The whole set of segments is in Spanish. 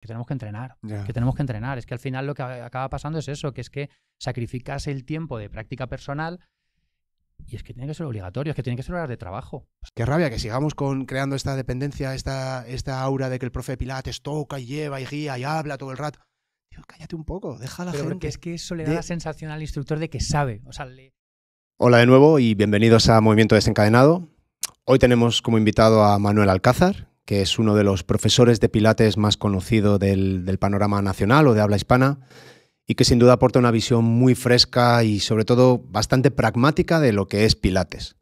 que tenemos que entrenar, que tenemos que entrenar. Es que al final lo que acaba pasando es eso, que es que sacrificas el tiempo de práctica personal y es que tiene que ser obligatorio, es que tiene que ser horas de trabajo. Pues qué rabia que sigamos con creando esta dependencia, esta, esta aura de que el profe Pilates toca y lleva y guía y habla todo el rato. Digo, cállate un poco, deja a la gente. Porque es que eso le da la sensación al instructor de que sabe. O sea, Hola de nuevo y bienvenidos a Movimiento Desencadenado. Hoy tenemos como invitado a Manuel Alcázar, que es uno de los profesores de Pilates más conocido del, del panorama nacional o de habla hispana y que sin duda aporta una visión muy fresca y sobre todo bastante pragmática de lo que es Pilates.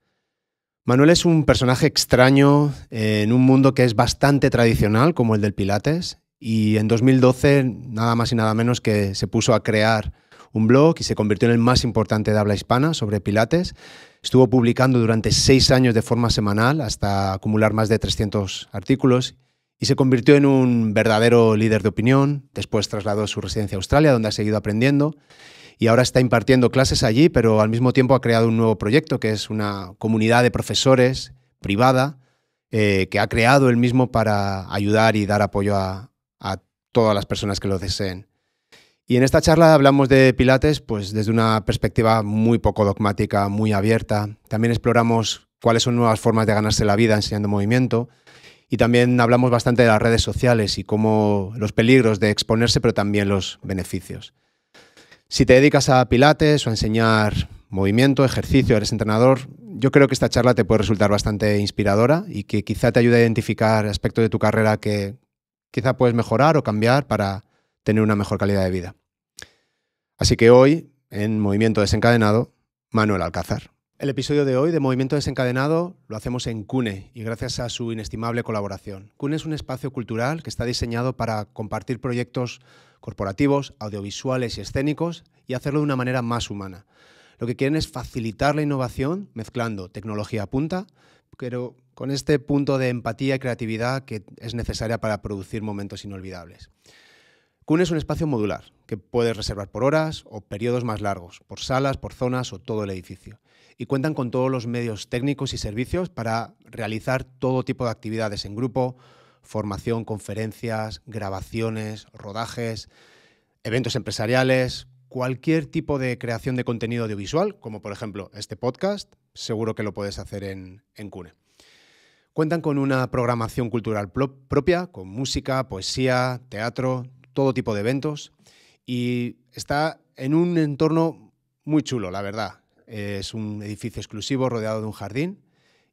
Manuel es un personaje extraño en un mundo que es bastante tradicional como el del Pilates y en 2012 nada más y nada menos que se puso a crear un blog y se convirtió en el más importante de habla hispana sobre Pilates. Estuvo publicando durante seis años de forma semanal hasta acumular más de 300 artículos y se convirtió en un verdadero líder de opinión. Después trasladó su residencia a Australia, donde ha seguido aprendiendo y ahora está impartiendo clases allí, pero al mismo tiempo ha creado un nuevo proyecto que es una comunidad de profesores privada eh, que ha creado él mismo para ayudar y dar apoyo a todas las personas que lo deseen. Y en esta charla hablamos de Pilates pues desde una perspectiva muy poco dogmática, muy abierta. También exploramos cuáles son nuevas formas de ganarse la vida enseñando movimiento. Y también hablamos bastante de las redes sociales y cómo los peligros de exponerse, pero también los beneficios. Si te dedicas a Pilates o a enseñar movimiento, ejercicio, eres entrenador, yo creo que esta charla te puede resultar bastante inspiradora y que quizá te ayude a identificar aspectos de tu carrera que quizá puedes mejorar o cambiar para tener una mejor calidad de vida. Así que hoy, en Movimiento Desencadenado, Manuel Alcázar. El episodio de hoy de Movimiento Desencadenado lo hacemos en CUNE y gracias a su inestimable colaboración. CUNE es un espacio cultural que está diseñado para compartir proyectos corporativos, audiovisuales y escénicos y hacerlo de una manera más humana. Lo que quieren es facilitar la innovación mezclando tecnología punta, pero con este punto de empatía y creatividad que es necesaria para producir momentos inolvidables. CUNE es un espacio modular que puedes reservar por horas o periodos más largos, por salas, por zonas o todo el edificio. Y cuentan con todos los medios técnicos y servicios para realizar todo tipo de actividades en grupo, formación, conferencias, grabaciones, rodajes, eventos empresariales, cualquier tipo de creación de contenido audiovisual, como por ejemplo este podcast, seguro que lo puedes hacer en, CUNE. Cuentan con una programación cultural propia, con música, poesía, teatro, todo tipo de eventos y está en un entorno muy chulo, la verdad. Es un edificio exclusivo rodeado de un jardín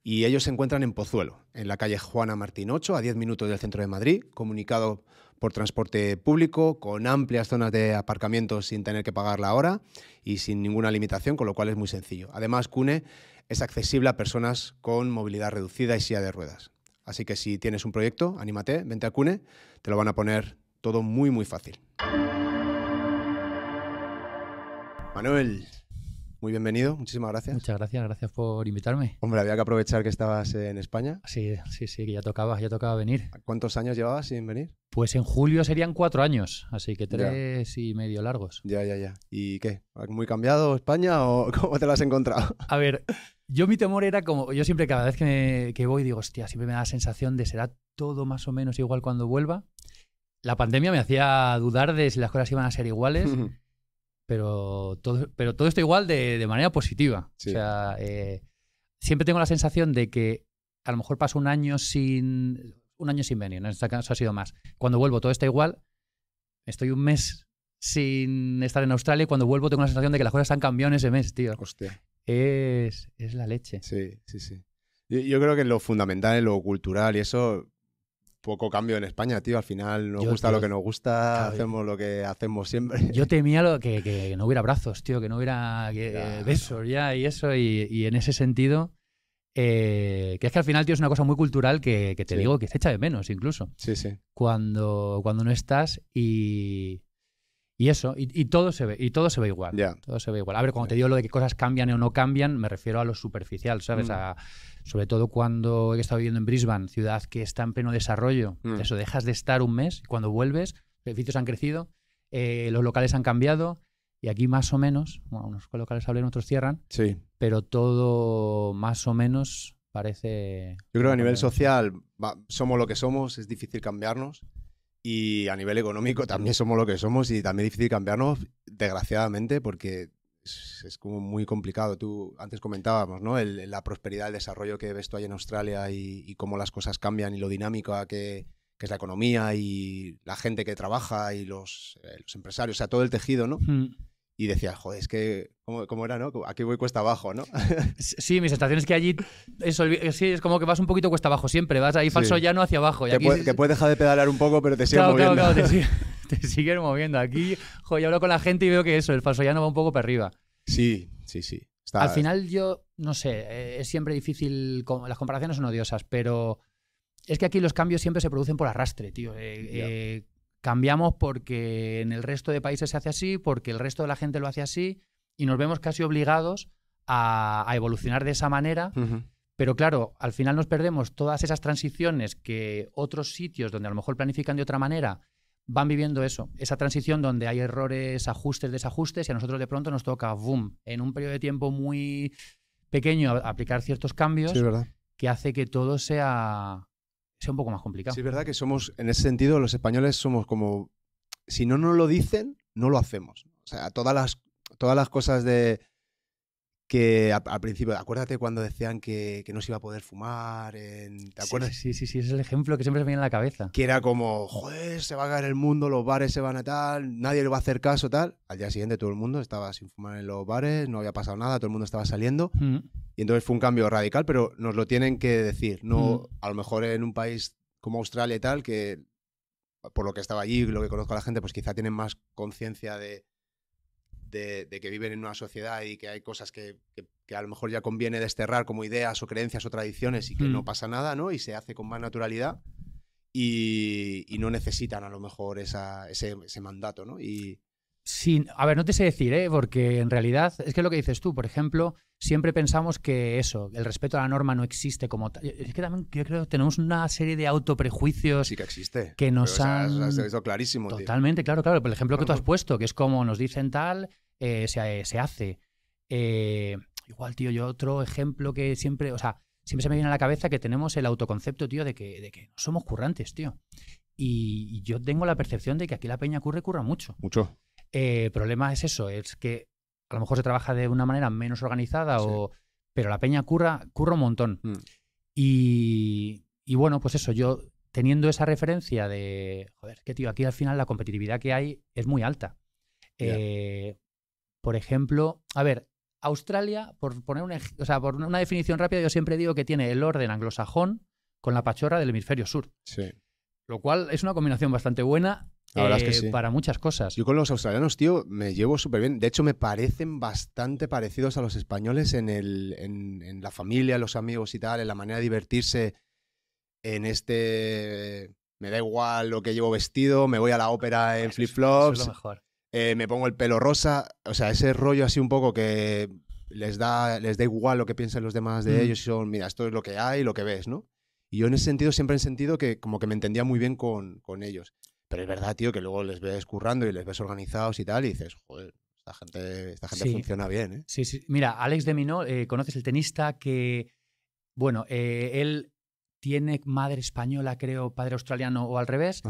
y ellos se encuentran en Pozuelo, en la calle Juana Martín 8, a 10 minutos del centro de Madrid, comunicado por transporte público, con amplias zonas de aparcamiento sin tener que pagar la hora y sin ninguna limitación, con lo cual es muy sencillo. Además, CUNE es accesible a personas con movilidad reducida y silla de ruedas. Así que si tienes un proyecto, anímate, vente a CUNE, te lo van a poner todo muy, muy fácil. Manuel, muy bienvenido, muchísimas gracias. Muchas gracias, gracias por invitarme. Hombre, había que aprovechar que estabas en España. Sí, sí, sí, que ya tocaba, ya tocaba venir. ¿Cuántos años llevabas sin venir? Pues en julio serían cuatro años, así que tres y medio largos. Ya, ya, ya. ¿Y qué? ¿Muy cambiado España o cómo te lo has encontrado? A ver, yo mi temor era como, yo siempre cada vez que, que voy digo, hostia, siempre me da la sensación de será todo más o menos igual cuando vuelva la pandemia me hacía dudar de si las cosas iban a ser iguales, pero, todo, pero todo esto igual de, manera positiva. sea, eh, siempre tengo la sensación de que a lo mejor paso un año sin un año sin venir, en este caso ha sido más. Cuando vuelvo todo está igual, estoy un mes sin estar en Australia y cuando vuelvo tengo la sensación de que las cosas han cambiado en ese mes, tío. Es, la leche. Sí, sí, sí. Yo, creo que lo fundamental, es lo cultural y eso, poco cambio en España, tío. Al final nos gusta lo que nos gusta, hacemos lo que hacemos siempre. Yo temía lo que, que no hubiera brazos, tío, que no hubiera eh, besos ya y eso. Y, y en ese sentido, eh, que es que al final, tío, es una cosa muy cultural que, te digo que se echa de menos incluso. Sí, sí. Cuando, cuando no estás y. Y eso, y, y todo se ve, y todo se ve igual. Ya Todo se ve igual. A ver, cuando te digo lo de que cosas cambian o no cambian, me refiero a lo superficial, ¿sabes? Mm. A sobre todo cuando he estado viviendo en Brisbane, ciudad que está en pleno desarrollo. Mm. Eso, dejas de estar un mes y cuando vuelves, los edificios han crecido, eh, los locales han cambiado y aquí más o menos, bueno, unos locales abren, otros cierran, sí. pero todo más o menos parece... Yo creo que a nivel social somos lo que somos, es difícil cambiarnos y a nivel económico también somos lo que somos y también es difícil cambiarnos, desgraciadamente, porque es, como muy complicado. Tú antes comentábamos, ¿no? la prosperidad, el desarrollo que ves tú ahí en Australia y, cómo las cosas cambian y lo dinámico que, que, es la economía y la gente que trabaja y los, eh, empresarios, o sea, todo el tejido, ¿no? Hmm y decía, joder, es que, ¿cómo, era, no? Aquí voy cuesta abajo, ¿no? Sí, mis estaciones es que allí es, es como que vas un poquito cuesta abajo siempre, vas ahí falso llano hacia abajo. Y que, puedes dejar de pedalar un poco, pero te siguen moviendo. te, siguen moviendo. Aquí, joder, yo hablo con la gente y veo que eso, el falso llano va un poco para arriba. Sí, sí, sí. Al final yo, no sé, eh, es siempre difícil, las comparaciones son odiosas, pero es que aquí los cambios siempre se producen por arrastre, tío. Eh, cambiamos porque en el resto de países se hace así, porque el resto de la gente lo hace así, y nos vemos casi obligados a, evolucionar de esa manera. Pero claro, al final nos perdemos todas esas transiciones que otros sitios donde a lo mejor planifican de otra manera van viviendo eso, esa transición donde hay errores, ajustes, desajustes y a nosotros de pronto nos toca, boom, en un periodo de tiempo muy pequeño aplicar ciertos cambios que hace que todo sea un poco más complicado. Sí, es verdad que somos, en ese sentido, los españoles somos como, si no nos lo dicen, no lo hacemos. O sea, todas las, todas las cosas de, que al principio, acuérdate cuando decían que, no se iba a poder fumar, en, ¿te acuerdas? Sí, sí, sí, es el ejemplo que siempre se me viene a la cabeza. Que era como, joder, se va a caer el mundo, los bares se van a tal, nadie le va a hacer caso, tal. Al día siguiente todo el mundo estaba sin fumar en los bares, no había pasado nada, todo el mundo estaba saliendo. Mm. Y entonces fue un cambio radical, pero nos lo tienen que decir. No, mm. a lo mejor en un país como Australia y tal, que por lo que estaba allí, lo que conozco a la gente, pues quizá tienen más conciencia de de, que viven en una sociedad y que hay cosas que, a lo mejor ya conviene desterrar como ideas o creencias o tradiciones y que no pasa nada, ¿no? Y se hace con más naturalidad y, no necesitan a lo mejor ese, ese, mandato, ¿no? Y, Sí, a ver, no te sé decir, ¿eh? porque en realidad es que lo que dices tú, por ejemplo, siempre pensamos que eso, el respeto a la norma no existe como tal. Es que también yo creo que tenemos una serie de autoprejuicios. Sí que existe. Que nos han. clarísimo. Totalmente, claro, claro. Por el ejemplo que tú has pues puesto, que es como nos dicen tal, eh, se, se, hace. Eh, igual, tío, yo otro ejemplo que siempre. O sea, siempre se me viene a la cabeza que tenemos el autoconcepto, tío, de que, de que somos currantes, tío. Y yo tengo la percepción de que aquí la peña curre curra mucho. Mucho el eh, problema es eso, es que a lo mejor se trabaja de una manera menos organizada, pero la peña curra, curra un montón. Mm. Y, bueno, pues eso, yo teniendo esa referencia de, joder, que tío, aquí al final la competitividad que hay es muy alta. Eh, por ejemplo, a ver, Australia, por poner una, por una definición rápida, yo siempre digo que tiene el orden anglosajón con la pachorra del hemisferio sur. Sí. Lo cual es una combinación bastante buena eh, para muchas cosas. Yo con los australianos, tío, me llevo súper bien. De hecho, me parecen bastante parecidos a los españoles en, el, en, la familia, los amigos y tal, en la manera de divertirse, en este... Me da igual lo que llevo vestido, me voy a la ópera en flip-flops. Eh, me pongo el pelo rosa. O sea, ese rollo así un poco que les da, les da igual lo que piensan los demás de mm. ellos son, mira, esto es lo que hay, lo que ves, ¿no? Y yo en ese sentido siempre he sentido que como que me entendía muy bien con, con ellos. Pero es verdad, tío, que luego les ves currando y les ves organizados y tal, y dices, joder, esta gente, esta gente funciona bien. ¿eh? Sí, sí. Mira, Alex de Minot, eh, conoces el tenista que, bueno, eh, él tiene madre española, creo, padre australiano o al revés.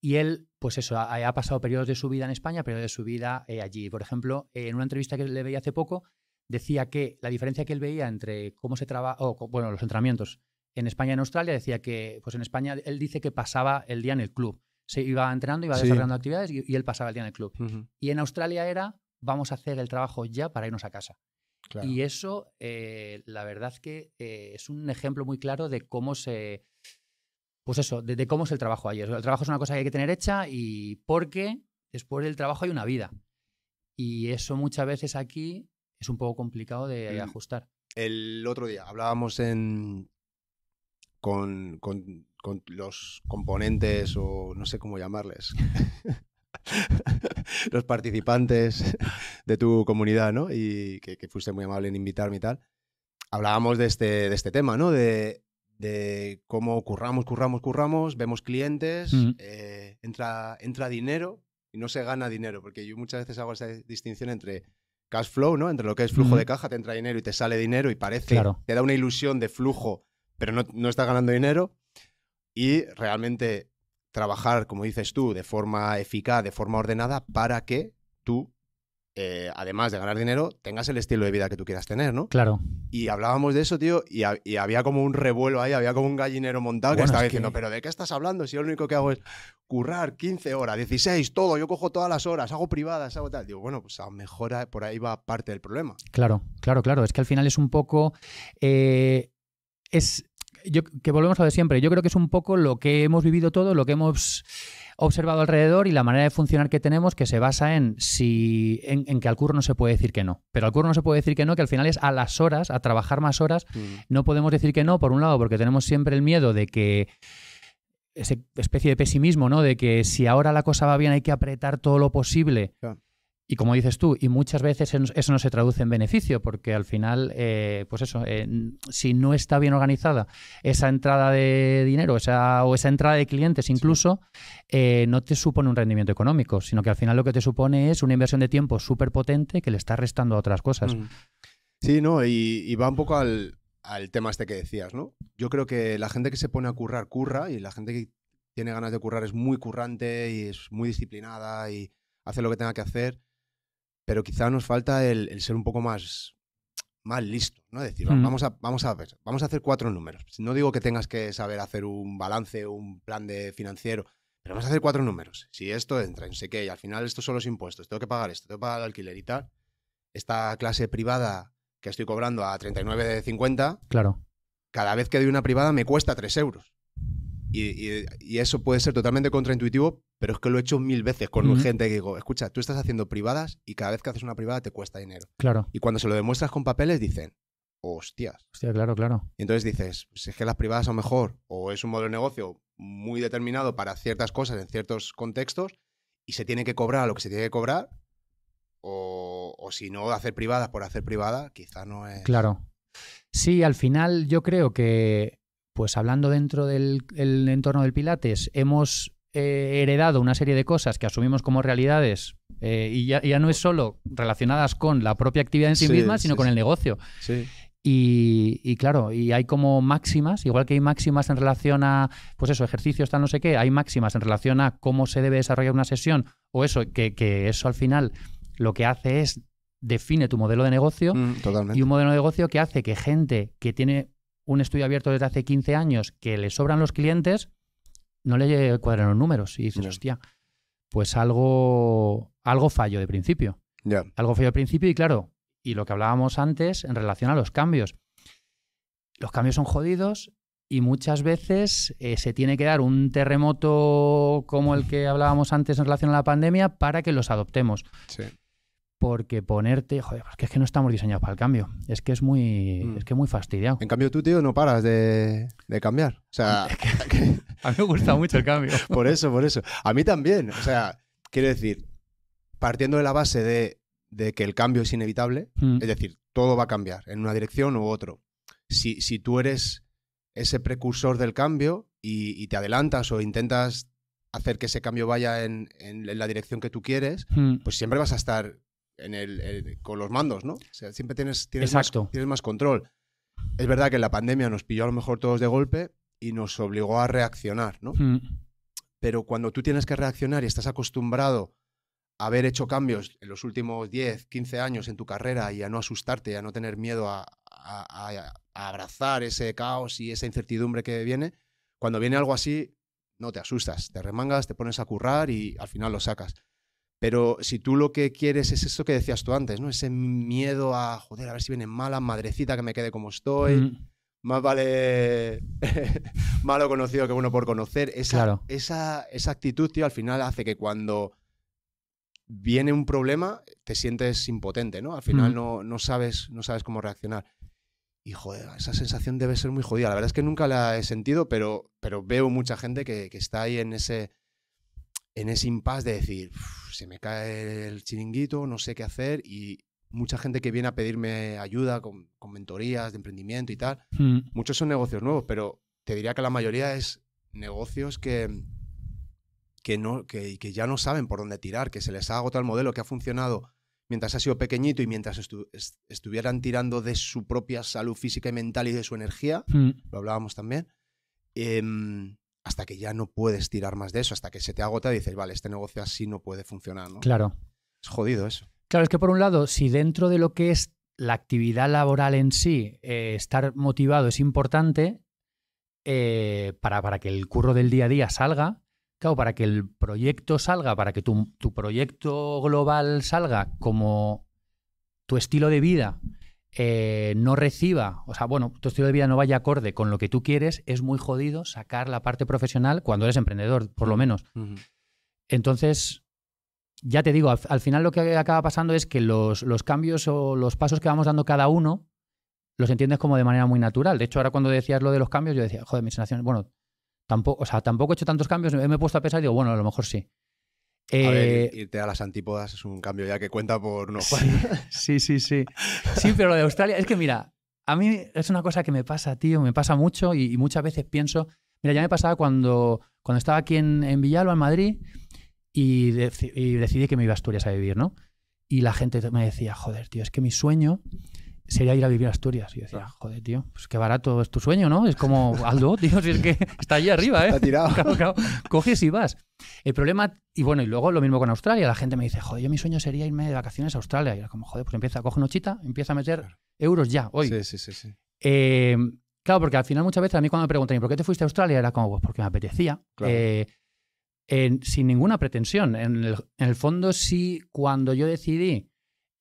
Y él, pues eso, ha, ha, pasado periodos de su vida en España, periodos de su vida eh, allí. Por ejemplo, en una entrevista que le veía hace poco, decía que la diferencia que él veía entre cómo se trabaja, o bueno, los entrenamientos en España y en Australia, decía que, pues en España él dice que pasaba el día en el club se iba entrenando, iba desarrollando actividades y, él pasaba el día en el club. Y en Australia era, vamos a hacer el trabajo ya para irnos a casa. Y eso, eh, la verdad que eh, es un ejemplo muy claro de cómo se... Pues eso, de, cómo es el trabajo allí. El trabajo es una cosa que hay que tener hecha y porque después del trabajo hay una vida. Y eso muchas veces aquí es un poco complicado de mm. ajustar. El otro día hablábamos en, con con los componentes o no sé cómo llamarles, los participantes de tu comunidad, ¿no? Y que, fuiste muy amable en invitarme y tal. Hablábamos de este, este tema, ¿no? De, cómo curramos, curramos, curramos, vemos clientes, eh, entra, entra dinero y no se gana dinero, porque yo muchas veces hago esa distinción entre cash flow, ¿no? Entre lo que es flujo de caja, te entra dinero y te sale dinero y parece, te da una ilusión de flujo, pero no, no está ganando dinero, y realmente trabajar, como dices tú, de forma eficaz, de forma ordenada, para que tú, eh, además de ganar dinero, tengas el estilo de vida que tú quieras tener, ¿no? Claro. Y hablábamos de eso, tío, y, había como un revuelo ahí, había como un gallinero montado que estaba diciendo, pero ¿de qué estás hablando? Si yo lo único que hago es currar 15 horas, 16, todo, yo cojo todas las horas, hago privadas, hago tal. Digo, bueno, pues a lo mejor por ahí va parte del problema. Claro, claro, claro. Es que al final es un poco... Eh, es, que volvemos a lo de siempre. Yo creo que es un poco lo que hemos vivido todo, lo que hemos observado alrededor y la manera de funcionar que tenemos que se basa en si en, que al curro no se puede decir que no. Pero al curro no se puede decir que no, que al final es a las horas, a trabajar más horas. Mm. No podemos decir que no, por un lado, porque tenemos siempre el miedo de que esa especie de pesimismo, ¿no? De que si ahora la cosa va bien hay que apretar todo lo posible. Y como dices tú, y muchas veces eso no se traduce en beneficio, porque al final, eh, pues eso, eh, si no está bien organizada esa entrada de dinero o esa entrada de clientes incluso, eh, no te supone un rendimiento económico, sino que al final lo que te supone es una inversión de tiempo súper potente que le está restando a otras cosas. Mm. Sí, no, y, va un poco al, al, tema este que decías, ¿no? Yo creo que la gente que se pone a currar, curra, y la gente que tiene ganas de currar es muy currante y es muy disciplinada y hace lo que tenga que hacer pero quizá nos falta el, ser un poco más, más listo, ¿no? Decir, mm. vamos, a, vamos, a ver, vamos a hacer cuatro números. No digo que tengas que saber hacer un balance, un plan de financiero, pero vamos a hacer cuatro números. Si esto entra en sé qué, y al final estos son los impuestos, tengo que pagar esto, tengo que pagar el alquiler y tal, esta clase privada que estoy cobrando a 39,50, claro. cada vez que doy una privada me cuesta 3 euros y, eso puede ser totalmente contraintuitivo, pero es que lo he hecho mil veces con gente que digo, escucha, tú estás haciendo privadas y cada vez que haces una privada te cuesta dinero. Claro. Y cuando se lo demuestras con papeles dicen, hostias. Hostia, claro, claro. Y entonces dices, si es que las privadas son mejor o es un modelo de negocio muy determinado para ciertas cosas en ciertos contextos y se tiene que cobrar lo que se tiene que cobrar o, o si no hacer privadas por hacer privada, quizá no es... Claro. Sí, al final yo creo que pues hablando dentro del entorno del Pilates, hemos eh, heredado una serie de cosas que asumimos como realidades eh, y ya, no es solo relacionadas con la propia actividad en sí, misma, sino con el negocio. Y, y, claro, y hay como máximas, igual que hay máximas en relación a, pues eso, ejercicios, tal, no sé qué, hay máximas en relación a cómo se debe desarrollar una sesión o eso, que, eso al final lo que hace es define tu modelo de negocio mm, y un modelo de negocio que hace que gente que tiene un estudio abierto desde hace 15 años que le sobran los clientes, no le cuadran los números. Y dices, hostia, pues algo, algo fallo de principio. Algo fallo de principio y claro, y lo que hablábamos antes en relación a los cambios. Los cambios son jodidos y muchas veces eh, se tiene que dar un terremoto como el que hablábamos antes en relación a la pandemia para que los adoptemos porque ponerte, joder, es que, es que no estamos diseñados para el cambio. Es que es muy, mm. es que muy fastidiado. En cambio tú, tío, no paras de, cambiar. O sea, a mí me gusta mucho el cambio. por eso, por eso. A mí también. O sea, quiero decir, partiendo de la base de, que el cambio es inevitable, mm. es decir, todo va a cambiar en una dirección u otro. Si, tú eres ese precursor del cambio y, te adelantas o intentas hacer que ese cambio vaya en, la dirección que tú quieres, mm. pues siempre vas a estar con los mandos, ¿no? O sea, siempre tienes, Más, control. Es verdad que la pandemia nos pilló a lo mejor todos de golpe y nos obligó a reaccionar, ¿no? Hmm. Pero cuando tú tienes que reaccionar y estás acostumbrado a haber hecho cambios en los últimos 10, 15 años en tu carrera y a no asustarte, a no tener miedo a, a abrazar ese caos y esa incertidumbre que viene, cuando viene algo así, no te asustas, te remangas, te pones a currar y al final lo sacas. Pero si tú lo que quieres es eso que decías tú antes, ¿no? Ese miedo a, joder, a ver si viene mala madrecita que me quede como estoy. Mm. Más vale malo conocido que bueno por conocer. Esa, esa, actitud, tío, al final hace que cuando viene un problema te sientes impotente, ¿no? Al final mm. no, no, sabes, no sabes cómo reaccionar. Y joder, esa sensación debe ser muy jodida. La verdad es que nunca la he sentido, pero, pero veo mucha gente que está ahí en ese, en ese impas de decir, se me cae el chiringuito, no sé qué hacer y mucha gente que viene a pedirme ayuda con, mentorías de emprendimiento y tal, mm. muchos son negocios nuevos, pero te diría que la mayoría es negocios que, que, no, que, que ya no saben por dónde tirar, que se les ha agotado el modelo que ha funcionado mientras ha sido pequeñito y mientras estuvieran tirando de su propia salud física y mental y de su energía, mm. lo hablábamos también, em, hasta que ya no puedes tirar más de eso, hasta que se te agota y dices, vale, este negocio así no puede funcionar. ¿no? Claro. Es jodido eso. Claro, es que por un lado, si dentro de lo que es la actividad laboral en sí, eh, estar motivado es importante eh, para, para, que el curro del día a día salga, claro, para que el proyecto salga, para que tu proyecto global salga como tu estilo de vida eh, no reciba, o sea, bueno, tu estilo de vida no vaya acorde con lo que tú quieres, es muy jodido sacar la parte profesional cuando eres emprendedor, por lo menos. Entonces, ya te digo, al, final lo que acaba pasando es que los, cambios o los pasos que vamos dando cada uno los entiendes como de manera muy natural. De hecho, ahora cuando decías lo de los cambios, yo decía, joder, mis sensación, bueno, tampoco, o sea, tampoco he hecho tantos cambios, me he puesto a pesar y digo, bueno, a lo mejor sí. Eh, irte a las antípodas es un cambio ya que cuenta por unos Sí, sí, sí. Sí, pero lo de Australia, es que mira, a mí es una cosa que me pasa, tío, me pasa mucho y, muchas veces pienso, mira, ya me pasaba cuando, cuando estaba aquí en, en Villalba, en Madrid, y, y, decidí que me iba a Asturias a vivir, ¿no? Y la gente me decía, joder, tío, es que mi sueño sería ir a vivir a Asturias. Y decía, joder, tío, pues qué barato es tu sueño, ¿no? Es como Aldo, tío, si es que está allí arriba, ¿eh? Está tirado. Claro, claro. Coges y vas. El problema, y bueno, y luego lo mismo con Australia. La gente me dice, joder, yo mi sueño sería irme de vacaciones a Australia. Y era como, joder, pues empieza, coge una chita, empieza a meter euros ya, hoy. Sí, sí, sí. sí. Eh, claro, porque al final muchas veces a mí cuando me preguntan, por qué te fuiste a Australia? Era como, pues porque me apetecía. Claro. Eh, sin ninguna pretensión. En el, en el fondo, sí, cuando yo decidí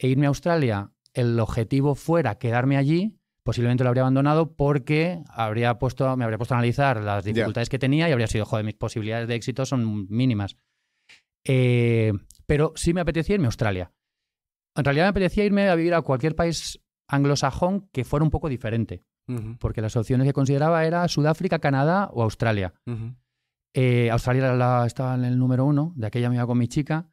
irme a Australia el objetivo fuera quedarme allí, posiblemente lo habría abandonado porque habría puesto, me habría puesto a analizar las dificultades que tenía y habría sido, joder, mis posibilidades de éxito son mínimas. Eh, pero sí me apetecía irme a Australia. En realidad me apetecía irme a vivir a cualquier país anglosajón que fuera un poco diferente, porque las opciones que consideraba era Sudáfrica, Canadá o Australia. Eh, Australia estaba en el número uno, de aquella me iba con mi chica.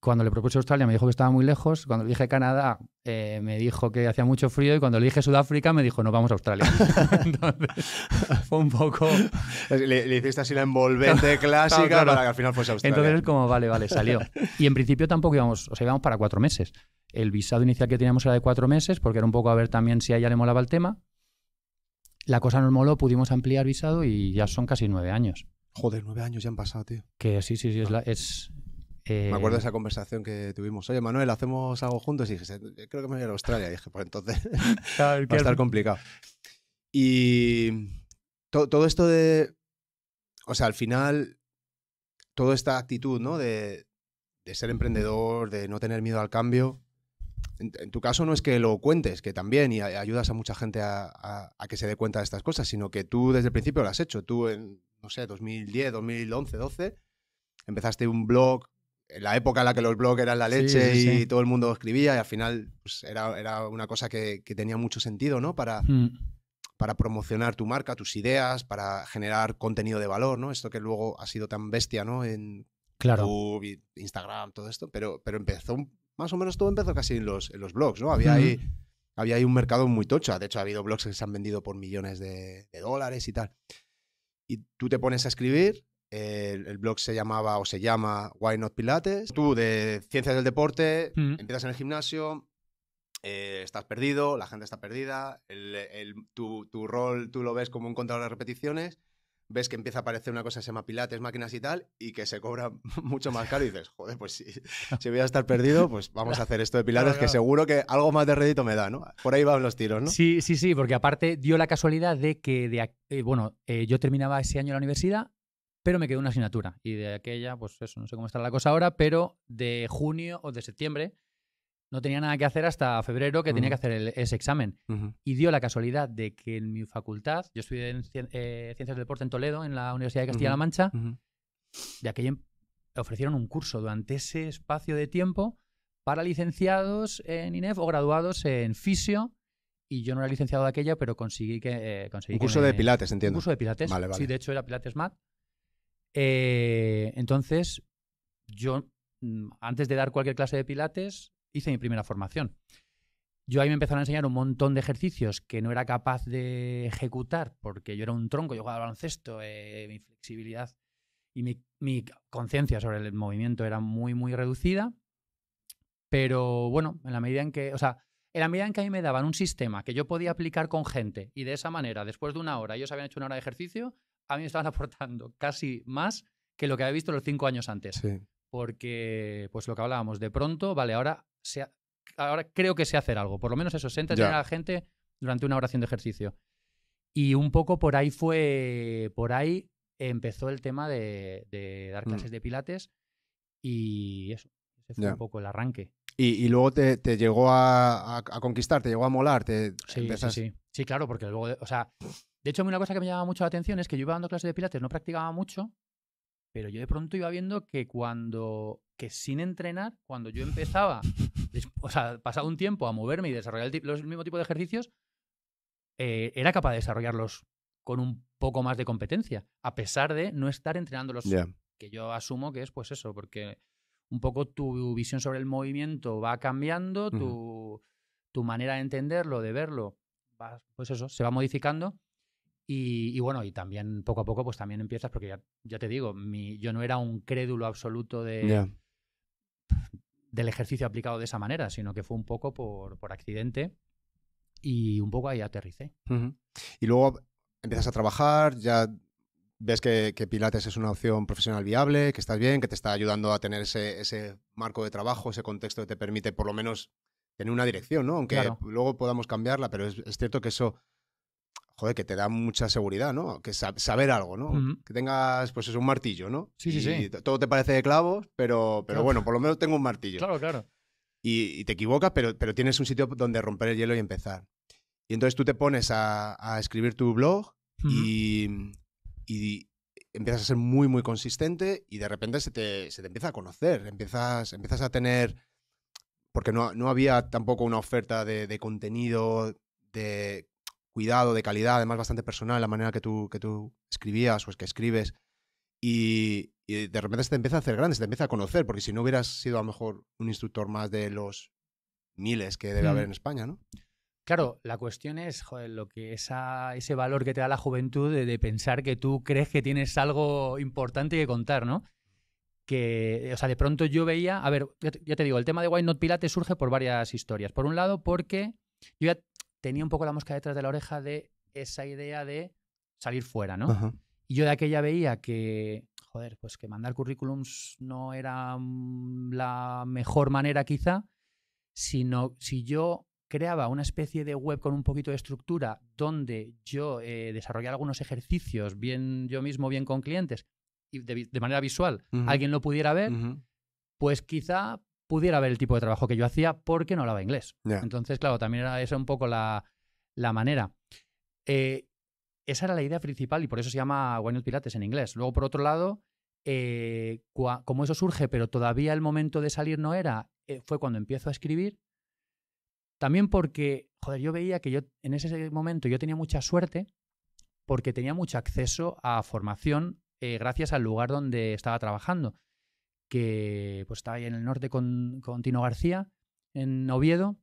Cuando le propuse Australia me dijo que estaba muy lejos. Cuando le dije Canadá, eh, me dijo que hacía mucho frío y cuando le dije Sudáfrica me dijo, no, vamos a Australia. Entonces, fue un poco... Le, hiciste así la envolvente clásica para que al final fuese Australia. Entonces es como, vale, vale, salió. Y en principio tampoco íbamos, o sea, íbamos para cuatro meses. El visado inicial que teníamos era de cuatro meses porque era un poco a ver también si a ella le molaba el tema. La cosa nos moló, pudimos ampliar visado y ya son casi nueve años. Joder, nueve años ya han pasado, tío. Que sí, sí, sí, es, la, es, me acuerdo de eh, esa conversación que tuvimos. Oye, Manuel, ¿hacemos algo juntos? Y dije, creo que me voy a, ir a Australia. Y dije, pues entonces va a estar complicado. Y todo esto de... O sea, al final, toda esta actitud, De, ser emprendedor, de no tener miedo al cambio. En, tu caso no es que lo cuentes, que también, y ayudas a mucha gente a, que se dé cuenta de estas cosas, sino que tú desde el principio lo has hecho. Tú en, no sé, 2010, 2011, 12, empezaste un blog la época en la que los blogs eran la leche y todo el mundo escribía y al final pues, era, era, una cosa que, tenía mucho sentido, ¿no? Para, hmm. para promocionar tu marca, tus ideas, para generar contenido de valor, ¿no? Esto que luego ha sido tan bestia, ¿no? En claro. YouTube, Instagram, todo esto, pero, pero empezó, más o menos todo empezó casi en los, en los blogs, ¿no? Había hmm. ahí... Había un mercado muy tocho. De hecho, ha habido blogs que se han vendido por millones de dólares y tal. Y tú te pones a escribir el, blog se llamaba o se llama Why Not Pilates. Tú de ciencias del deporte, mm. empiezas en el gimnasio, eh, estás perdido, la gente está perdida, tu, rol tú lo ves como un control de repeticiones, ves que empieza a aparecer una cosa que se llama Pilates, máquinas y tal, y que se cobra mucho más caro y dices, joder, pues si, voy a estar perdido, pues vamos a hacer esto de Pilates, que seguro que algo más de rédito me da, ¿no? Por ahí van los tiros, ¿no? Sí, sí, sí, porque aparte dio la casualidad de que, eh, bueno, eh, yo terminaba ese año la universidad pero me quedó una asignatura. Y de aquella, pues eso, no sé cómo está la cosa ahora, pero de junio o de septiembre no tenía nada que hacer hasta febrero que tenía que hacer ese examen. Y dio la casualidad de que en mi facultad, yo estudié en eh, Ciencias del Deporte en Toledo, en la Universidad de Castilla-La Mancha, de aquella ofrecieron un curso durante ese espacio de tiempo para licenciados en INEF o graduados en fisio. Y yo no era licenciado de aquella, pero conseguí que... Eh, conseguí un curso de pilates, entiendo. Un curso de pilates. Sí, de hecho era pilates mat. Eh, entonces, yo, mm, antes de dar cualquier clase de pilates, hice mi primera formación. Yo ahí me empezaron a enseñar un montón de ejercicios que no era capaz de ejecutar porque yo era un tronco, yo jugaba baloncesto, eh, mi flexibilidad y mi, conciencia sobre el movimiento era muy, muy reducida. Pero bueno, en la medida en que, o sea, en la medida en que a me daban un sistema que yo podía aplicar con gente y de esa manera, después de una hora, ellos habían hecho una hora de ejercicio, a mí me estaban aportando casi más que lo que había visto los cinco años antes. Porque, pues lo que hablábamos, de pronto, vale, ahora, ahora creo que sé hacer algo. Por lo menos eso, se entretener la gente durante una oración de ejercicio. Y un poco por ahí fue, por ahí empezó el tema de, dar mm. clases de pilates y eso, ese fue un poco el arranque. Y, luego te, llegó a, conquistar, te llegó a molar, te sí, sí, sí, sí. claro, porque luego, o sea, de hecho, una cosa que me llamaba mucho la atención es que yo iba dando clases de pilates, no practicaba mucho, pero yo de pronto iba viendo que cuando, que sin entrenar, cuando yo empezaba, o sea, pasado un tiempo a moverme y desarrollar el, los, mismo tipo de ejercicios, eh, era capaz de desarrollarlos con un poco más de competencia, a pesar de no estar entrenándolos. los. Que yo asumo que es pues eso, porque un poco tu visión sobre el movimiento va cambiando, tu, tu manera de entenderlo, de verlo, pues eso, se va modificando y, bueno, y también poco a poco, pues también empiezas, porque ya, te digo, yo no era un crédulo absoluto de, del ejercicio aplicado de esa manera, sino que fue un poco por, por accidente y un poco ahí aterricé. Y luego empiezas a trabajar, ya ves que, Pilates es una opción profesional viable, que estás bien, que te está ayudando a tener ese, ese marco de trabajo, ese contexto que te permite por lo menos tener una dirección, ¿no? Aunque luego podamos cambiarla, pero es cierto que eso joder, que te da mucha seguridad, ¿no? Que saber algo, ¿no? Que tengas, pues es un martillo, ¿no? Sí, sí, sí. Todo te parece de clavos, pero, pero bueno, por lo menos tengo un martillo. Claro, claro. Y, te equivocas, pero, pero tienes un sitio donde romper el hielo y empezar. Y entonces tú te pones a, escribir tu blog y, y, empiezas a ser muy, muy consistente y de repente se te, empieza a conocer, empiezas, empiezas a tener... Porque no, había tampoco una oferta de contenido de, cuidado, de calidad, además bastante personal, la manera que tú, que tú escribías o es que escribes. Y, de repente se te empieza a hacer grande, se te empieza a conocer, porque si no hubieras sido a lo mejor un instructor más de los miles que debe haber mm. en España, ¿no? Claro, la cuestión es joder, lo que esa, ese valor que te da la juventud de, pensar que tú crees que tienes algo importante que contar, ¿no? Que, o sea, de pronto yo veía, a ver, ya te, digo, el tema de Why Not Pilate surge por varias historias. Por un lado, porque yo ya tenía un poco la mosca detrás de la oreja de esa idea de salir fuera, ¿no? Y yo de aquella veía que, joder, pues que mandar currículums no era mm, la mejor manera quizá, sino si yo creaba una especie de web con un poquito de estructura donde yo eh, desarrollara algunos ejercicios, bien yo mismo, bien con clientes, y de, manera visual, alguien lo pudiera ver, pues quizá pudiera ver el tipo de trabajo que yo hacía porque no hablaba inglés. Entonces, claro, también era esa un poco la, manera. Eh, esa era la idea principal y por eso se llama Why Pilates en inglés. Luego, por otro lado, eh, como eso surge, pero todavía el momento de salir no era, eh, fue cuando empiezo a escribir. También porque, joder, yo veía que yo en ese momento yo tenía mucha suerte porque tenía mucho acceso a formación gracias al lugar donde estaba trabajando que pues, estaba ahí en el norte con, Tino García, en Oviedo.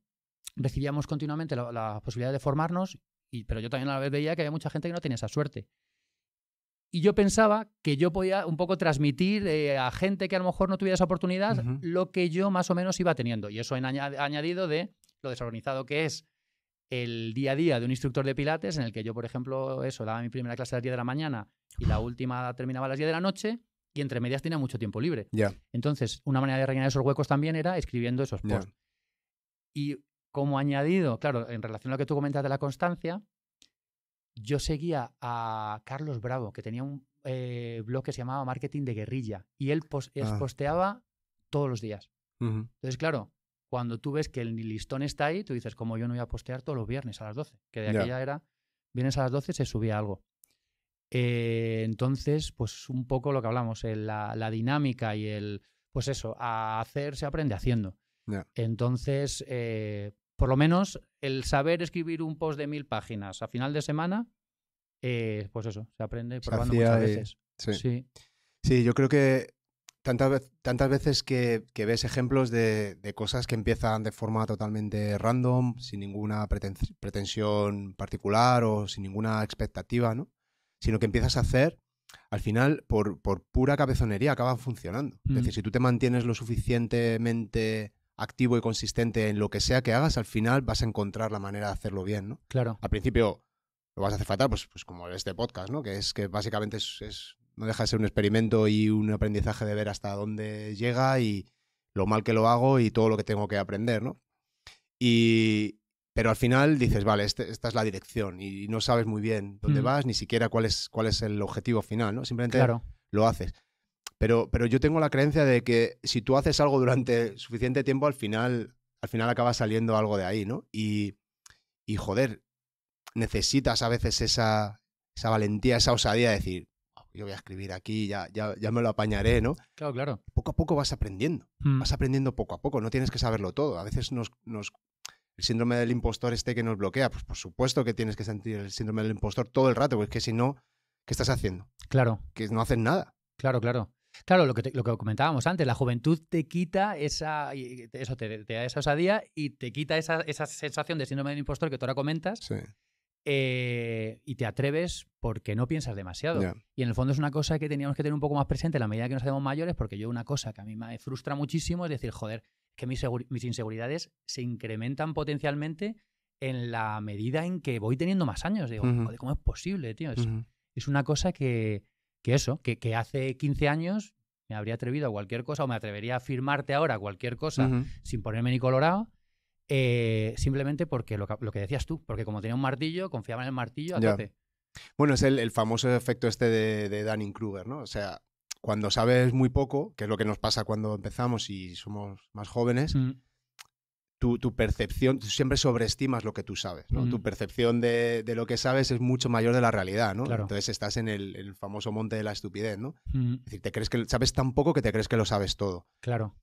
Recibíamos continuamente la, posibilidad de formarnos, y, pero yo también a la vez veía que había mucha gente que no tenía esa suerte. Y yo pensaba que yo podía un poco transmitir eh, a gente que a lo mejor no tuviera esa oportunidad lo que yo más o menos iba teniendo. Y eso añadido de lo desorganizado que es el día a día de un instructor de pilates, en el que yo, por ejemplo, eso, daba mi primera clase a las 10 de la mañana y la última terminaba a las 10 de la noche, y entre medias tenía mucho tiempo libre. Entonces, una manera de rellenar esos huecos también era escribiendo esos posts. Y como añadido, claro, en relación a lo que tú comentas de la constancia, yo seguía a Carlos Bravo, que tenía un eh, blog que se llamaba Marketing de Guerrilla, y él ah. posteaba todos los días. Entonces, claro, cuando tú ves que el listón está ahí, tú dices, como yo no voy a postear todos los viernes a las 12, que de aquella era, viernes a las 12 se subía algo. Eh, entonces, pues un poco lo que hablamos, la, la, dinámica y el, pues eso, a hacer se aprende haciendo. Entonces, eh, por lo menos el saber escribir un post de mil páginas a final de semana, eh, pues eso, se aprende probando muchas veces. sí. yo creo que tantas, tantas veces que, ves ejemplos de, cosas que empiezan de forma totalmente random, sin ninguna pretensión particular o sin ninguna expectativa, ¿no? sino que empiezas a hacer, al final, por, pura cabezonería, acaban funcionando. Es mm. decir, si tú te mantienes lo suficientemente activo y consistente en lo que sea que hagas, al final vas a encontrar la manera de hacerlo bien, ¿no? Claro. Al principio lo vas a hacer fatal, pues, pues como este podcast, ¿no? Que es que básicamente es, no deja de ser un experimento y un aprendizaje de ver hasta dónde llega y lo mal que lo hago y todo lo que tengo que aprender, ¿no? Y, pero al final dices, vale, este, esta es la dirección y no sabes muy bien dónde mm. vas, ni siquiera cuál es, cuál es el objetivo final, ¿no? Simplemente lo haces. Pero, pero yo tengo la creencia de que si tú haces algo durante suficiente tiempo, al final, al final acaba saliendo algo de ahí, ¿no? Y, y joder, necesitas a veces esa, esa valentía, esa osadía de decir, yo voy a escribir aquí, ya, ya, ya, me lo apañaré, ¿no? Claro, claro. Poco a poco vas aprendiendo, mm. vas aprendiendo poco a poco, no tienes que saberlo todo. A veces nos, el síndrome del impostor este que nos bloquea. Pues por supuesto que tienes que sentir el síndrome del impostor todo el rato, porque si no, ¿qué estás haciendo? Claro. Que no haces nada. Claro, claro. Claro, lo que, lo que comentábamos antes, la juventud te quita esa, eso te, da esa osadía y te quita esa, sensación de síndrome del impostor que tú ahora comentas. Sí. Eh, y te atreves porque no piensas demasiado. Y en el fondo es una cosa que teníamos que tener un poco más presente a la medida que nos hacemos mayores, porque yo una cosa que a mí me frustra muchísimo es decir, joder, que mis, inseguridades se incrementan potencialmente en la medida en que voy teniendo más años. Digo, ¿cómo es posible, tío? Es, una cosa que, eso, que, hace 15 años me habría atrevido a cualquier cosa o me atrevería a firmarte ahora cualquier cosa sin ponerme ni colorado. Eh, simplemente porque lo que, decías tú, porque como tenía un martillo, confiaba en el martillo Bueno, es el, famoso efecto este de, Danny kruger ¿no? O sea, cuando sabes muy poco, que es lo que nos pasa cuando empezamos y somos más jóvenes, mm. tu, percepción, tú siempre sobreestimas lo que tú sabes, ¿no? Tu mm. percepción de, lo que sabes es mucho mayor de la realidad, ¿no? Entonces estás en el, famoso monte de la estupidez, ¿no? Mm. Es decir, te crees que sabes tan poco que te crees que lo sabes todo. Claro.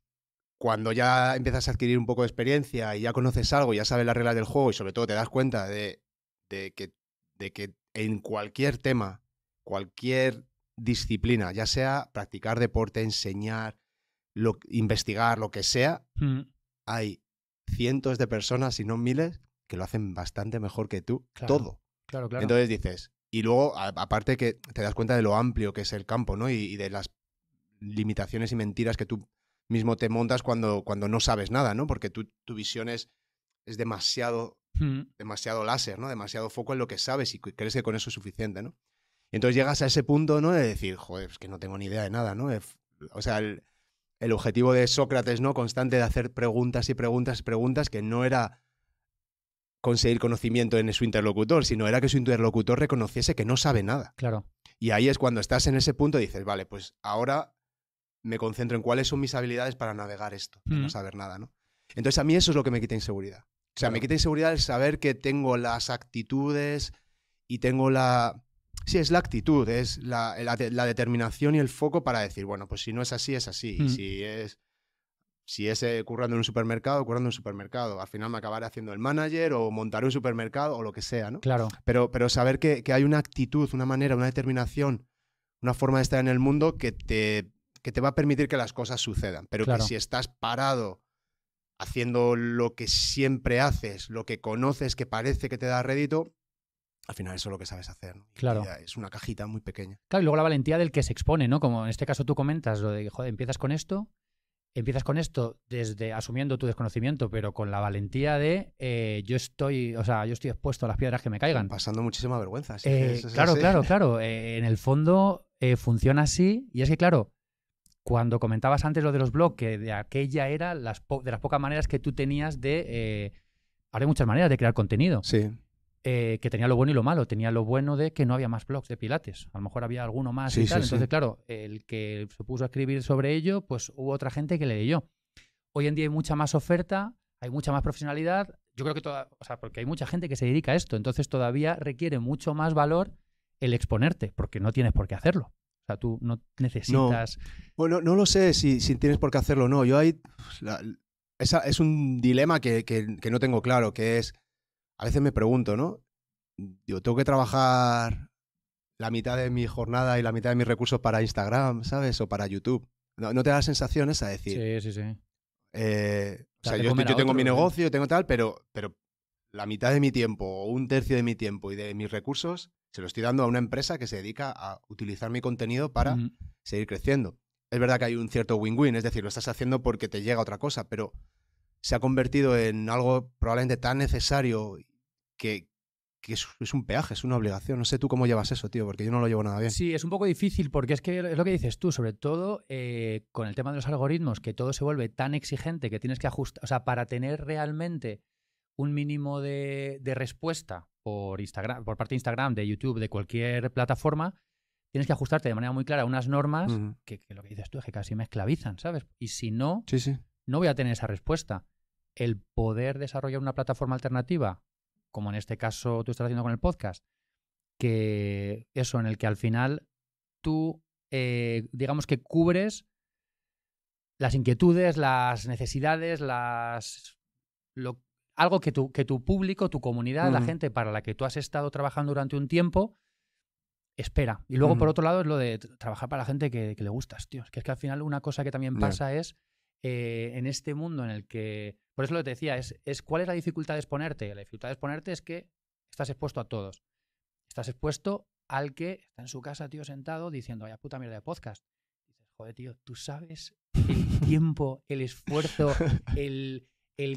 Cuando ya empiezas a adquirir un poco de experiencia y ya conoces algo, ya sabes las reglas del juego y sobre todo te das cuenta de que en cualquier tema, cualquier disciplina, ya sea practicar deporte, enseñar, investigar, lo que sea, hmm. hay cientos de personas, si no miles, que lo hacen bastante mejor que tú, todo. Claro, claro. Entonces dices, y luego, aparte que te das cuenta de lo amplio que es el campo, ¿no? Y, de las limitaciones y mentiras que tú mismo te montas cuando, cuando no sabes nada, ¿no? Porque tu tu visión es, demasiado, hmm. demasiado láser, ¿no? Demasiado foco en lo que sabes y crees que con eso es suficiente, ¿no? Entonces llegas a ese punto, ¿no? De decir, joder, es que no tengo ni idea de nada, ¿no? O sea, el, objetivo de Sócrates, ¿no? Constante de hacer preguntas y preguntas y preguntas que no era conseguir conocimiento en su interlocutor, sino era que su interlocutor reconociese que no sabe nada. Claro. Y ahí es cuando estás en ese punto y dices, vale, pues ahora me concentro en cuáles son mis habilidades para navegar esto, no saber nada, ¿no? Entonces a mí eso es lo que me quita inseguridad. O sea, me quita inseguridad el saber que tengo las actitudes y tengo la Sí, es la actitud, es la, determinación y el foco para decir, bueno, pues si no es así, es así. Mm. Si es si es eh, currando en un supermercado, currando en un supermercado. Al final me acabaré haciendo el manager o montaré un supermercado o lo que sea, ¿no? Claro. Pero, pero saber que, hay una actitud, una manera, una determinación, una forma de estar en el mundo que te, que te va a permitir que las cosas sucedan. Pero que si estás parado haciendo lo que siempre haces, lo que conoces que parece que te da rédito, al final eso es lo que sabes hacer. Claro. es una cajita muy pequeña. Claro, y luego la valentía del que se expone, ¿no? Como en este caso tú comentas, lo de, joder, empiezas con esto, empiezas con esto desde asumiendo tu desconocimiento, pero con la valentía de eh, yo estoy, o sea, yo estoy expuesto a las piedras que me caigan. Pasando muchísima vergüenza. Eh, claro, claro, claro, eh, en el fondo funciona así, y es que, claro, cuando comentabas antes lo de los blogs, que de aquella era las de las pocas maneras que tú tenías de. ahora muchas maneras de crear contenido. Sí eh, que tenía lo bueno y lo malo. Tenía lo bueno de que no había más blogs de Pilates. A lo mejor había alguno más y tal. Entonces, claro, el que se puso a escribir sobre ello, pues hubo otra gente que le leyó. Hoy en día hay mucha más oferta, hay mucha más profesionalidad. Yo creo que toda, o sea, porque hay mucha gente que se dedica a esto. Entonces, todavía requiere mucho más valor el exponerte, porque no tienes por qué hacerlo. O sea, tú no necesitas. Bueno, no lo sé si, tienes por qué hacerlo o no. Yo hay... es un dilema que no tengo claro, que es a veces me pregunto, ¿no? Yo tengo que trabajar la mitad de mi jornada y la mitad de mis recursos para Instagram, ¿sabes? O para YouTube. ¿No, te da la sensación esa de decir? Sí, sí, sí. Eh, o sea, yo, tengo mi negocio, tengo tal, pero, pero la mitad de mi tiempo o un tercio de mi tiempo y de mis recursos se lo estoy dando a una empresa que se dedica a utilizar mi contenido para seguir creciendo. Es verdad que hay un cierto win-win, es decir, lo estás haciendo porque te llega otra cosa, pero se ha convertido en algo probablemente tan necesario que, que es, un peaje, es una obligación. No sé tú cómo llevas eso, tío, porque yo no lo llevo nada bien. Sí, es un poco difícil porque es que es lo que dices tú, sobre todo eh, con el tema de los algoritmos, que todo se vuelve tan exigente que tienes que ajustar, o sea, para tener realmente un mínimo de, respuesta por, Instagram, por parte de Instagram, de YouTube, de cualquier plataforma, tienes que ajustarte de manera muy clara a unas normas que, lo que dices tú es que casi me esclavizan, ¿sabes? Y si no, no voy a tener esa respuesta el poder desarrollar una plataforma alternativa, como en este caso tú estás haciendo con el podcast, que eso, en el que al final tú, eh, digamos que cubres las inquietudes, las necesidades, las algo que tu, que tu público, tu comunidad, la gente para la que tú has estado trabajando durante un tiempo, espera. Y luego, por otro lado, es lo de trabajar para la gente que, le gustas, tío. Que es que al final una cosa que también pasa es eh, en este mundo en el que... Por eso lo que te decía, es, cuál es la dificultad de exponerte. La dificultad de exponerte es que estás expuesto a todos. Estás expuesto al que está en su casa, tío, sentado, diciendo, vaya puta mierda de podcast. dices, joder, tío, tú sabes el tiempo, el esfuerzo, el,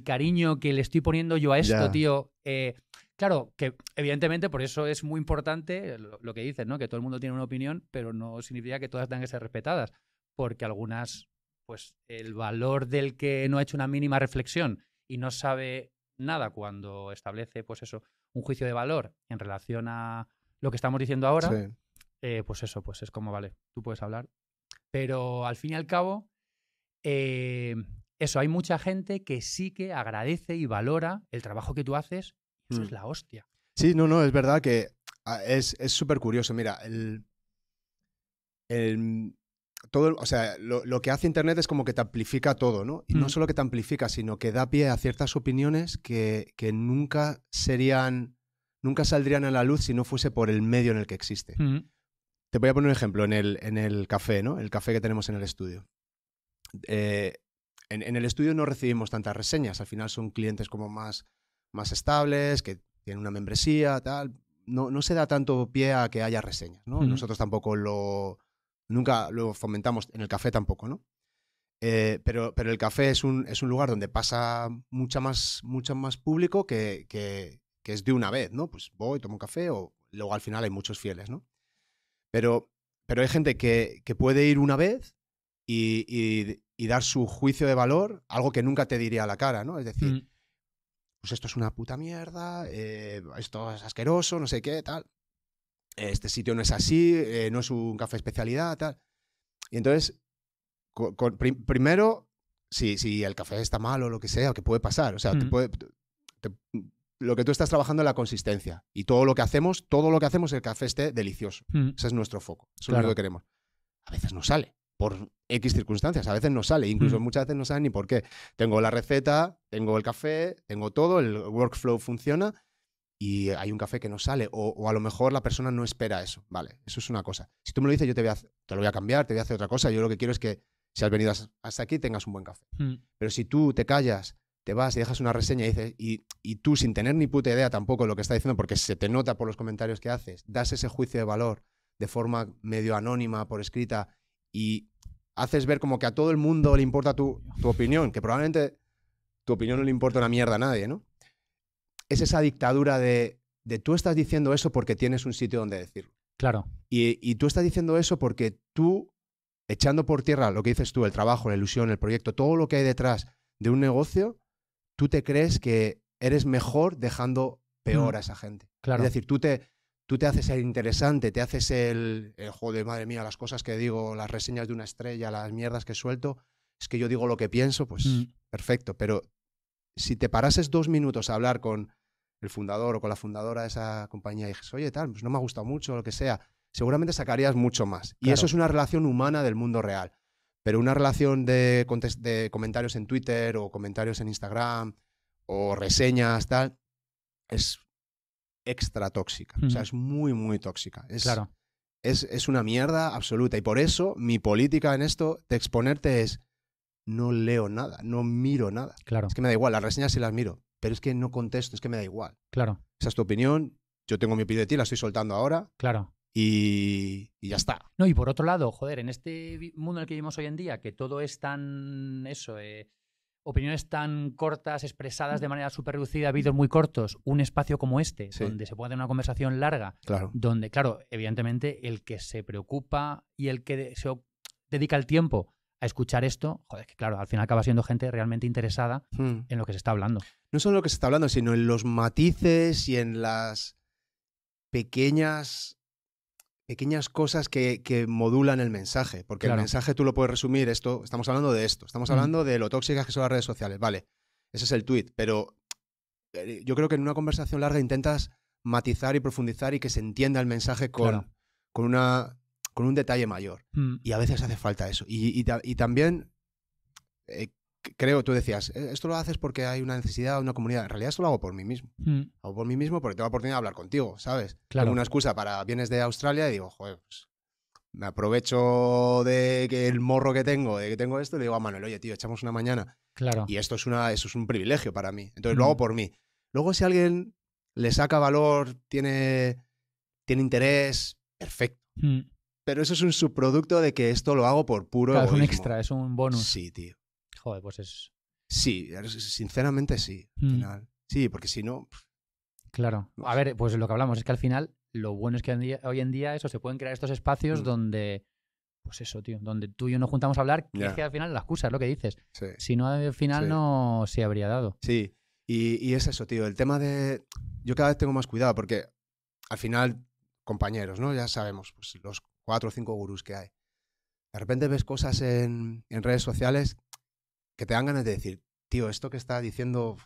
cariño que le estoy poniendo yo a esto, tío. Eh, claro, que evidentemente por eso es muy importante lo, lo que dices, ¿no? Que todo el mundo tiene una opinión, pero no significa que todas tengan que ser respetadas, porque algunas pues el valor del que no ha hecho una mínima reflexión y no sabe nada cuando establece, pues eso, un juicio de valor en relación a lo que estamos diciendo ahora, eh, pues eso, pues es como, vale, tú puedes hablar. Pero al fin y al cabo, eh, eso, hay mucha gente que sí que agradece y valora el trabajo que tú haces. eso es mm. la hostia. Sí, no, no, es verdad que ah, es súper curioso. Mira, el, o sea, lo, que hace Internet es como que te amplifica todo, ¿no? Y no mm. solo que te amplifica, sino que da pie a ciertas opiniones que, nunca serían, nunca saldrían a la luz si no fuese por el medio en el que existe. Mm. Te voy a poner un ejemplo en el, en el café, ¿no? El café que tenemos en el estudio. Eh, en, en, el estudio no recibimos tantas reseñas, al final son clientes como más, más estables, que tienen una membresía, tal. No, no se da tanto pie a que haya reseñas, ¿no? Mm. Nosotros tampoco lo Nunca lo fomentamos en el café tampoco, ¿no? Eh, pero, pero el café es un, es un lugar donde pasa mucha más, más público que, es de una vez, ¿no? Pues voy, tomo un café o luego al final hay muchos fieles, ¿no? Pero, pero hay gente que, puede ir una vez y, dar su juicio de valor, algo que nunca te diría a la cara, ¿no? Es decir, mm. pues esto es una puta mierda, eh, esto es asqueroso, no sé qué, tal este sitio no es así, eh, no es un café especialidad, tal. Y entonces, primero, si, el café está mal o lo que sea, que puede pasar, o sea, lo que tú estás trabajando es la consistencia y todo lo que hacemos, todo lo que hacemos el café esté delicioso. Ese es nuestro foco, eso es lo que queremos. A veces no sale, por X circunstancias, a veces no sale, incluso muchas veces no saben ni por qué. Tengo la receta, tengo el café, tengo todo, el workflow funciona y hay un café que no sale, o, a lo mejor la persona no espera eso, ¿vale? Eso es una cosa. Si tú me lo dices, yo te, voy te lo voy a cambiar, te voy a hacer otra cosa, yo lo que quiero es que si has venido hasta aquí tengas un buen café. Mm. Pero si tú te callas, te vas y dejas una reseña y, dices, y, y tú sin tener ni puta idea tampoco de lo que está diciendo, porque se te nota por los comentarios que haces, das ese juicio de valor de forma medio anónima, por escrita, y haces ver como que a todo el mundo le importa tu, tu opinión, que probablemente tu opinión no le importa una mierda a nadie, ¿no? es esa dictadura de, de tú estás diciendo eso porque tienes un sitio donde decirlo. Claro. Y, tú estás diciendo eso porque tú, echando por tierra lo que dices tú, el trabajo, la ilusión, el proyecto, todo lo que hay detrás de un negocio, tú te crees que eres mejor dejando peor mm. a esa gente. Claro. Es decir, tú te, tú te haces el interesante, te haces el, eh, joder, madre mía, las cosas que digo, las reseñas de una estrella, las mierdas que suelto, es que yo digo lo que pienso, pues mm. perfecto. Pero si te parases dos minutos a hablar con el fundador o con la fundadora de esa compañía y dices, oye, tal, pues no me ha gustado mucho, lo que sea, seguramente sacarías mucho más. Y eso es una relación humana del mundo real. Pero una relación de, de comentarios en Twitter o comentarios en Instagram o reseñas, tal, es extra tóxica. O sea, es muy, muy tóxica. Es, Es, una mierda absoluta. Y por eso mi política en esto de exponerte es no leo nada, no miro nada. Claro. Es que me da igual, las reseñas si las miro, pero es que no contesto, es que me da igual. Claro. Esa es tu opinión, yo tengo mi opinión de ti, la estoy soltando ahora. Claro. Y, ya está. No, y por otro lado, joder, en este mundo en el que vivimos hoy en día, que todo es tan. Eso, eh, opiniones tan cortas, expresadas de manera súper reducida, vídeos muy cortos, un espacio como este, donde se puede tener una conversación larga. Claro. Donde, claro, evidentemente, el que se preocupa y el que se dedica el tiempo a escuchar esto, joder, que claro, al final acaba siendo gente realmente interesada hmm. en lo que se está hablando. No solo en lo que se está hablando, sino en los matices y en las pequeñas pequeñas cosas que, modulan el mensaje, porque el mensaje tú lo puedes resumir, esto, estamos hablando de esto, estamos hmm. hablando de lo tóxicas que son las redes sociales, vale, ese es el tweet, pero eh, yo creo que en una conversación larga intentas matizar y profundizar y que se entienda el mensaje con, con una con un detalle mayor. Mm. Y a veces hace falta eso. Y, también eh, creo, tú decías, eh, esto lo haces porque hay una necesidad, una comunidad. En realidad esto lo hago por mí mismo. o mm. Hago por mí mismo porque tengo la oportunidad de hablar contigo, ¿sabes? Claro. una excusa para vienes de Australia y digo, joder, pues me aprovecho de que el morro que tengo, de que tengo esto, le digo a Manuel, oye, tío, echamos una mañana. Claro. Y esto es, una, eso es un privilegio para mí. Entonces lo mm. hago por mí. Luego si alguien le saca valor, tiene, tiene interés, perfecto. Pero eso es un subproducto de que esto lo hago por puro. Claro, es un extra, es un bonus. Sí, tío. Joder, pues es. Sí, sinceramente sí. Mm. Sí, porque si no. Claro. A ver, pues lo que hablamos es que al final lo bueno es que hoy en día, eso, se pueden crear estos espacios mm. donde pues eso, tío, donde tú y yo nos juntamos a hablar, que al final la excusa es lo que dices. Si no, al final no se habría dado. Sí, y, y, es eso, tío, el tema de... Yo cada vez tengo más cuidado porque al final, compañeros, ¿no? Ya sabemos, pues los cuatro o cinco gurús que hay. De repente ves cosas en, redes sociales que te dan ganas de decir, tío, esto que está diciendo,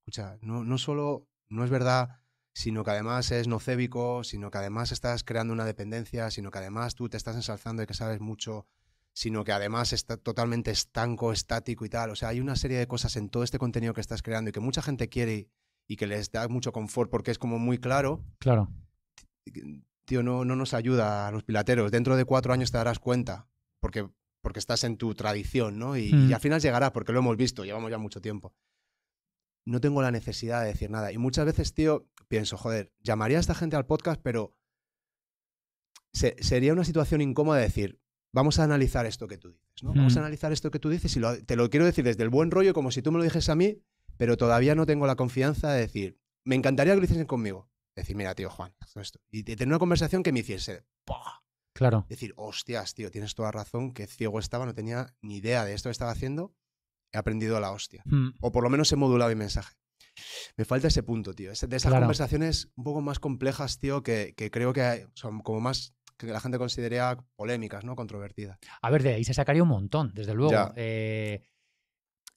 escucha, no, no solo no es verdad, sino que además es nocébico, sino que además estás creando una dependencia, sino que además tú te estás ensalzando de que sabes mucho, sino que además está totalmente estanco, estático y tal. O sea, hay una serie de cosas en todo este contenido que estás creando y que mucha gente quiere y que les da mucho confort porque es como muy claro. Claro tío, no, nos ayuda a los pilateros. Dentro de cuatro años te darás cuenta, porque, porque estás en tu tradición, ¿no? Y, mm. al final llegará, porque lo hemos visto, llevamos ya mucho tiempo. No tengo la necesidad de decir nada. Y muchas veces, tío, pienso, joder, llamaría a esta gente al podcast, pero sería una situación incómoda decir, vamos a analizar esto que tú dices, ¿no? Vamos a mm. analizar esto que tú dices y te lo quiero decir desde el buen rollo, como si tú me lo dijes a mí, pero todavía no tengo la confianza de decir, me encantaría que lo hiciesen conmigo, Decir, mira, tío, Juan, esto. Y tener una conversación que me hiciese. Claro. Decir, hostias, tío, tienes toda razón, que ciego estaba, no tenía ni idea de esto que estaba haciendo, he aprendido la hostia. Hmm. O por lo menos he modulado mi mensaje. Me falta ese punto, tío. de esas conversaciones un poco más complejas, tío, que, creo que son como más que la gente considera polémicas, ¿no? Controvertidas. A ver, de ahí se sacaría un montón, desde luego. Eh,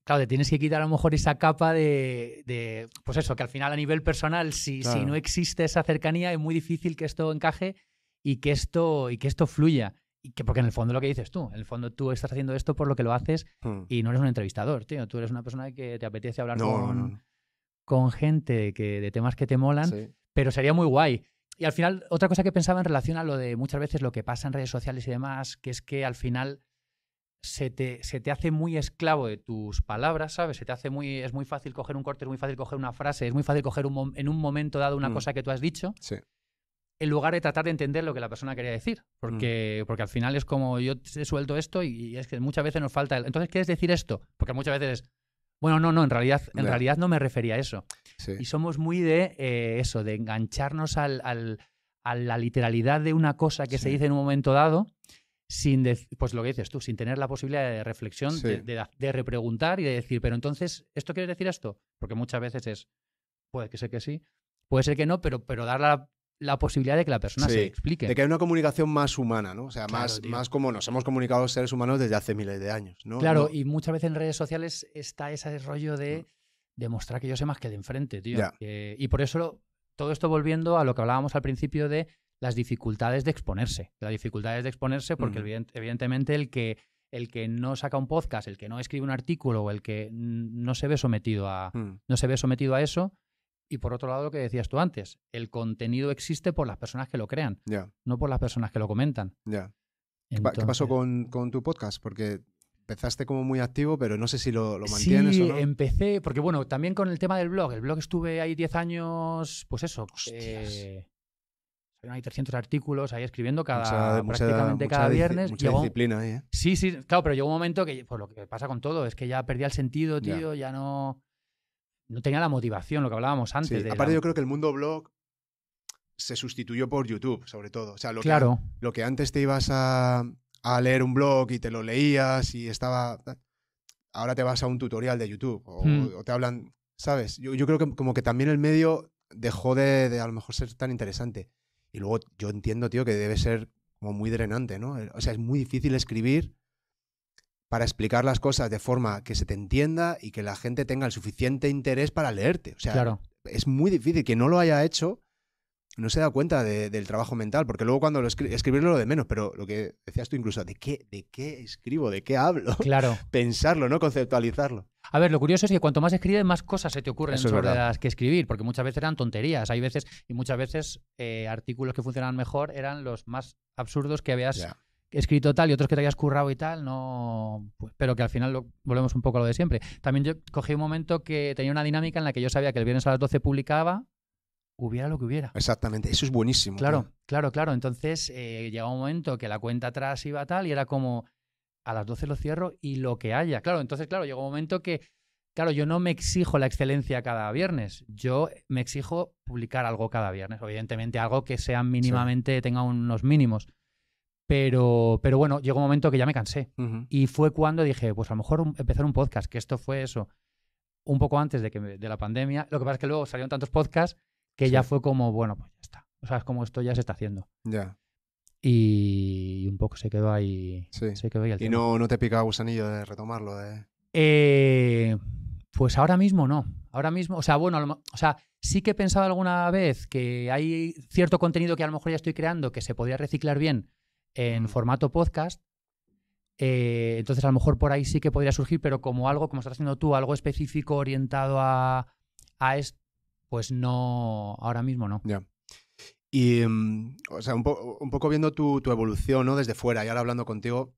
claro, te tienes que quitar a lo mejor esa capa de, pues eso, que al final a nivel personal, si, no existe esa cercanía, es muy difícil que esto encaje y que esto, y que esto fluya. porque en el fondo lo que dices tú, en el fondo tú estás haciendo esto por lo que lo haces hmm. y no eres un entrevistador, tío. Tú eres una persona que te apetece hablar con, gente que, de temas que te molan, pero sería muy guay. Y al final, otra cosa que pensaba en relación a lo de muchas veces lo que pasa en redes sociales y demás, que es que al final se te, hace muy esclavo de tus palabras, ¿sabes? Se te hace muy, es muy fácil coger un corte, es muy fácil coger una frase, es muy fácil coger un, en un momento dado una mm. cosa que tú has dicho. En lugar de tratar de entender lo que la persona quería decir. Mm. Porque, porque al final es como yo he suelto esto y, es que muchas veces nos falta. Entonces, ¿qué es decir esto? Porque muchas veces es. Bueno, no, no, en realidad, en realidad no me refería a eso. Y somos muy de eh, eso, de engancharnos al, a la literalidad de una cosa que se dice en un momento dado sin pues lo que dices tú, sin tener la posibilidad de reflexión, de, repreguntar y de decir, pero entonces, ¿esto quiere decir esto? Porque muchas veces es, puede que sea que sí, puede ser que no, pero, pero dar la, posibilidad de que la persona se explique. De que hay una comunicación más humana, ¿no? O sea, más, más como nos hemos comunicado seres humanos desde hace miles de años, ¿no? Claro, y muchas veces en redes sociales está ese rollo de mm. demostrar que yo sé más que de enfrente, tío. y por eso todo esto volviendo a lo que hablábamos al principio de las dificultades de exponerse. Las dificultades de exponerse porque evidentemente el que, el que no saca un podcast, el que no escribe un artículo o el que no se ve sometido a, mm. no se ve sometido a eso. Y por otro lado, lo que decías tú antes, el contenido existe por las personas que lo crean, no por las personas que lo comentan. Ya. ¿Qué pasó con, con tu podcast? Porque empezaste como muy activo, pero no sé si lo, mantienes o no. empecé, porque bueno, también con el tema del blog. El blog estuve ahí 10 años, pues eso, eh, hay 300 artículos ahí escribiendo cada, prácticamente cada viernes. Mucha disciplina ¿eh? Sí, sí, claro, pero llegó un momento que, por lo que pasa con todo, es que ya perdía el sentido, tío, ya no, no tenía la motivación, lo que hablábamos antes. aparte yo creo que el mundo blog se sustituyó por YouTube, sobre todo. O sea, lo, claro. que, lo que antes te ibas a, leer un blog y te lo leías y estaba... Ahora te vas a un tutorial de YouTube hmm. o, te hablan, ¿sabes? Yo, yo creo que como que también el medio dejó de, de, a lo mejor ser tan interesante. Y luego yo entiendo, tío, que debe ser como muy drenante, ¿no? Eh, o sea, es muy difícil escribir para explicar las cosas de forma que se te entienda y que la gente tenga el suficiente interés para leerte. O sea, es muy difícil. que no lo haya hecho, no se da cuenta del trabajo mental, porque luego cuando lo escribirlo lo de menos, pero lo que decías tú incluso, ¿de qué, de qué escribo? ¿De qué hablo? Claro. Pensarlo, ¿no? Conceptualizarlo. A ver, lo curioso es que cuanto más escribes, más cosas se te ocurren sobre las que escribir, porque muchas veces eran tonterías. Hay veces, y muchas veces, eh, artículos que funcionaban mejor eran los más absurdos que habías escrito tal y otros que te habías currado y tal, no. Pues, pero que al final volvemos un poco a lo de siempre. También yo cogí un momento que tenía una dinámica en la que yo sabía que el viernes a las 12 publicaba hubiera lo que hubiera. Exactamente, eso es buenísimo. Claro, claro, claro. Entonces eh, llegó un momento que la cuenta atrás iba tal y era como a las 12 lo cierro y lo que haya. Claro, entonces, claro, llegó un momento que, claro, yo no me exijo la excelencia cada viernes, yo me exijo publicar algo cada viernes, evidentemente algo que sea mínimamente, tenga unos mínimos. Pero, pero bueno, llegó un momento que ya me cansé. Y fue cuando dije, pues a lo mejor empezar un podcast, que esto fue eso, un poco antes de, que, de la pandemia. Lo que pasa es que luego salieron tantos podcasts que ya fue como, bueno, pues ya está. O sea, es como esto ya se está haciendo. Ya. Y un poco se quedó ahí. Sí. Se quedó ahí ¿Y no, no, te pica gusanillo de retomarlo? Eh, pues ahora mismo no. Ahora mismo, o sea, bueno, o sea, sí que he pensado alguna vez que hay cierto contenido que a lo mejor ya estoy creando que se podría reciclar bien en formato podcast. Eh, entonces, a lo mejor por ahí sí que podría surgir, pero como algo, como estás haciendo tú, algo específico orientado a, esto, pues no, ahora mismo no. Ya. Y, mm, o sea, un, poco viendo tu, evolución, ¿no? Desde fuera y ahora hablando contigo,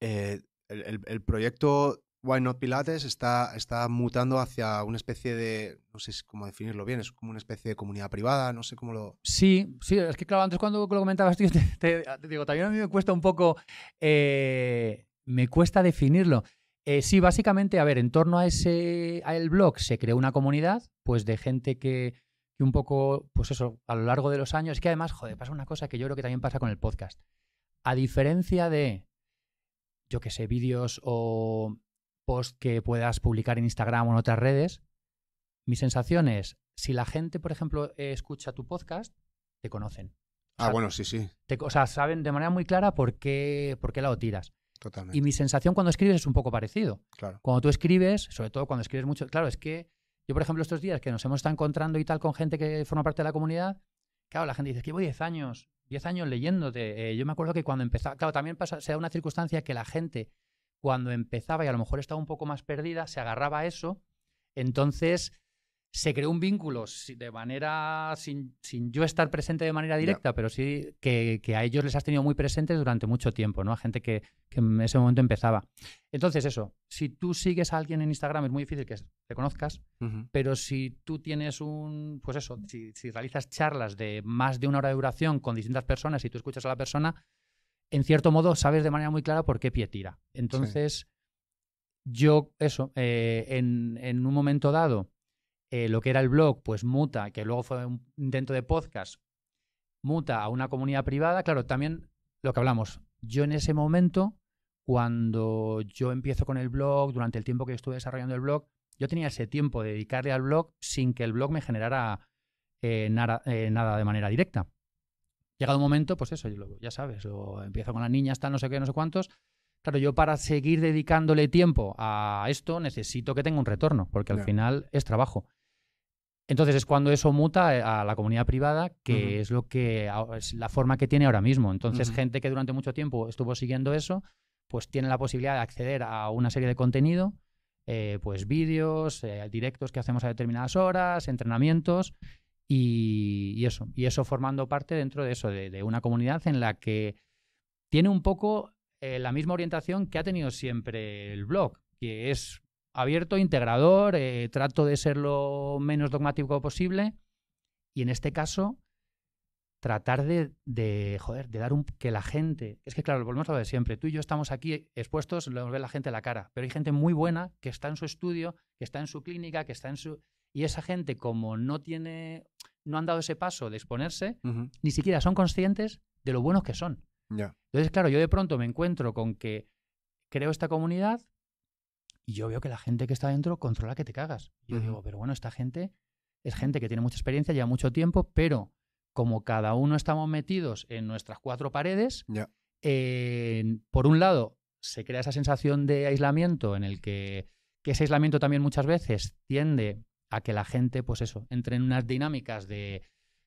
eh, el, proyecto Why Not Pilates está, está mutando hacia una especie de, no sé cómo definirlo bien, es como una especie de comunidad privada, no sé cómo lo... Sí, sí, es que claro, antes cuando lo comentabas tú, te, digo, también a mí me cuesta un poco, eh, me cuesta definirlo. Eh, sí, básicamente, a ver, en torno a ese el blog se creó una comunidad, pues de gente que, un poco, pues eso, a lo largo de los años, que además, joder, pasa una cosa que yo creo que también pasa con el podcast. A diferencia de, yo qué sé, vídeos o posts que puedas publicar en Instagram o en otras redes, mi sensación es, si la gente, por ejemplo, escucha tu podcast, te conocen. ah, bueno, sí, sí. o sea, saben de manera muy clara por qué, por qué tiras. Y mi sensación cuando escribes es un poco parecido. Cuando tú escribes, sobre todo cuando escribes mucho, claro, es que yo, por ejemplo, estos días que nos hemos estado encontrando y tal con gente que forma parte de la comunidad, claro, la gente dice, que llevo 10 años, 10 años leyéndote. Eh, yo me acuerdo que cuando empezaba, claro, también pasa, se da una circunstancia que la gente cuando empezaba y a lo mejor estaba un poco más perdida, se agarraba a eso. Entonces, se creó un vínculo de manera, sin, yo estar presente de manera directa, pero sí que, a ellos les has tenido muy presentes durante mucho tiempo, ¿no? A gente que, en ese momento empezaba. Entonces, eso, si tú sigues a alguien en Instagram es muy difícil que te conozcas, pero si tú tienes un, pues eso, si, realizas charlas de más de una hora de duración con distintas personas y tú escuchas a la persona, en cierto modo sabes de manera muy clara por qué pie tira. Entonces, yo, eso, eh, en, en un momento dado, eh, lo que era el blog, pues muta, que luego fue un intento de podcast, muta a una comunidad privada. Claro, también lo que hablamos, yo en ese momento, cuando yo empiezo con el blog, durante el tiempo que estuve desarrollando el blog, yo tenía ese tiempo de dedicarle al blog sin que el blog me generara eh, eh, nada, de manera directa. Llegado un momento, pues eso, ya sabes, lo empiezo con las niñas, tal, no sé qué, no sé cuántos. Claro, yo para seguir dedicándole tiempo a esto necesito que tenga un retorno, porque al final es trabajo. Entonces es cuando eso muta eh, a la comunidad privada, que es lo que es la forma que tiene ahora mismo. Entonces, gente que durante mucho tiempo estuvo siguiendo eso, pues tiene la posibilidad de acceder a una serie de contenido, eh, pues vídeos, eh, directos que hacemos a determinadas horas, entrenamientos y, eso. Y eso formando parte dentro de eso, de, una comunidad en la que tiene un poco la misma orientación que ha tenido siempre el blog, que es abierto, integrador, eh, trato de ser lo menos dogmático posible y en este caso tratar de, de, joder, de dar un que la gente, es que claro, volvemos a lo de siempre, tú y yo estamos aquí expuestos, nos ve la gente a la cara, pero hay gente muy buena que está en su estudio, que está en su clínica, que está en su y esa gente como no tiene no han dado ese paso de exponerse, ni siquiera son conscientes de lo buenos que son. Entonces, claro, yo de pronto me encuentro con que creo esta comunidad, y yo veo que la gente que está dentro controla que te cagas. Yo digo, pero bueno, esta gente es gente que tiene mucha experiencia, lleva mucho tiempo, pero como cada uno estamos metidos en nuestras cuatro paredes, eh, por un lado se crea esa sensación de aislamiento en el que, ese aislamiento también muchas veces tiende a que la gente, pues eso, entre en unas dinámicas de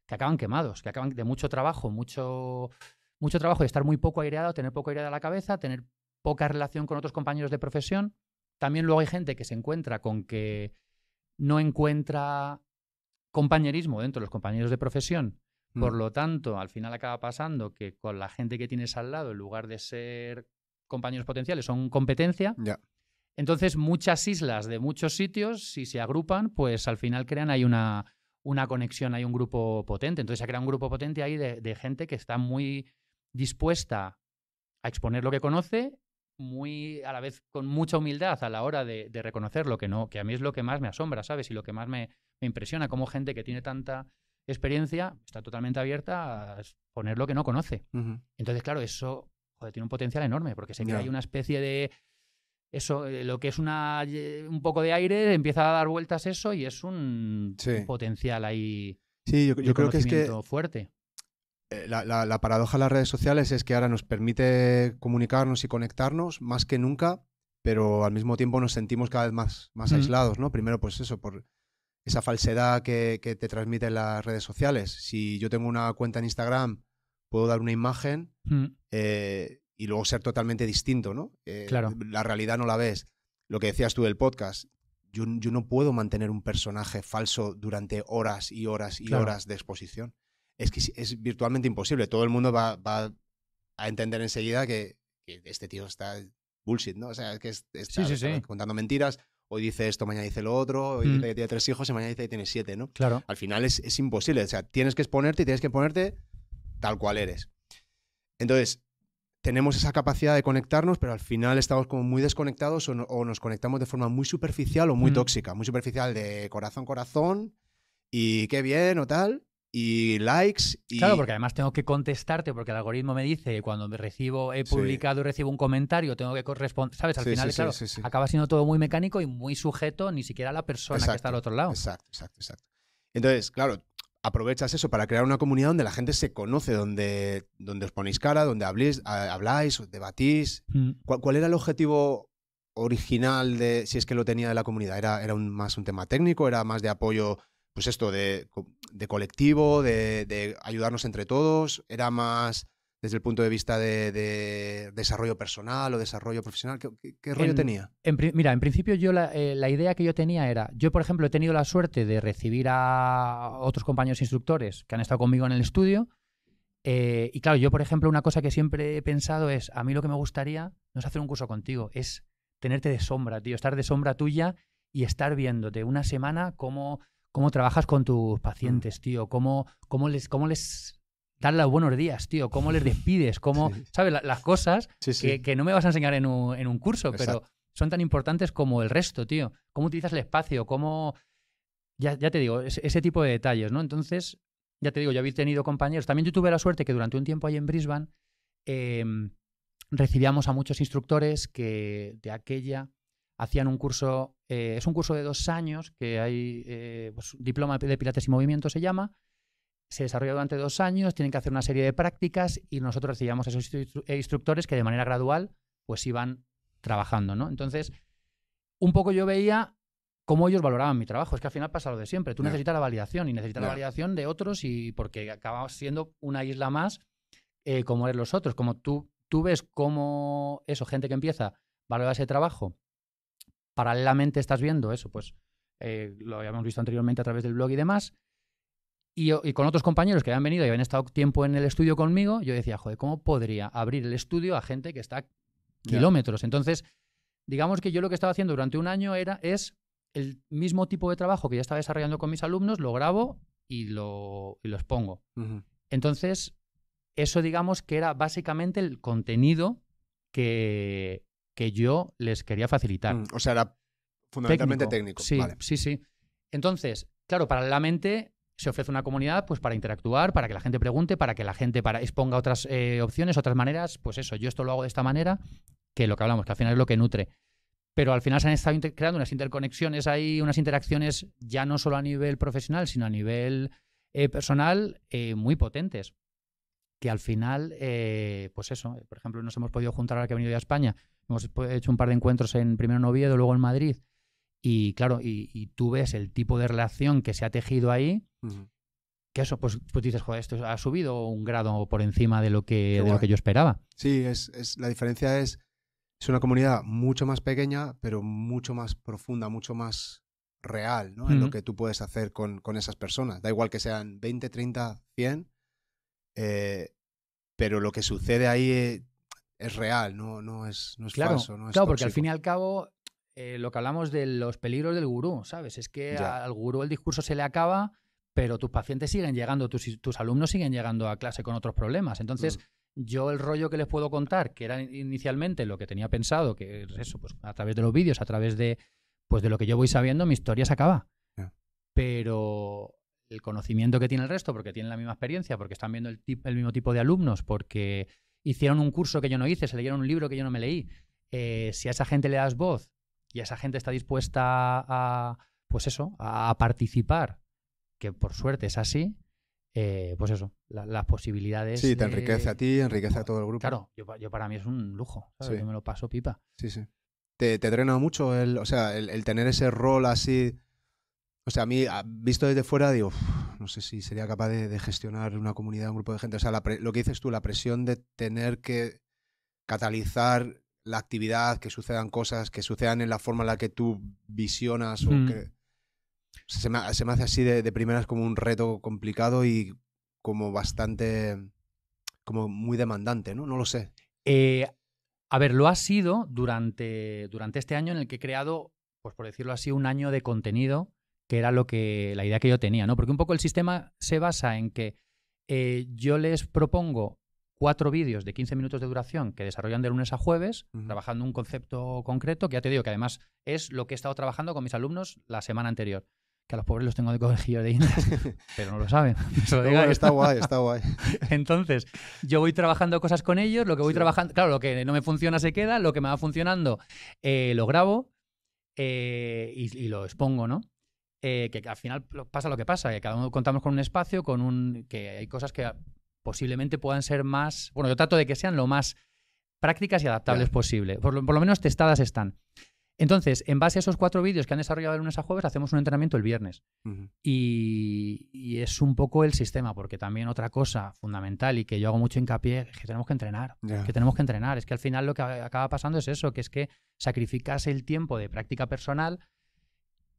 que acaban quemados, que acaban de mucho trabajo, mucho, mucho trabajo de estar muy poco aireado, tener poco aireada la cabeza, tener poca relación con otros compañeros de profesión. También luego hay gente que se encuentra con que no encuentra compañerismo dentro de los compañeros de profesión. Mm. Por lo tanto, al final acaba pasando que con la gente que tienes al lado, en lugar de ser compañeros potenciales, son competencia. Ya. Entonces, muchas islas de muchos sitios, si se agrupan, pues al final crean hay una, una conexión, hay un grupo potente. Entonces, se crea un grupo potente ahí de gente que está muy dispuesta a exponer lo que conoce muy, a la vez, con mucha humildad a la hora de, reconocer lo que no, que a mí es lo que más me asombra, ¿sabes? Y lo que más me, impresiona, como gente que tiene tanta experiencia está totalmente abierta a poner lo que no conoce. Entonces, claro, eso tiene un potencial enorme, porque si hay una especie de, eso, eh, lo que es una, un poco de aire, empieza a dar vueltas eso y es un, potencial ahí. Sí, yo, creo que es que fuerte. Eh, la, paradoja de las redes sociales es que ahora nos permite comunicarnos y conectarnos más que nunca, pero al mismo tiempo nos sentimos cada vez más, más mm. aislados, ¿no? Primero, pues eso, por esa falsedad que, te transmiten las redes sociales. Si yo tengo una cuenta en Instagram, puedo dar una imagen mm. eh, y luego ser totalmente distinto, ¿no? Eh, claro. La realidad no la ves. Lo que decías tú del podcast. Yo, no puedo mantener un personaje falso durante horas y horas y horas de exposición es que es virtualmente imposible. Todo el mundo va, a entender enseguida que, este tío está bullshit, ¿no? O sea, es, que está contando mentiras. Hoy dice esto, mañana dice lo otro, hoy mm. dice que tiene tres hijos y mañana dice que tiene siete, ¿no? Claro. Al final es, es imposible. O sea, tienes que exponerte y tienes que ponerte tal cual eres. Entonces, tenemos esa capacidad de conectarnos, pero al final estamos como muy desconectados o, nos conectamos de forma muy superficial o muy mm. tóxica. Muy superficial de corazón, corazón y qué bien o tal y likes. Y... Claro, porque además tengo que contestarte, porque el algoritmo me dice cuando recibo, he publicado y recibo un comentario, tengo que responder, ¿Sabes? Al final, claro, acaba siendo todo muy mecánico y muy sujeto ni siquiera a la persona que está al otro lado. Exacto, exacto, exacto. Entonces, claro, aprovechas eso para crear una comunidad donde la gente se conoce, donde, donde os ponéis cara, donde habléis, habláis, debatís. Mm. ¿Cuál, era el objetivo original de, si es que lo tenía de la comunidad? ¿Era, era más un tema técnico? ¿Era más de apoyo? pues esto, de, colectivo, de, ayudarnos entre todos, era más desde el punto de vista de, desarrollo personal o desarrollo profesional, ¿qué, qué, rollo tenía? mira, en principio yo eh, la, idea que yo tenía era, yo por ejemplo he tenido la suerte de recibir a otros compañeros instructores que han estado conmigo en el estudio, eh, y claro, yo por ejemplo una cosa que siempre he pensado es, a mí lo que me gustaría no es hacer un curso contigo, es tenerte de sombra, tío, estar de sombra tuya y estar viéndote una semana como cómo trabajas con tus mm. pacientes, tío, cómo, cómo les, cómo les das los buenos días, tío, cómo les despides, cómo, ¿sabes? las cosas Que, no me vas a enseñar en un, curso, pero son tan importantes como el resto, tío. Cómo utilizas el espacio, cómo... Ya, te digo, ese tipo de detalles, ¿no? Entonces, ya te digo, yo había tenido compañeros. También yo tuve la suerte que durante un tiempo ahí en Brisbane em, recibíamos a muchos instructores que de aquella hacían un curso, eh, es un curso de dos años, que hay eh, pues, diploma de pilates y movimiento se llama, se desarrolla durante dos años, tienen que hacer una serie de prácticas y nosotros recibíamos a esos e instructores que de manera gradual pues iban trabajando, ¿no? Entonces, un poco yo veía cómo ellos valoraban mi trabajo. Es que al final pasa lo de siempre. Tú necesitas la validación y necesitas la validación de otros y porque acabas siendo una isla más eh, como eres los otros. Como tú, tú ves cómo eso, gente que empieza, valora ese trabajo paralelamente estás viendo eso, pues eh, lo habíamos visto anteriormente a través del blog y demás. Y, con otros compañeros que habían venido y habían estado tiempo en el estudio conmigo, yo decía, joder, ¿cómo podría abrir el estudio a gente que está kilómetros? Entonces, digamos que yo lo que estaba haciendo durante un año era, es el mismo tipo de trabajo que ya estaba desarrollando con mis alumnos, lo grabo y lo, y expongo. Entonces, eso digamos que era básicamente el contenido que, que yo les quería facilitar. Mm, o sea, era fundamentalmente técnico. Sí, sí, sí. Entonces, claro, paralelamente se ofrece una comunidad pues para interactuar, para que la gente pregunte, para que la gente para, exponga otras eh, opciones, otras maneras. Pues eso, yo esto lo hago de esta manera, que lo que hablamos, que al final es lo que nutre. Pero al final se han estado creando unas interconexiones ahí, unas interacciones ya no solo a nivel profesional, sino a nivel eh, personal eh, muy potentes. Que al final, pues eso, por ejemplo, nos hemos podido juntar ahora que he venido de España Hemos hecho un par de encuentros en primero en Oviedo, luego en Madrid. Y claro, y, tú ves el tipo de relación que se ha tejido ahí. Que eso, pues, pues, dices, joder, esto ha subido un grado por encima de lo que, lo que yo esperaba. Sí, es, la diferencia es, es una comunidad mucho más pequeña, pero mucho más profunda, mucho más real, ¿no? En lo que tú puedes hacer con, esas personas. Da igual que sean 20, 30, 100, pero lo que sucede ahí eh, es real, no, no es, no es claro, falso. No claro, porque al fin y al cabo, eh, lo que hablamos de los peligros del gurú, ¿sabes? Es que al gurú el discurso se le acaba, pero tus pacientes siguen llegando, tus, tus alumnos siguen llegando a clase con otros problemas. Entonces, mm. yo el rollo que les puedo contar, que era inicialmente lo que tenía pensado, que eso, pues a través de los vídeos, a través de, pues, de lo que yo voy sabiendo, mi historia se acaba. Pero el conocimiento que tiene el resto, porque tienen la misma experiencia, porque están viendo el, el mismo tipo de alumnos, porque hicieron un curso que yo no hice, se leyeron un libro que yo no me leí. Eh, si a esa gente le das voz y esa gente está dispuesta a, pues eso, a participar, que por suerte es así, eh, pues eso, las posibilidades. Sí, te enriquece a ti, enriquece a todo el grupo. Claro, yo, para mí es un lujo, yo me lo paso pipa. Sí, sí. Te, drena mucho el, o sea, el, tener ese rol así. O sea, a mí, ah, visto desde fuera, digo, no sé si sería capaz de, gestionar una comunidad, un grupo de gente. O sea, lo que dices tú, la presión de tener que catalizar la actividad, que sucedan cosas, que sucedan en la forma en la que tú visionas o mm. que... Se me, hace así de, primeras como un reto complicado y como bastante, como muy demandante, ¿no? No lo sé. Eh, a ver, lo ha sido durante, durante este año en el que he creado, pues por decirlo así, un año de contenido que era lo que, la idea que yo tenía, ¿no? Porque un poco el sistema se basa en que eh, yo les propongo cuatro vídeos de 15 minutos de duración que desarrollan de lunes a jueves, trabajando un concepto concreto, que ya te digo que además es lo que he estado trabajando con mis alumnos la semana anterior. Que a los pobres los tengo de colegio de indias, pero no lo saben. está guay, está guay. Entonces, yo voy trabajando cosas con ellos, lo que voy trabajando, claro, lo que no me funciona se queda, lo que me va funcionando eh, lo grabo eh, y, lo expongo, ¿no? Eh, que al final pasa lo que pasa, que cada uno contamos con un espacio, con un que hay cosas que posiblemente puedan ser más, bueno, yo trato de que sean lo más prácticas y adaptables posible, por lo, menos testadas están. Entonces, en base a esos cuatro vídeos que han desarrollado de lunes a jueves, hacemos un entrenamiento el viernes. y, es un poco el sistema, porque también otra cosa fundamental y que yo hago mucho hincapié es que tenemos que entrenar. Que tenemos que entrenar. Es que al final lo que acaba pasando es eso, que es que sacrificas el tiempo de práctica personal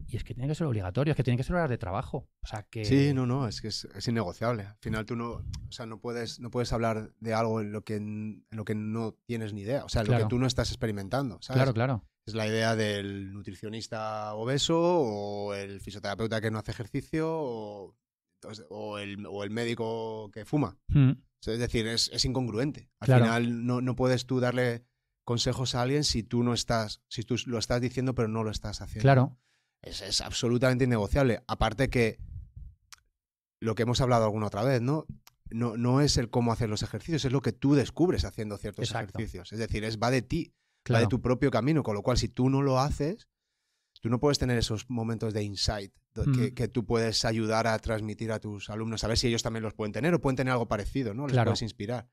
y es que tiene que ser obligatorio, es que tiene que ser horas de trabajo. O sea que... Sí, no, no, es que es, innegociable. Al final tú no, sea, no, puedes, no puedes hablar de algo en lo que, en lo que no tienes ni idea, o sea, en lo que tú no estás experimentando. Claro, claro. Es la idea del nutricionista obeso o el fisioterapeuta que no hace ejercicio o, el, o el, médico que fuma. Hmm. Es decir, es, incongruente. Al final no, no puedes tú darle consejos a alguien si tú no estás, si tú lo estás diciendo pero no lo estás haciendo. Claro es, absolutamente innegociable. Aparte que lo que hemos hablado alguna otra vez, ¿no? No, no es el cómo hacer los ejercicios, es lo que tú descubres haciendo ciertos ejercicios. Es decir, es va de ti, va de tu propio camino. Con lo cual, si tú no lo haces, tú no puedes tener esos momentos de insight mm. que, tú puedes ayudar a transmitir a tus alumnos, a ver si ellos también los pueden tener o pueden tener algo parecido, ¿no? Les claro. puedes inspirar.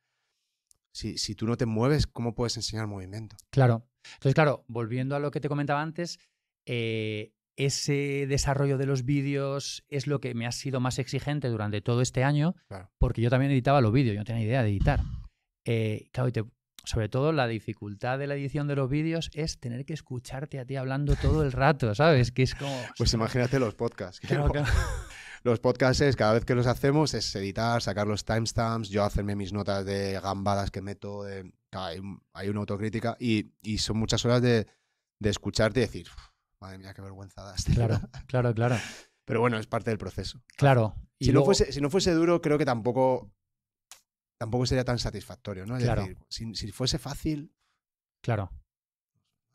Si, tú no te mueves, ¿cómo puedes enseñar movimiento? Claro. Entonces, claro, volviendo a lo que te comentaba antes, eh, ese desarrollo de los vídeos es lo que me ha sido más exigente durante todo este año, porque yo también editaba los vídeos, yo no tenía idea de editar. Eh, sobre todo la dificultad de la edición de los vídeos es tener que escucharte a ti hablando todo el rato, ¿sabes? Que es como... Pues imagínate los podcasts. Los podcasts cada vez que los hacemos, es editar, sacar los timestamps, yo hacerme mis notas de gambadas que meto, hay, una autocrítica y, son muchas horas de, de escucharte y decir, madre mía, qué vergüenza este, Claro, claro, claro. Pero bueno, es parte del proceso. Claro. si, no fuese, si no fuese duro, creo que tampoco, tampoco sería tan satisfactorio, ¿no? Es decir, si, fuese fácil. Claro.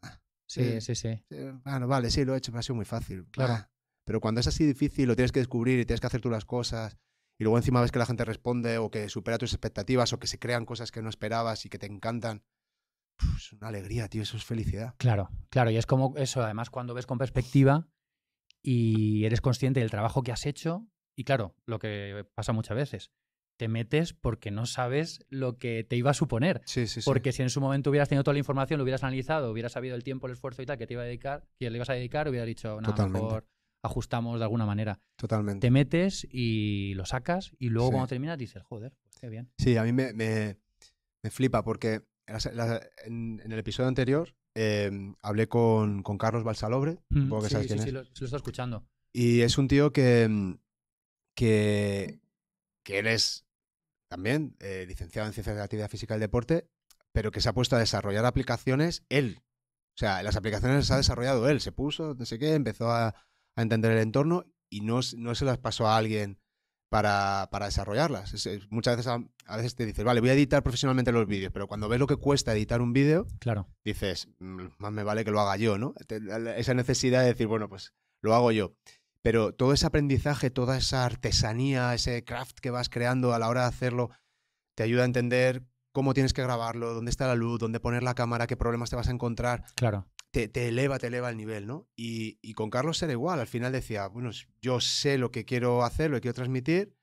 Ah, sí, sí, sí, Bueno, vale, sí, lo he hecho, me ha sido muy fácil. Claro. Ah, pero cuando es así difícil, lo tienes que descubrir y tienes que hacer tú las cosas. Y luego encima ves que la gente responde o que supera tus expectativas o que se crean cosas que no esperabas y que te encantan es una alegría, tío, eso es felicidad. Claro, claro, y es como eso, además cuando ves con perspectiva y eres consciente del trabajo que has hecho, y claro, lo que pasa muchas veces, te metes porque no sabes lo que te iba a suponer. Sí, sí, sí. Porque si en su momento hubieras tenido toda la información, lo hubieras analizado, hubieras sabido el tiempo, el esfuerzo y tal que te iba a dedicar, que le ibas a dedicar, hubiera dicho, no, mejor ajustamos de alguna manera. Totalmente. Te metes y lo sacas y luego cuando terminas dices, joder, pues qué bien. Sí, a mí me, me flipa porque en, el episodio anterior em, hablé con, Carlos Balsalobre, mm, sí, sabes quién sí, Sí, lo, lo está escuchando. Y es un tío que, em, que, él es también eh, licenciado en Ciencias de la Actividad Física y el Deporte, pero que se ha puesto a desarrollar aplicaciones él. O sea, las aplicaciones las ha desarrollado él, se puso, no sé qué, empezó a, entender el entorno y no, no se las pasó a alguien para, desarrollarlas. muchas veces a, veces te dices, vale, voy a editar profesionalmente los vídeos, pero cuando ves lo que cuesta editar un vídeo, claro. dices, mm, más me vale que lo haga yo, ¿no? Esa necesidad de decir, bueno, pues lo hago yo. Pero todo ese aprendizaje, toda esa artesanía, ese craft que vas creando a la hora de hacerlo, te ayuda a entender cómo tienes que grabarlo, dónde está la luz, dónde poner la cámara, qué problemas te vas a encontrar. Claro te, eleva, te eleva el nivel, ¿no? Y, con Carlos era igual, al final decía, bueno, yo sé lo que quiero hacer, lo que quiero transmitir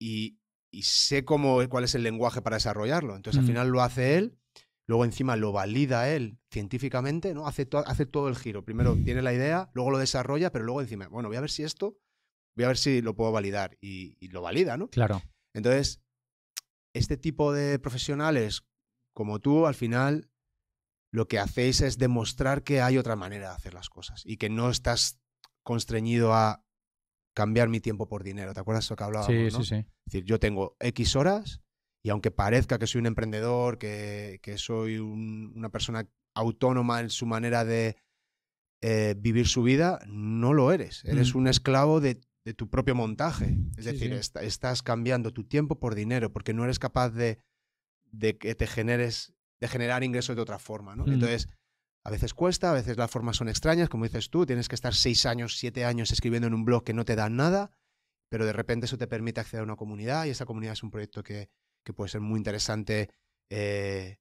y, sé cómo, cuál es el lenguaje para desarrollarlo. Entonces al mm. final lo hace él, luego encima lo valida él científicamente, ¿no? Hace, todo el giro. Primero tiene la idea, luego lo desarrolla, pero luego encima, bueno, voy a ver si esto, voy a ver si lo puedo validar y, y lo valida, ¿no? Claro. Entonces, este tipo de profesionales como tú, al final lo que hacéis es demostrar que hay otra manera de hacer las cosas y que no estás constreñido a cambiar mi tiempo por dinero. ¿Te acuerdas de lo que hablábamos? Sí, sí, sí. Es decir, yo tengo X horas y aunque parezca que soy un emprendedor, que, soy una persona autónoma en su manera de eh, vivir su vida, no lo eres. Eres mm. un esclavo de, tu propio montaje. Es decir, estás cambiando tu tiempo por dinero porque no eres capaz de, de que te generes de generar ingresos de otra forma, ¿no? Mm. Entonces, a veces cuesta, a veces las formas son extrañas, como dices tú, tienes que estar seis años, siete años escribiendo en un blog que no te da nada, pero de repente eso te permite acceder a una comunidad y esa comunidad es un proyecto que, puede ser muy interesante eh,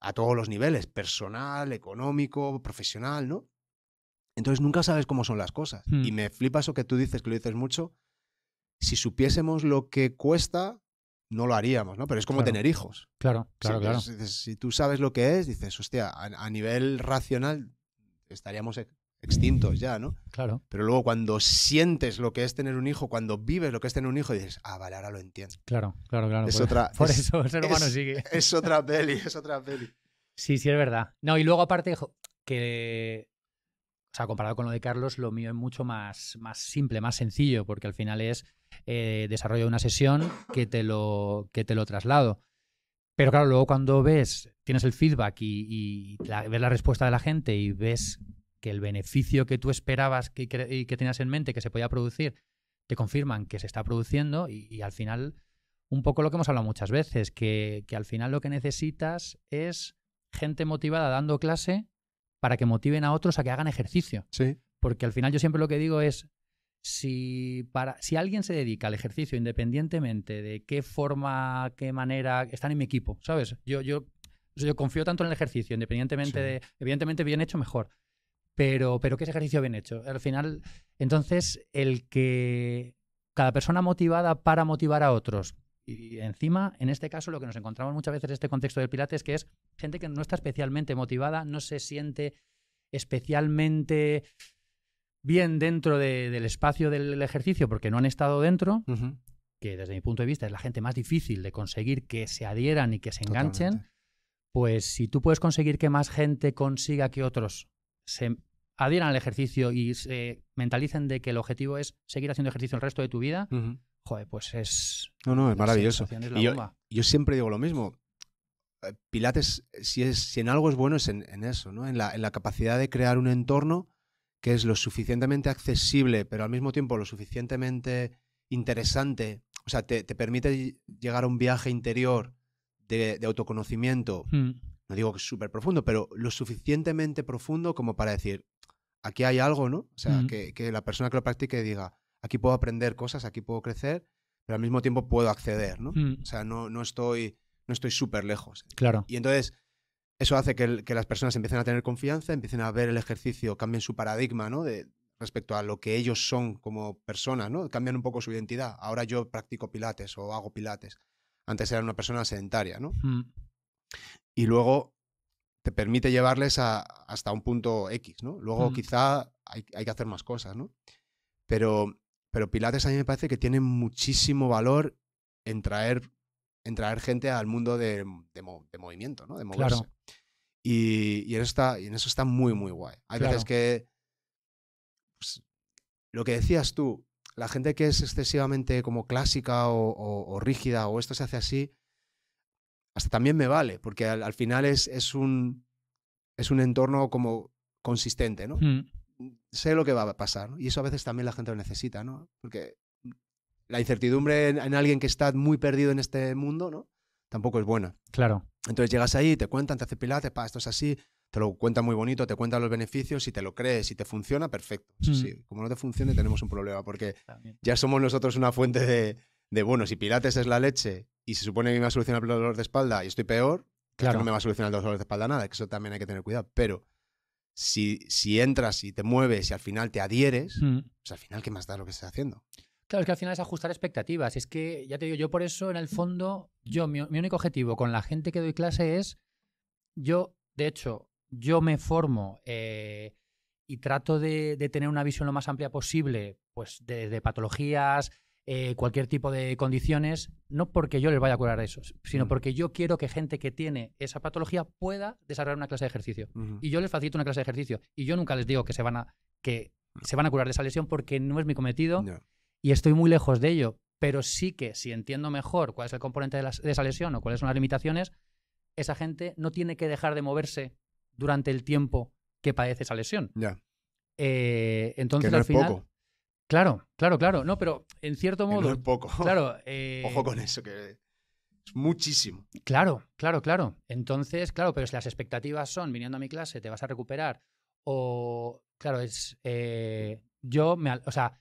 a todos los niveles, personal, económico, profesional, ¿no? Entonces nunca sabes cómo son las cosas. Mm. Y me flipa eso que tú dices, que lo dices mucho. Si supiésemos lo que cuesta, no lo haríamos, ¿no? Pero es como tener hijos. Claro, claro, claro. si tú sabes lo que es, dices, hostia, a, nivel racional estaríamos extintos ya, ¿no? Claro. Pero luego cuando sientes lo que es tener un hijo, cuando vives lo que es tener un hijo, dices, ah, vale, ahora lo entiendo. Claro, claro, claro. Es por, otra, por eso el ser humano sigue. Es otra peli, es otra peli. Sí, sí, es verdad. No, y luego aparte que o sea, comparado con lo de Carlos, lo mío es mucho más, más simple, más sencillo, porque al final es eh, desarrollo desarrollo una sesión que te, lo, que te lo traslado. Pero claro, luego cuando ves, tienes el feedback y, ves la respuesta de la gente y ves que el beneficio que tú esperabas que, y que tenías en mente que se podía producir, te confirman que se está produciendo y, al final, un poco lo que hemos hablado muchas veces, que, que al final lo que necesitas es gente motivada dando clase para que motiven a otros a que hagan ejercicio. Sí. Porque al final yo siempre lo que digo es, si, para, si alguien se dedica al ejercicio independientemente de qué forma, qué manera, están en mi equipo, ¿sabes? Yo, yo, yo confío tanto en el ejercicio, independientemente de, evidentemente bien hecho mejor, pero, pero qué es ejercicio bien hecho. Al final, entonces, el que cada persona motivada para motivar a otros, y encima, en este caso, lo que nos encontramos muchas veces en este contexto del Pilates, que es gente que no está especialmente motivada, no se siente especialmente bien dentro del espacio del ejercicio porque no han estado dentro, que desde mi punto de vista es la gente más difícil de conseguir que se adhieran y que se enganchen, pues si tú puedes conseguir que más gente consiga que otros se adhieran al ejercicio y se mentalicen de que el objetivo es seguir haciendo ejercicio el resto de tu vida, pues es... No, no, es maravilloso. yo, siempre digo lo mismo, eh, Pilates, si, es, si en algo es bueno, es en, en eso, ¿no? En la, en la, capacidad de crear un entorno que es lo suficientemente accesible, pero al mismo tiempo lo suficientemente interesante. O sea, te, permite llegar a un viaje interior de, autoconocimiento. Hmm. No digo que es súper profundo, pero lo suficientemente profundo como para decir, aquí hay algo, ¿no? O sea, hmm. que, la persona que lo practique diga, aquí puedo aprender cosas, aquí puedo crecer, pero al mismo tiempo puedo acceder, ¿no? Hmm. O sea, no, no estoy no estoy súper lejos. Claro. Y entonces, eso hace que, las personas empiecen a tener confianza, empiecen a ver el ejercicio, cambien su paradigma, ¿no? De, respecto a lo que ellos son como personas, ¿no? Cambian un poco su identidad. Ahora yo practico pilates o hago pilates. Antes era una persona sedentaria, ¿no? Hmm. Y luego te permite llevarles hasta un punto X, ¿no? Luego hmm. quizá hay, que hacer más cosas, ¿no? Pero, pero Pilates a mí me parece que tiene muchísimo valor en traer Entrar gente al mundo de, de, movimiento, ¿no? De moverse. Y, y, en eso está, y en eso está muy, muy guay. Hay veces que. Pues, lo que decías tú, la gente que es excesivamente como clásica o, rígida o esto se hace así, hasta también me vale, porque al, final es, es, un, es un entorno como consistente, ¿no? Hmm. Sé lo que va a pasar, y eso a veces también la gente lo necesita, ¿no? Porque la incertidumbre en, alguien que está muy perdido en este mundo, ¿no? Tampoco es buena. Claro. Entonces llegas ahí, te cuentan, te hace pilates, esto es así, te lo cuentan muy bonito, te cuentan los beneficios, si te lo crees, si te funciona, perfecto. Si Sí, mm. como no te funcione, tenemos un problema, porque ya somos nosotros una fuente de, de, bueno, si pilates es la leche y se supone que me va a solucionar el dolor de espalda y estoy peor, Claro. que no me va a solucionar el dolor de espalda nada, que eso también hay que tener cuidado. Pero si, si entras y te mueves y al final te adhieres, mm. pues al final, ¿qué más da lo que estás haciendo? Claro, es que al final es ajustar expectativas. Es que, ya te digo, yo por eso, en el fondo, yo, mi, único objetivo con la gente que doy clase es, yo, de hecho, yo me formo eh, y trato de, tener una visión lo más amplia posible, pues de patologías, eh, cualquier tipo de condiciones, no porque yo les vaya a curar eso, sino mm. porque yo quiero que gente que tiene esa patología pueda desarrollar una clase de ejercicio. Y yo les facilito una clase de ejercicio. Y yo nunca les digo que se van a, que se van a curar de esa lesión porque no es mi cometido y estoy muy lejos de ello, pero sí que si entiendo mejor cuál es el componente de, esa lesión o cuáles son las limitaciones, esa gente no tiene que dejar de moverse durante el tiempo que padece esa lesión. Ya. Eh, entonces al final. poco. Claro, claro, claro. No, pero en cierto modo. Que poco. Claro. Eh, Ojo con eso, que es muchísimo. Claro, claro, claro. Entonces, claro, pero si las expectativas son viniendo a mi clase, te vas a recuperar. O, claro, es. Eh, yo me. O sea,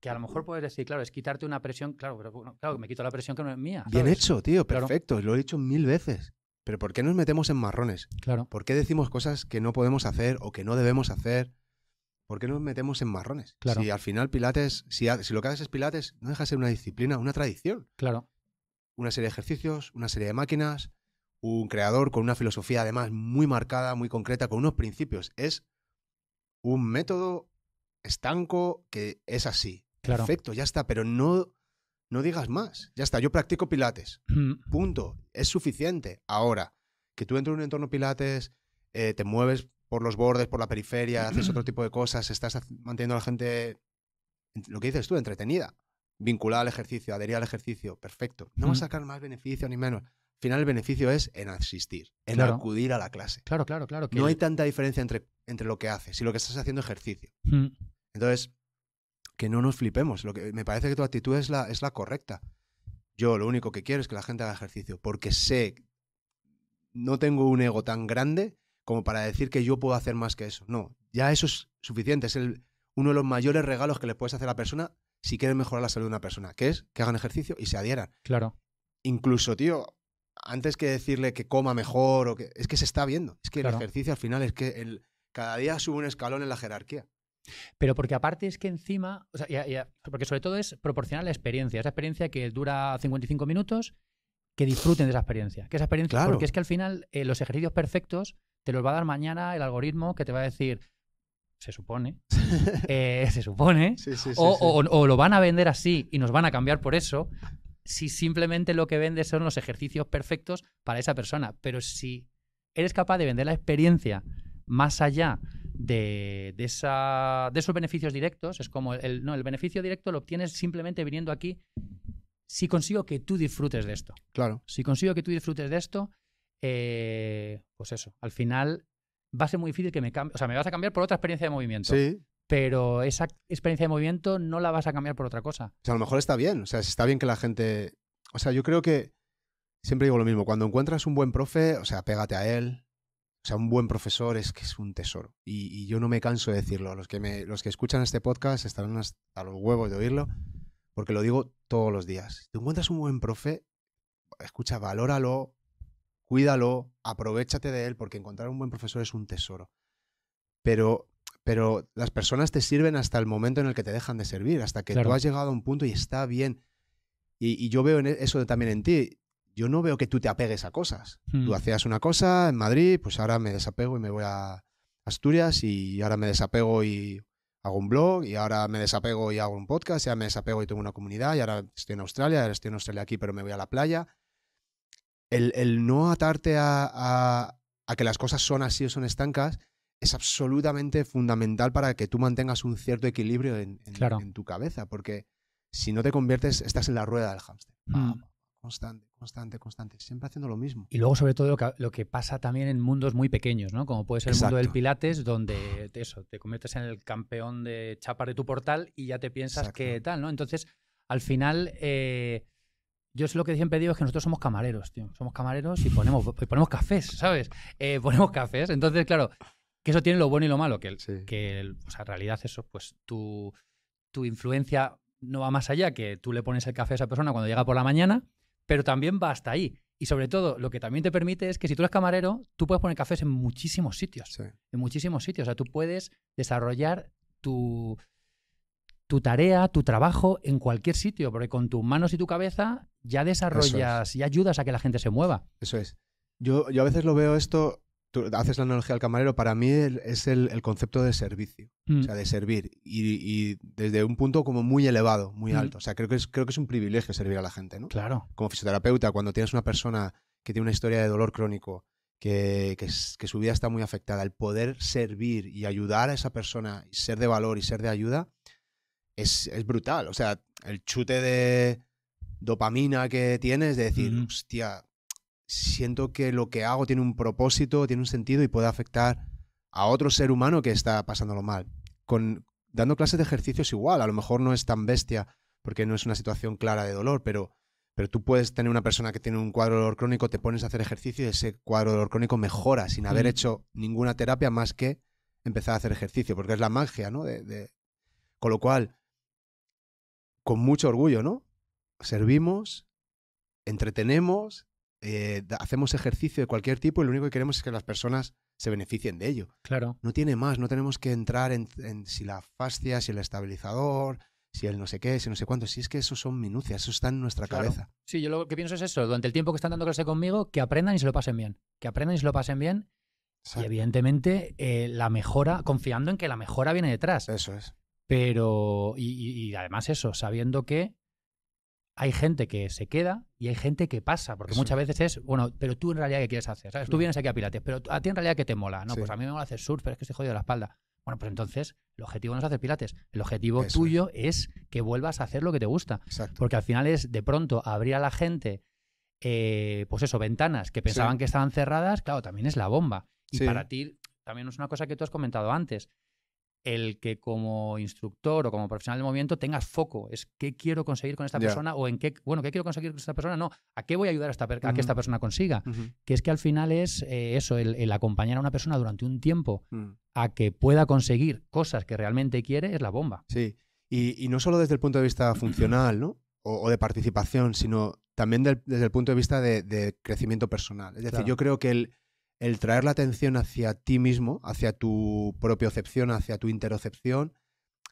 que a lo mejor puedes decir, claro, es quitarte una presión, claro, pero me quito la presión que no es mía. Bien hecho, tío, perfecto, lo he dicho mil veces. Pero ¿por qué nos metemos en marrones? Claro. ¿Por qué decimos cosas que no podemos hacer o que no debemos hacer? ¿Por qué nos metemos en marrones? Claro. Si al final Pilates, si, lo que haces es Pilates, no deja de ser una disciplina, una tradición. Claro. Una serie de ejercicios, una serie de máquinas, un creador con una filosofía además muy marcada, muy concreta, con unos principios. Es un método estanco que es así. Perfecto, ya está, pero no, no digas más. Ya está, yo practico pilates. Mm. Punto. Es suficiente. Ahora, que tú entres en un entorno pilates, eh, te mueves por los bordes, por la periferia, haces otro tipo de cosas, estás manteniendo a la gente, lo que dices tú, entretenida, vinculada al ejercicio, adherida al ejercicio, perfecto. No vas a mm. sacar más beneficio ni menos. Al final el beneficio es en asistir, en acudir a la clase. Claro, claro, claro. Que... No hay tanta diferencia entre, entre lo que haces y lo que estás haciendo ejercicio. Mm. Entonces, que no nos flipemos. Lo que, me parece que tu actitud es la, es la correcta. Yo lo único que quiero es que la gente haga ejercicio, porque sé, no tengo un ego tan grande como para decir que yo puedo hacer más que eso. No, ya eso es suficiente. Es uno de los mayores regalos que le puedes hacer a la persona si quieres mejorar la salud de una persona, que es que hagan ejercicio y se adhieran. Claro. Incluso, tío, antes que decirle que coma mejor o que es que se está viendo, es que el ejercicio al final es que el, cada día sube un escalón en la jerarquía. Pero porque aparte es que encima, o sea, porque sobre todo es proporcionar la experiencia, esa experiencia que dura 55 minutos, que disfruten de esa experiencia, que esa experiencia, porque es que al final eh, los ejercicios perfectos te los va a dar mañana el algoritmo que te va a decir, se supone, eh, se supone, o, o lo van a vender así y nos van a cambiar por eso, si simplemente lo que vendes son los ejercicios perfectos para esa persona, pero si eres capaz de vender la experiencia más allá de, esa, de esos beneficios directos. Es como el, no, el beneficio directo lo obtienes simplemente viniendo aquí si consigo que tú disfrutes de esto. Claro. Si consigo que tú disfrutes de esto, eh, pues eso, al final va a ser muy difícil que me cambie. O sea, me vas a cambiar por otra experiencia de movimiento. Sí. Pero esa experiencia de movimiento no la vas a cambiar por otra cosa. O sea, a lo mejor está bien. O sea, está bien que la gente. O sea, yo creo que. Siempre digo lo mismo. Cuando encuentras un buen profe, o sea, pégate a él, o sea, un buen profesor es que es un tesoro. Y, yo no me canso de decirlo. Los que, los que escuchan este podcast estarán hasta los huevos de oírlo, porque lo digo todos los días. Si te encuentras un buen profe, escucha, valóralo, cuídalo, aprovechate de él, porque encontrar un buen profesor es un tesoro. Pero, pero las personas te sirven hasta el momento en el que te dejan de servir, hasta que tú has llegado a un punto y está bien. Y, y, yo veo e, eso también en ti yo no veo que tú te apegues a cosas. Tú hmm. hacías una cosa en Madrid, pues ahora me desapego y me voy a Asturias y ahora me desapego y hago un blog y ahora me desapego y hago un podcast y ahora me desapego y tengo una comunidad y ahora estoy en Australia, ahora estoy en Australia aquí pero me voy a la playa. El, no atarte a, que las cosas son así o son estancas es absolutamente fundamental para que tú mantengas un cierto equilibrio en, tu cabeza, porque si no te conviertes, estás en la rueda del hámster. Hmm constante, constante, constante, siempre haciendo lo mismo. Y luego, sobre todo, lo que, pasa también en mundos muy pequeños, ¿no? Como puede ser el mundo del Pilates, donde eso, te conviertes en el campeón de chapa de tu portal y ya te piensas que tal, ¿no? Entonces, al final, eh, yo es lo que siempre digo es que nosotros somos camareros, tío. Somos camareros y ponemos, ponemos cafés, ¿sabes? Eh, ponemos cafés. Entonces, claro, que eso tiene lo bueno y lo malo, que, que en realidad eso, pues tu influencia no va más allá, que tú le pones el café a esa persona cuando llega por la mañana pero también va hasta ahí. Y sobre todo, lo que también te permite es que si tú eres camarero, tú puedes poner cafés en muchísimos sitios. En muchísimos sitios. O sea, tú puedes desarrollar tu, tu tarea, tu trabajo en cualquier sitio, porque con tus manos y tu cabeza ya desarrollas y ayudas a que la gente se mueva. Eso es. Yo, yo a veces lo veo esto tú haces la analogía al camarero, para mí es el, concepto de servicio, o mm. sea, de servir, y, desde un punto como muy elevado, muy mm. alto. O sea, creo que, es, creo que es un privilegio servir a la gente, ¿no? Claro. Como fisioterapeuta, cuando tienes una persona que tiene una historia de dolor crónico, que, su vida está muy afectada, el poder servir y ayudar a esa persona, y ser de valor y ser de ayuda, es, brutal. O sea, el chute de dopamina que tienes de decir, hostia, siento que lo que hago tiene un propósito, tiene un sentido y puede afectar a otro ser humano que está pasándolo mal. dando clases de ejercicios igual, a lo mejor no es tan bestia porque no es una situación clara de dolor, pero, tú puedes tener una persona que tiene un cuadro de dolor crónico, te pones a hacer ejercicio y ese cuadro de dolor crónico mejora sin haber mm. hecho ninguna terapia más que empezar a hacer ejercicio, porque es la magia, ¿no? de... Con lo cual, con mucho orgullo, ¿no? Servimos, entretenemos eh, hacemos ejercicio de cualquier tipo y lo único que queremos es que las personas se beneficien de ello. Claro. No tiene más, no tenemos que entrar en, si la fascia, si el estabilizador, si el no sé qué, si no sé cuánto. Si es que eso son minucias, eso está en nuestra cabeza. Sí, yo lo que pienso es eso. Durante el tiempo que están dando clase conmigo, que aprendan y se lo pasen bien. Que aprendan y se lo pasen bien. Y evidentemente eh, la mejora, confiando en que la mejora viene detrás. Eso es. Pero, y además eso, sabiendo que hay gente que se queda y hay gente que pasa, porque muchas veces es, bueno, pero tú en realidad qué quieres hacer, Tú vienes aquí a Pilates, pero a ti en realidad qué te mola, no, pues a mí me mola hacer surf, pero es que estoy jodido de la espalda. Bueno, pues entonces el objetivo no es hacer pilates, el objetivo tuyo es que vuelvas a hacer lo que te gusta. Porque al final es de pronto abrir a la gente eh, pues eso, ventanas que pensaban que estaban cerradas, claro, también es la bomba. Y para ti también es una cosa que tú has comentado antes el que como instructor o como profesional de movimiento tengas foco. Es qué quiero conseguir con esta persona o en qué, bueno, qué quiero conseguir con esta persona, no, a qué voy a ayudar a, esta, a que esta persona consiga. Que es que al final es eh, eso, el, acompañar a una persona durante un tiempo mm. a que pueda conseguir cosas que realmente quiere es la bomba. Sí, y, no solo desde el punto de vista funcional, ¿no? O, de participación, sino también desde el punto de vista de, crecimiento personal. Es decir, yo creo que el el traer la atención hacia ti mismo, hacia tu propiocepción, hacia tu interocepción,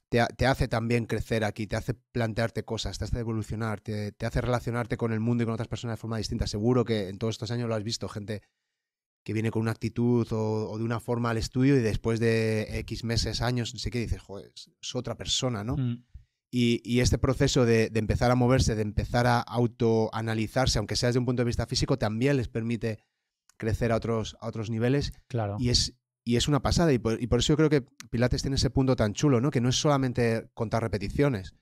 te, hace también crecer aquí, te hace plantearte cosas, te hace evolucionar, te, hace relacionarte con el mundo y con otras personas de forma distinta. Seguro que en todos estos años lo has visto, gente que viene con una actitud o, de una forma al estudio y después de X meses, años, no sé qué, dices, es otra persona, ¿no? Mm. Y, este proceso de, de, empezar a moverse, de empezar a autoanalizarse, aunque sea desde un punto de vista físico, también les permite crecer a otros, otros niveles. Claro. Y es, y es una pasada. Y por, eso yo creo que Pilates tiene ese punto tan chulo, ¿no? Que no es solamente contar repeticiones.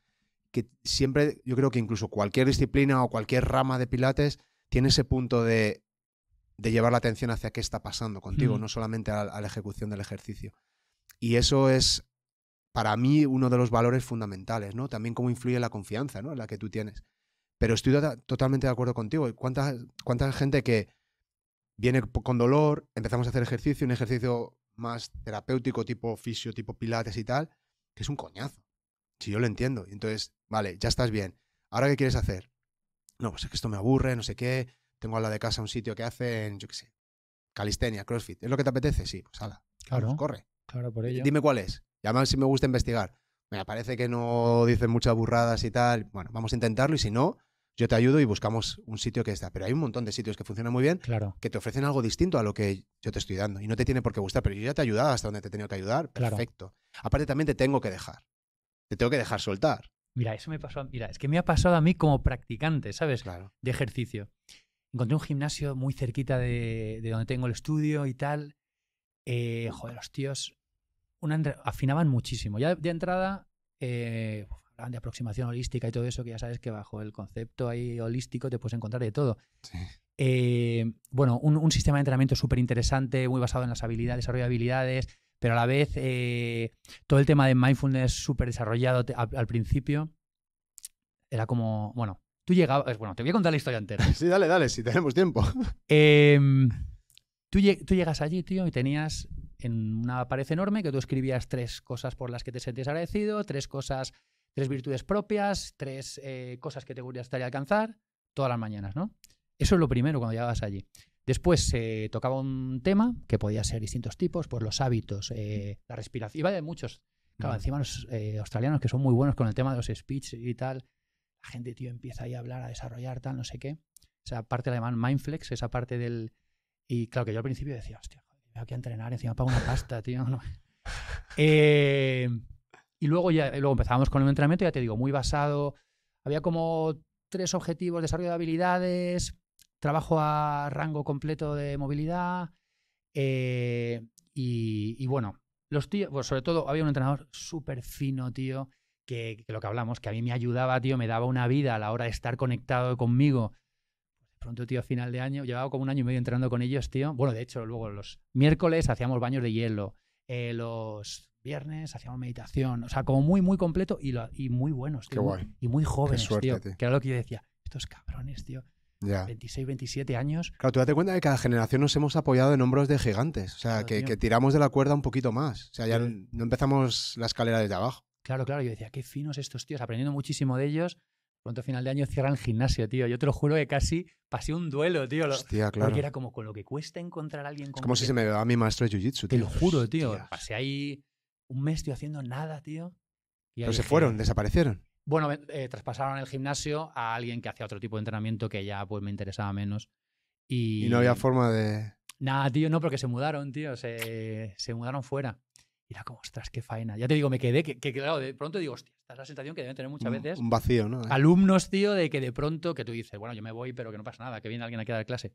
Que siempre, yo creo que incluso cualquier disciplina o cualquier rama de Pilates tiene ese punto de, llevar la atención hacia qué está pasando contigo, no solamente a, la ejecución del ejercicio. Y eso es, para mí uno de los valores fundamentales, ¿no? También cómo influye la confianza, ¿no? La que tú tienes. Pero estoy tota-, totalmente de acuerdo contigo. ¿Cuánta, cuánta gente que viene con dolor, empezamos a hacer ejercicio, un ejercicio más terapéutico, tipo fisio, tipo pilates y tal, que es un coñazo. Si yo lo entiendo. Entonces, vale, ya estás bien. ¿Ahora qué quieres hacer? No, pues es que esto me aburre, no sé qué. Tengo a la de casa un sitio que hacen, yo qué sé, calistenia, crossfit. ¿Es lo que te apetece? Sí, pues hala. corre. Claro, por ello. Dime cuál es. Y además, si me gusta investigar. Me parece que no dicen muchas burradas y tal. Bueno, vamos a intentarlo y si no, yo te ayudo y buscamos un sitio que está. Pero hay un montón de sitios que funcionan muy bien, claro. que te ofrecen algo distinto a lo que yo te estoy dando. Y no te tiene por qué gustar, pero yo ya te he ayudado hasta donde te he tenido que ayudar. Perfecto. Aparte también te tengo que dejar. Te tengo que dejar soltar. Mira, eso me pasó, mira, es que me ha pasado a mí como practicante, ¿sabes? Claro. De ejercicio. Encontré un gimnasio muy cerquita de, donde tengo el estudio y tal. Eh, joder, los tíos afinaban muchísimo. Ya de entrada eh, de aproximación holística y todo eso, que ya sabes que bajo el concepto ahí holístico te puedes encontrar de todo. Eh, bueno, un, sistema de entrenamiento súper interesante, muy basado en las habilidades, desarrollo de habilidades, pero a la vez eh, todo el tema de mindfulness súper desarrollado al, principio. Era como, bueno, tú llegabas. Bueno, te voy a contar la historia entera. Sí, dale, dale, si tenemos tiempo. Em, tú, tú, llegas allí, tío, y tenías en una pared enorme que tú escribías tres cosas por las que te sentías agradecido, tres cosas tres virtudes propias, tres eh, cosas que te gustaría alcanzar, todas las mañanas, ¿no? Eso es lo primero cuando llegabas allí. Después se tocaba un tema que podía ser distintos tipos, pues los hábitos, eh, mm. la respiración. Iba de muchos. encima los eh, australianos que son muy buenos con el tema de los speech y tal. La gente, tío, empieza ahí a hablar, a desarrollar, tal, no sé qué. Esa parte la llaman mindflex, esa parte del... Y claro, que yo al principio decía, hostia, tengo que entrenar, encima pago una pasta, tío. Y luego ya eh, luego empezábamos con el entrenamiento, ya te digo, muy basado. Había como tres objetivos, desarrollo de habilidades, trabajo a rango completo de movilidad. Eh, y, bueno, los tíos, pues sobre todo había un entrenador súper fino, tío, que, lo que hablamos, que a mí me ayudaba, tío, me daba una vida a la hora de estar conectado conmigo. De pronto, tío, final de año, llevaba como un año y medio entrenando con ellos, tío. Bueno, de hecho, luego los miércoles hacíamos baños de hielo. Eh, los viernes hacíamos meditación, o sea, como muy, muy completo y, y muy buenos, tío, Qué guay. Y muy jóvenes, tío, Que era lo que yo decía, estos cabrones, tío. Ya. 26, 27 años. Claro, tú date cuenta de que cada generación nos hemos apoyado en hombros de gigantes, o sea, que, tiramos de la cuerda un poquito más, o sea, ya no empezamos la escalera desde abajo. Claro, claro, yo decía, qué finos estos tíos, aprendiendo muchísimo de ellos Pronto final de año cierran el gimnasio, tío. Yo te lo juro que casi pasé un duelo, tío. Hostia, claro. Porque era como con lo que cuesta encontrar a alguien con Es como si se me a mi maestro de jiu-jitsu, tío. Te lo juro, tío. Pasé ahí un mes, tío, haciendo nada, tío. Y Pero se fueron, desaparecieron. Bueno, eh, traspasaron el gimnasio a alguien que hacía otro tipo de entrenamiento que ya pues me interesaba menos. Y, no había forma de... Nada, tío, no, porque se mudaron, tío. Se, se mudaron fuera era como, ostras, qué faena. Ya te digo, me quedé, que, claro, de pronto digo, hostia, esta es la sensación que deben tener muchas veces. Un vacío, ¿no? Alumnos, tío, de que de pronto, que tú dices, bueno, yo me voy, pero que no pasa nada, que viene alguien aquí a dar clase.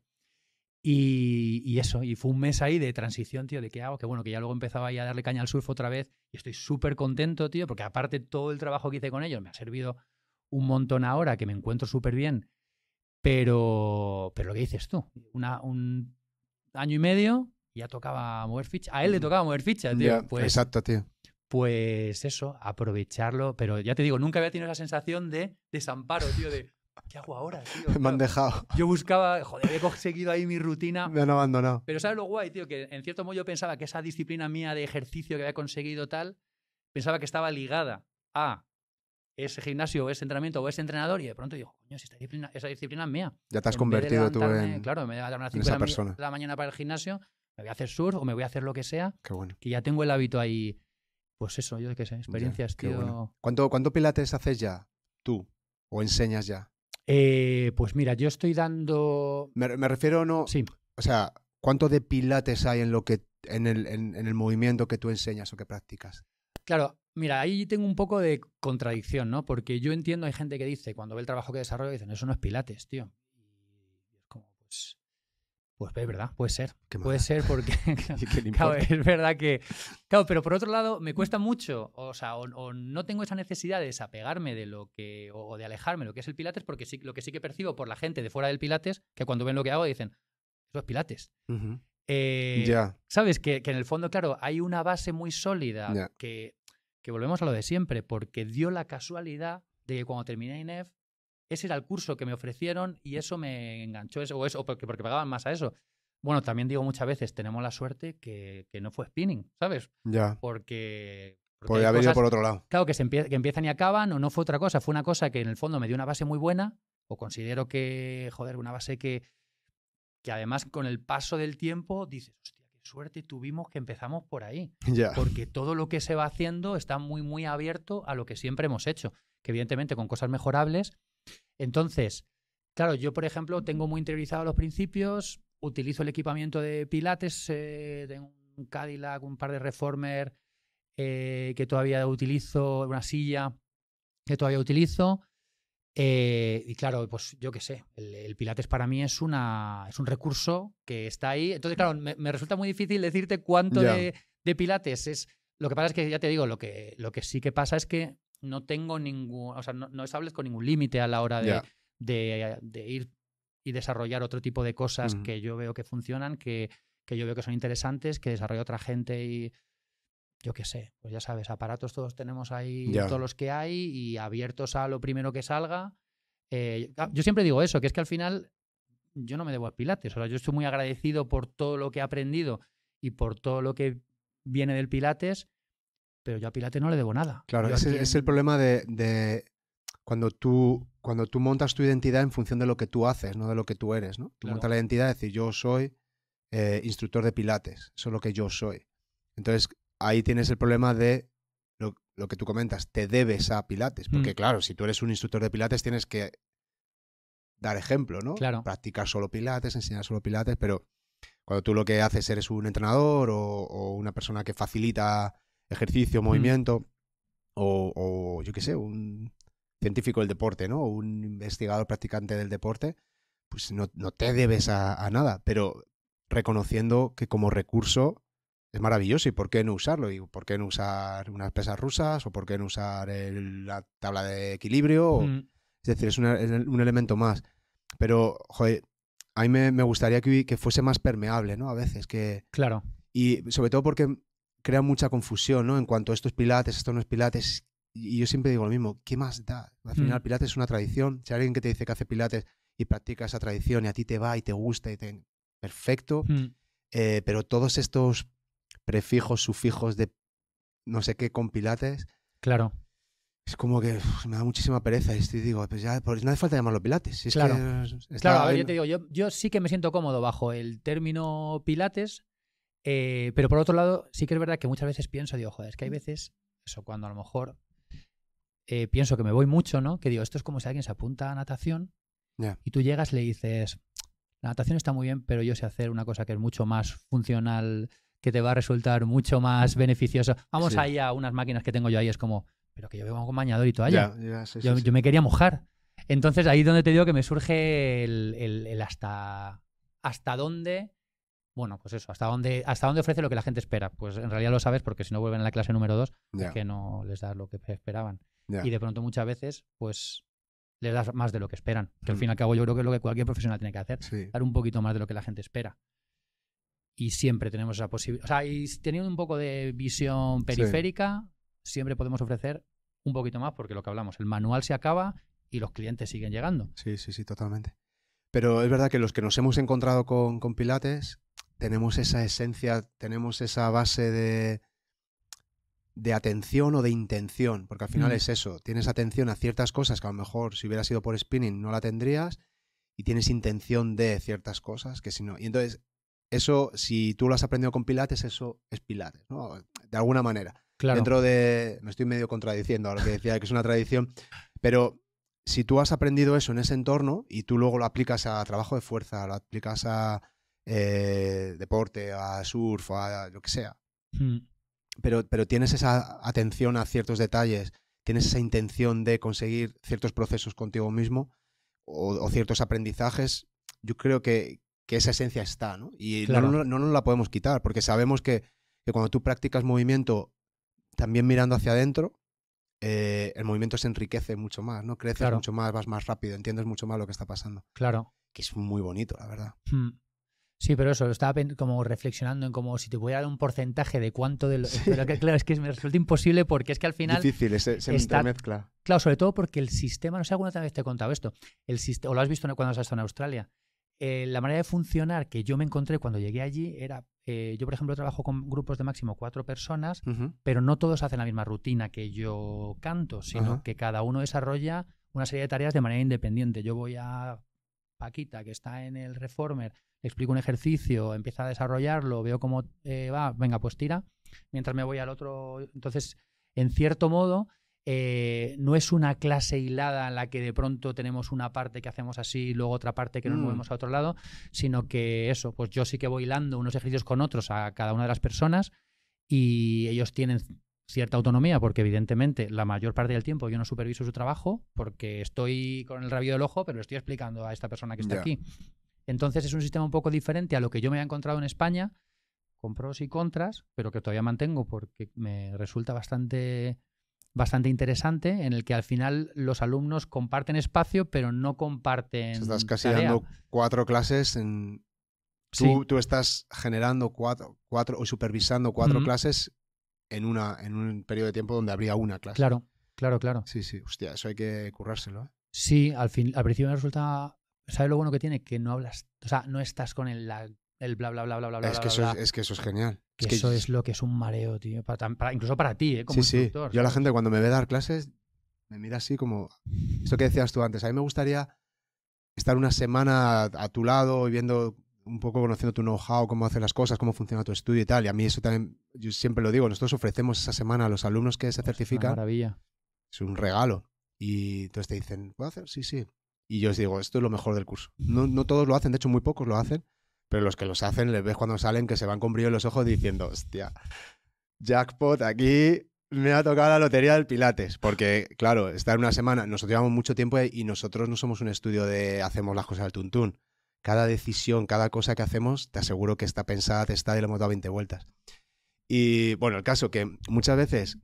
Y, eso, y fue un mes ahí de transición, tío, de qué hago, que bueno, que ya luego empezaba ahí a darle caña al surf otra vez y estoy súper contento, tío, porque aparte todo el trabajo que hice con ellos me ha servido un montón ahora, que me encuentro súper bien, pero, pero lo que dices tú, una, un año y medio ya tocaba mover ficha. A él le mm. tocaba mover ficha, tío. pues, exacto, tío. Pues eso, aprovecharlo. Pero ya te digo, nunca había tenido esa sensación de desamparo, tío, de ¿qué hago ahora, tío? Me han dejado. Yo buscaba, joder, he conseguido ahí mi rutina. Me han abandonado. Pero ¿sabes lo guay, tío? Que en cierto modo yo pensaba que esa disciplina mía de ejercicio que había conseguido tal, pensaba que estaba ligada a ese gimnasio o ese entrenamiento o ese entrenador y de pronto digo, coño, esa disciplina es mía. Ya te has convertido tú en, claro, me dar una en esa persona. la mañana para el gimnasio, me voy a hacer surf o me voy a hacer lo que sea, qué bueno. que ya tengo el hábito ahí. Pues eso, yo qué sé, experiencias, qué tío. Bueno. ¿Cuánto, pilates haces ya tú o enseñas ya? Eh, pues mira, yo estoy dando. Me, me, refiero no. Sí. O sea, ¿cuánto de pilates hay en lo que en el, en el, movimiento que tú enseñas o que practicas? Claro, mira, ahí tengo un poco de contradicción, ¿no? Porque yo entiendo, hay gente que dice, cuando ve el trabajo que desarrollo, dicen, eso no es pilates, tío. Pues es verdad, puede ser. puede ser porque. es verdad que. Claro, pero por otro lado, me mm. cuesta mucho, o sea, o, no tengo esa necesidad de desapegarme de lo que. o de alejarme de lo que es el Pilates, porque lo que sí que percibo por la gente de fuera del Pilates, que cuando ven lo que hago dicen, eso es Pilates. Eh, ya Sabes que, en el fondo, claro, hay una base muy sólida que, que volvemos a lo de siempre, porque dio la casualidad de que cuando terminé INEF ese era el curso que me ofrecieron y eso me enganchó, eso, o eso, porque, porque pagaban más a eso. Bueno, también digo muchas veces, tenemos la suerte que, no fue spinning, ¿sabes? Ya. Porque. porque Podría haber ido por otro lado. Claro, que, se empiezan y acaban, o no fue otra cosa, fue una cosa que en el fondo me dio una base muy buena, o considero que, joder, una base que, que además con el paso del tiempo dices, hostia, qué suerte tuvimos que empezamos por ahí. ya Porque todo lo que se va haciendo está muy, muy abierto a lo que siempre hemos hecho, que evidentemente con cosas mejorables, entonces, claro, yo por ejemplo tengo muy interiorizados los principios, utilizo el equipamiento de Pilates, eh, tengo un Cadillac, un par de reformer eh, que todavía utilizo, una silla que todavía utilizo. Eh, y claro, pues yo qué sé, el, Pilates para mí es, una, es un recurso que está ahí. Entonces, claro, me, resulta muy difícil decirte cuánto de, de Pilates es. Lo que pasa es que, ya te digo, lo que, lo que sí que pasa es que no tengo ningún, o sea, no, no con ningún límite a la hora de, ir y desarrollar otro tipo de cosas que yo veo que funcionan, que, yo veo que son interesantes, que desarrolla otra gente y yo qué sé, pues ya sabes, aparatos todos tenemos ahí, todos los que hay y abiertos a lo primero que salga. Eh, ah, yo siempre digo eso, que es que al final yo no me debo a Pilates, o sea, yo estoy muy agradecido por todo lo que he aprendido y por todo lo que viene del Pilates, pero yo a Pilates no le debo nada. Claro, ese es el problema de, cuando, tú, cuando tú montas tu identidad en función de lo que tú haces, no de lo que tú eres. ¿no? Tú montas la identidad, y decir, yo soy eh, instructor de Pilates, eso es lo que yo soy. Entonces ahí tienes el problema de lo, que tú comentas, te debes a Pilates. Hmm. Porque claro, si tú eres un instructor de Pilates tienes que dar ejemplo, ¿no? Claro. Practicar solo Pilates, enseñar solo Pilates, pero cuando tú lo que haces eres un entrenador o una persona que facilita ejercicio, mm. movimiento, o, yo qué sé, un científico del deporte, ¿no? O un investigador practicante del deporte, pues no, te debes a, nada, pero reconociendo que como recurso es maravilloso y por qué no usarlo, y por qué no usar unas pesas rusas, o por qué no usar la tabla de equilibrio, mm. es decir, es, un elemento más. Pero, joder, a mí me, gustaría que, que, fuese más permeable, ¿no? A veces que... Claro. Y sobre todo porque crea mucha confusión, ¿no? En cuanto a esto es Pilates, esto no es Pilates. Y yo siempre digo lo mismo, ¿qué más da? Al final, mm. Pilates es una tradición. Si alguien que te dice que hace Pilates y practica esa tradición y a ti te va y te gusta y te... Perfecto. Mm. Eh, pero todos estos prefijos, sufijos de no sé qué con Pilates... Claro. Es como que me da muchísima pereza. Y estoy, digo, pues ya, pues no hace falta llamarlo Pilates. claro, claro yo te digo, yo, yo, sí que me siento cómodo bajo el término Pilates, eh, pero por otro lado, sí que es verdad que muchas veces pienso, digo, joder, es que hay mm. veces, eso, cuando a lo mejor eh, pienso que me voy mucho, ¿no? Que digo, esto es como si alguien se apunta a natación y tú llegas y le dices, la natación está muy bien, pero yo sé hacer una cosa que es mucho más funcional, que te va a resultar mucho más beneficiosa. Vamos allá ahí a unas máquinas que tengo yo ahí, es como, pero que yo veo un bañador y toalla. allá yo, me quería mojar. Entonces ahí es donde te digo que me surge el, el hasta, hasta dónde bueno, pues eso, hasta dónde, hasta dónde ofrece lo que la gente espera. Pues en realidad lo sabes porque si no vuelven a la clase número 2, es que no les das lo que esperaban. Y de pronto muchas veces, pues les das más de lo que esperan. Que al mm. fin y al cabo yo creo que es lo que cualquier profesional tiene que hacer, dar un poquito más de lo que la gente espera. Y siempre tenemos esa posibilidad. O sea, y teniendo un poco de visión periférica, siempre podemos ofrecer un poquito más porque lo que hablamos, el manual se acaba y los clientes siguen llegando. Sí, sí, sí, totalmente. Pero es verdad que los que nos hemos encontrado con, con Pilates, tenemos esa esencia, tenemos esa base de, de atención o de intención, porque al final mm. es eso, tienes atención a ciertas cosas que a lo mejor si hubiera sido por spinning no la tendrías y tienes intención de ciertas cosas que si no. Y entonces, eso, si tú lo has aprendido con Pilates, eso es Pilates, ¿no? De alguna manera. Claro. Dentro de, me estoy medio contradiciendo a lo que decía, que es una tradición, pero si tú has aprendido eso en ese entorno y tú luego lo aplicas a trabajo de fuerza, lo aplicas a eh, deporte, a surf, a lo que sea. Hmm. Pero, pero tienes esa atención a ciertos detalles, tienes esa intención de conseguir ciertos procesos contigo mismo o, ciertos aprendizajes, yo creo que, esa esencia está, ¿no? Y no, no, la podemos quitar, porque sabemos que, cuando tú practicas movimiento también mirando hacia adentro, eh, el movimiento se enriquece mucho más, ¿no? Creces mucho más, vas más rápido, entiendes mucho más lo que está pasando. Claro. Que es muy bonito, la verdad. Hmm. Sí, pero eso, lo estaba como reflexionando en como si te pudiera dar un porcentaje de cuánto de lo... que, claro, es que me resulta imposible porque es que al final... Difícil, se, se mezcla. Claro, sobre todo porque el sistema, no sé alguna vez te he contado esto, el o lo has visto cuando has estado en Australia, eh, la manera de funcionar que yo me encontré cuando llegué allí era, eh, yo por ejemplo trabajo con grupos de máximo cuatro personas, pero no todos hacen la misma rutina que yo canto, sino que cada uno desarrolla una serie de tareas de manera independiente. Yo voy a Paquita, que está en el reformer, le explico un ejercicio, empieza a desarrollarlo, veo cómo eh, va, venga, pues tira, mientras me voy al otro. Entonces, en cierto modo, eh, no es una clase hilada en la que de pronto tenemos una parte que hacemos así y luego otra parte que nos mm. movemos a otro lado, sino que eso, pues yo sí que voy hilando unos ejercicios con otros a cada una de las personas y ellos tienen cierta autonomía, porque evidentemente la mayor parte del tiempo yo no superviso su trabajo, porque estoy con el rabillo del ojo, pero lo estoy explicando a esta persona que está aquí. Entonces es un sistema un poco diferente a lo que yo me he encontrado en España, con pros y contras, pero que todavía mantengo porque me resulta bastante, bastante interesante, en el que al final los alumnos comparten espacio, pero no comparten. estás casi dando cuatro clases en, Tú, tú, estás generando cuatro, o supervisando cuatro clases en, una, en un periodo de tiempo donde habría una clase. Claro, claro, claro. Sí, sí, hostia, eso hay que currárselo. ¿eh? Sí, al, fin, al principio me resulta. ¿Sabes lo bueno que tiene? Que no hablas, o sea, no estás con el, bla, bla, bla, bla, bla. Es, bla, que, eso es, que eso es genial. Que eso es lo que es un mareo, tío. incluso para ti, ¿eh? Como sí, Sí. Yo a la gente cuando me ve dar clases me mira así como. Esto que decías tú antes, a mí me gustaría estar una semana a tu lado y viendo un poco conociendo tu know-how, cómo haces las cosas, cómo funciona tu estudio y tal. Y a mí eso también, yo siempre lo digo, nosotros ofrecemos esa semana a los alumnos que se certifican. Maravilla. Es un regalo. Y entonces te dicen, ¿puedo hacer? Sí, sí. Y yo os digo, esto es lo mejor del curso. No, todos lo hacen, de hecho muy pocos lo hacen, pero los que los hacen les ves cuando salen que se van con brillo en los ojos diciendo, hostia, jackpot, aquí me ha tocado la lotería del Pilates, porque claro, estar una semana, nosotros llevamos mucho tiempo y nosotros no somos un estudio de hacemos las cosas al tuntún cada decisión, cada cosa que hacemos, te aseguro que está pensada, está y le hemos dado 20 vueltas. Y bueno, el caso que muchas veces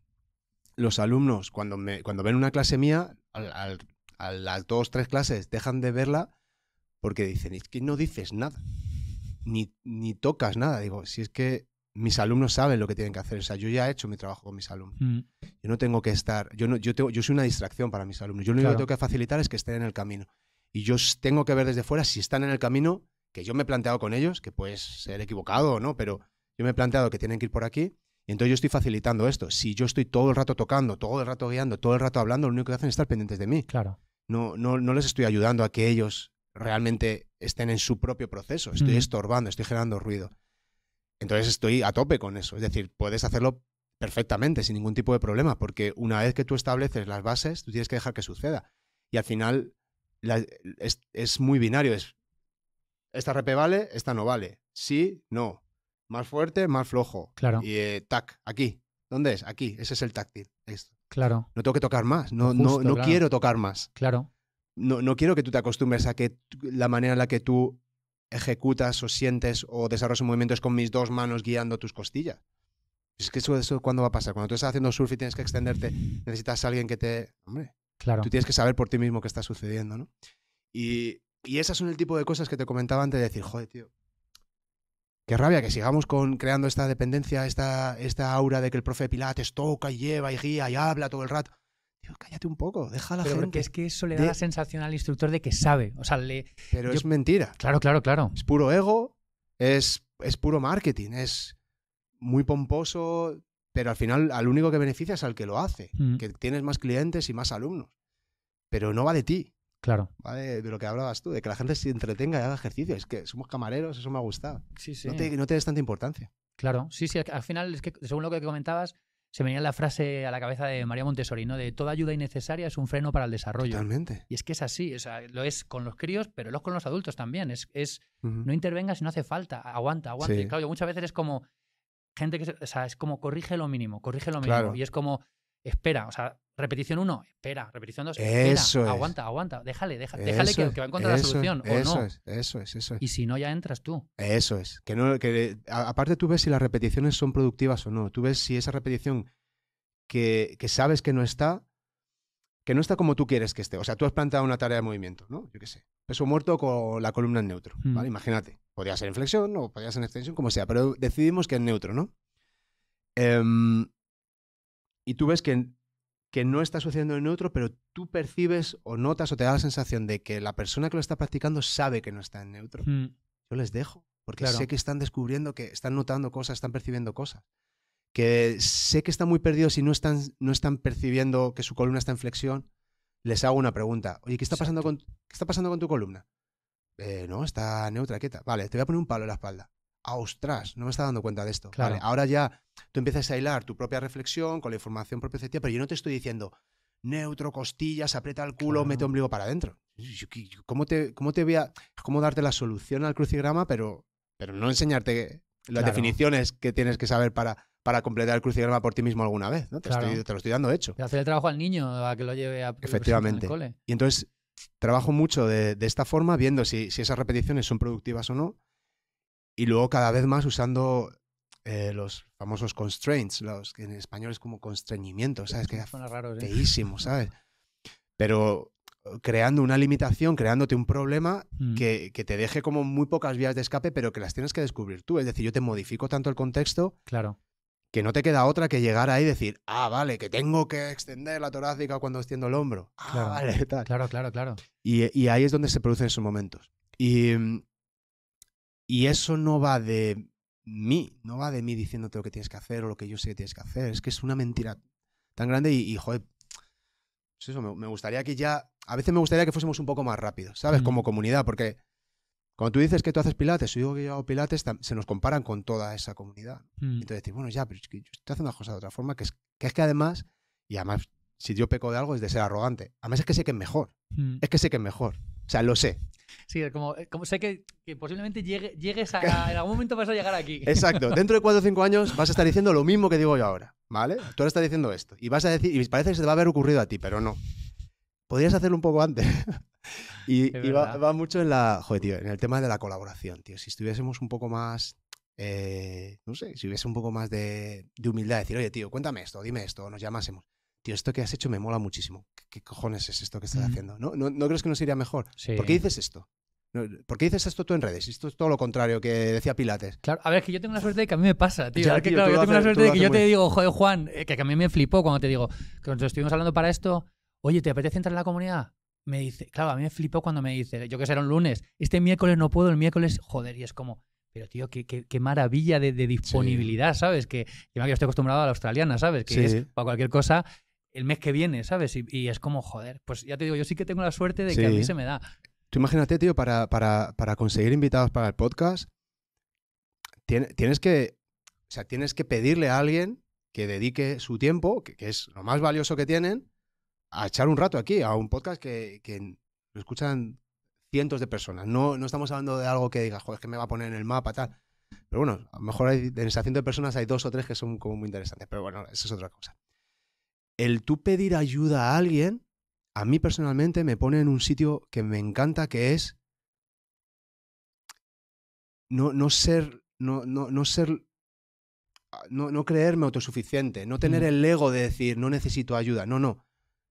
los alumnos, cuando, cuando ven una clase mía, al, las a dos, tres clases, dejan de verla porque dicen, es que no dices nada, ni, ni tocas nada. Digo, si es que mis alumnos saben lo que tienen que hacer. O sea, yo ya he hecho mi trabajo con mis alumnos. Mm. Yo no tengo que estar, yo no, yo yo soy una distracción para mis alumnos. Yo lo único que tengo que facilitar es que estén en el camino y yo tengo que ver desde fuera si están en el camino que yo me he planteado con ellos, que puede ser equivocado o no, pero yo me he planteado que tienen que ir por aquí y entonces yo estoy facilitando esto. Si yo estoy todo el rato tocando, todo el rato guiando, todo el rato hablando, lo único que hacen es estar pendientes de mí. Claro. No, no, no les estoy ayudando a que ellos realmente estén en su propio proceso. Estoy estorbando, estoy generando ruido. Entonces estoy a tope con eso. Es decir, puedes hacerlo perfectamente, sin ningún tipo de problema, porque una vez que tú estableces las bases, tú tienes que dejar que suceda. Y al final, es, muy binario. Es, esta repe vale, esta no vale. Sí, no. Más fuerte, más flojo. Claro. Y eh, tac, aquí. ¿Dónde es? Aquí. Ese es el táctil. Claro. No tengo que tocar más. No, no, no quiero tocar más. Claro. No, no quiero que tú te acostumbres a que la manera en la que tú ejecutas o sientes o desarrollas es con mis dos manos guiando tus costillas. Es que eso, eso cuándo va a pasar. Cuando tú estás haciendo surf y tienes que extenderte, necesitas a alguien que te. Tú tienes que saber por ti mismo qué está sucediendo, ¿no? Y, esas son el tipo de cosas que te comentaba antes de decir, joder, tío, qué rabia que sigamos con, creando esta dependencia, esta, esta aura de que el profe Pilates toca y lleva y guía y habla todo el rato. cállate un poco, deja a la gente. es que eso le da la sensación al instructor de que sabe. O sea, le... Pero es mentira. Claro, claro, claro. Es puro ego, es, es puro marketing, es muy pomposo, pero al final, al único que beneficia es al que lo hace, mm. que tienes más clientes y más alumnos. Pero no va de ti. Claro. Va de, lo que hablabas tú, de que la gente se entretenga y haga ejercicio. Es que somos camareros, eso me ha gustado. Sí, sí. No te, tanta importancia. Claro, sí, sí. Al final, es que según lo que comentabas, se venía la frase a la cabeza de María Montessori, ¿no? De toda ayuda innecesaria es un freno para el desarrollo. Totalmente. Y es que es así, o sea, lo es con los críos, pero lo es con los adultos también. Es, es no intervengas si no hace falta, aguanta, aguanta. Y claro, muchas veces es como, gente que, o sea, es como corrige lo mínimo, corrige lo mínimo. Y es como, espera, o sea, repetición uno, espera, repetición 2, espera, aguanta, aguanta, déjale, déjale, déjale que, que, va a encontrar la solución eso Es, eso es, eso es. Y si no, ya entras tú. Eso es. Que no, aparte tú ves si las repeticiones son productivas o no. Tú ves si esa repetición que, sabes que no está, que no está como tú quieres que esté. O sea, tú has planteado una tarea de movimiento, ¿no? Yo qué sé. Peso muerto con la columna en neutro, ¿vale? Hmm. Imagínate. Podía ser en flexión o podía ser en extensión, como sea, pero decidimos que en neutro, ¿no? Em, y tú ves que, que no está sucediendo en neutro, pero tú percibes o notas o te da la sensación de que la persona que lo está practicando sabe que no está en neutro. Hmm. Yo les dejo, porque sé que están descubriendo, que están notando cosas, están percibiendo cosas. Que sé que están muy perdidos y no están, no están percibiendo que su columna está en flexión. Les hago una pregunta. Oye, ¿qué está, pasando con, ¿qué está pasando con tu columna? Eh, no, está neutra, quieta. Vale, te voy a poner un palo en la espalda. Ah, ostras, no me está dando cuenta de esto. ahora ya tú empiezas a hilar tu propia reflexión con la información propia, pero yo no te estoy diciendo neutro, costillas, aprieta el culo, mete ombligo para adentro. ¿Cómo te, cómo te voy a, cómo darte la solución al crucigrama, pero, pero no enseñarte las definiciones que tienes que saber para, para completar el crucigrama por ti mismo alguna vez? Te, lo estoy dando hecho. hacer el trabajo al niño, a que lo lleve a Efectivamente. el Y entonces trabajo mucho de, esta forma, viendo si, esas repeticiones son productivas o no, y luego cada vez más usando eh, los famosos constraints, los que en español es como constreñimiento, ¿sabes? Que son raro, ¿eh? feísimo, ¿sabes? Pero creando una limitación, creándote un problema mm. que, que, te deje como muy pocas vías de escape, pero que las tienes que descubrir tú. Es decir, yo te modifico tanto el contexto claro que no te queda otra que llegar ahí y decir, ah, vale, que tengo que extender la torácica cuando extiendo el hombro. Ah, claro, vale, tal. Claro, claro, claro. Y, ahí es donde se producen esos momentos. Y, y eso no va de mí, no va de mí diciéndote lo que tienes que hacer o lo que yo sé que tienes que hacer. Es que es una mentira tan grande y, joder, pues eso, me, gustaría que ya, a veces me gustaría que fuésemos un poco más rápidos, ¿sabes? Como comunidad, porque cuando tú dices que tú haces pilates, yo digo que yo hago pilates, se nos comparan con toda esa comunidad. Mm. Entonces dices, bueno, ya, pero es yo estoy haciendo las cosas de otra forma, que es que, además, y además, si yo peco de algo es de ser arrogante. Además es que sé que es mejor. Mm. Es que sé que es mejor. O sea, lo sé. Sí, como, sé que, posiblemente llegue, llegues a, En algún momento vas a llegar aquí. Exacto. Dentro de 4 o 5 años vas a estar diciendo lo mismo que digo yo ahora. ¿Vale? Tú ahora estás diciendo esto. Y vas a decir. Y parece que se te va a haber ocurrido a ti, pero no podrías hacerlo un poco antes. y, va, mucho en la, joder, tío, en el tema de la colaboración, tío. Si estuviésemos un poco más, eh, no sé, si hubiese un poco más de, de humildad, decir, oye, tío, cuéntame esto, dime esto, nos llamásemos tío, esto que has hecho me mola muchísimo. ¿Qué, cojones es esto que estás mm. haciendo? ¿No, ¿No, crees que nos iría mejor? ¿Por qué dices esto? ¿Por qué dices esto tú en redes? Esto es todo lo contrario que decía Pilates. Claro, a ver, es que yo tengo la suerte de que a mí me pasa, tío. claro, yo tengo la suerte de que yo te digo, joder, Juan, eh, que, a mí me flipó cuando te digo, que nos estuvimos hablando para esto, oye, ¿te apetece entrar en la comunidad? Me dice, claro, a mí me flipó cuando me dice, yo que sé, era un lunes, este miércoles no puedo, el miércoles, joder, y es como, pero tío, qué, qué, maravilla de, disponibilidad, ¿sabes? Que yo estoy acostumbrado a la australiana, ¿sabes? Que es para cualquier cosa el mes que viene, ¿sabes? Y, es como, joder, pues ya te digo, yo sí que tengo la suerte de que a mí se me da. Tú imagínate, tío, para, para, conseguir invitados para el podcast, tienes que, o sea, tienes que pedirle a alguien que dedique su tiempo, que es lo más valioso que tienen, a echar un rato aquí, a un podcast que, lo escuchan cientos de personas. No, no estamos hablando de algo que diga joder, que me va a poner en el mapa, tal. Pero bueno, a lo mejor hay, en esa ciento de personas hay dos o tres que son como muy interesantes, pero bueno, eso es otra cosa. El tú pedir ayuda a alguien, a mí personalmente me pone en un sitio que me encanta, que es no, no ser, no, no, ser, ah, no, creerme autosuficiente, no tener mm. el ego de decir, no necesito ayuda, no, no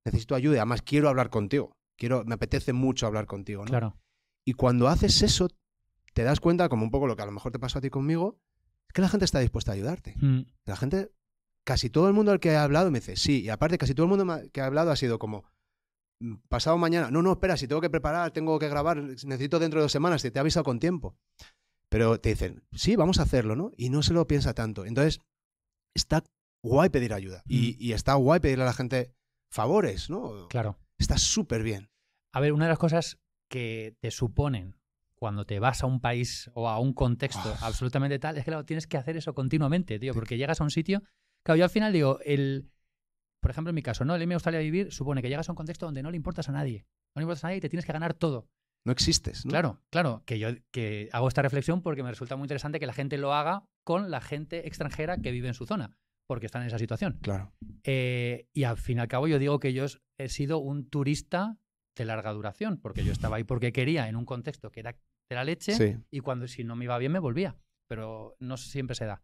necesito ayuda, además quiero hablar contigo, quiero, me apetece mucho hablar contigo, Claro. Y cuando haces eso, te das cuenta, como un poco lo que a lo mejor te pasó a ti conmigo, que la gente está dispuesta a ayudarte. Mm. La gente, casi todo el mundo al que he hablado me dice, sí, y aparte casi todo el mundo que ha hablado ha sido como, mm, pasado mañana, no, no, espera, si tengo que preparar, tengo que grabar, necesito dentro de dos semanas, te, te he avisado con tiempo. Pero te dicen, sí, vamos a hacerlo, ¿no? Y no se lo piensa tanto. Entonces, está guay pedir ayuda. Y, mm. y, está guay pedirle a la gente favores, ¿no? Claro. Está súper bien. A ver, una de las cosas que te suponen cuando te vas a un país o a un contexto ah. absolutamente tal, es que claro, tienes que hacer eso continuamente, tío, porque llegas a un sitio. Claro, yo al final digo, el. Por ejemplo, en mi caso, ¿no? El M Australia vivir supone que llegas a un contexto donde no le importas a nadie. No le importas a nadie y te tienes que ganar todo. No existes, ¿no? Claro, claro, que yo que hago esta reflexión porque me resulta muy interesante que la gente lo haga con la gente extranjera que vive en su zona porque están en esa situación. Claro. Eh, y al fin y al cabo yo digo que yo he sido un turista de larga duración, porque yo estaba ahí porque quería, en un contexto que era de la leche, y cuando si no me iba bien me volvía, pero no siempre se da.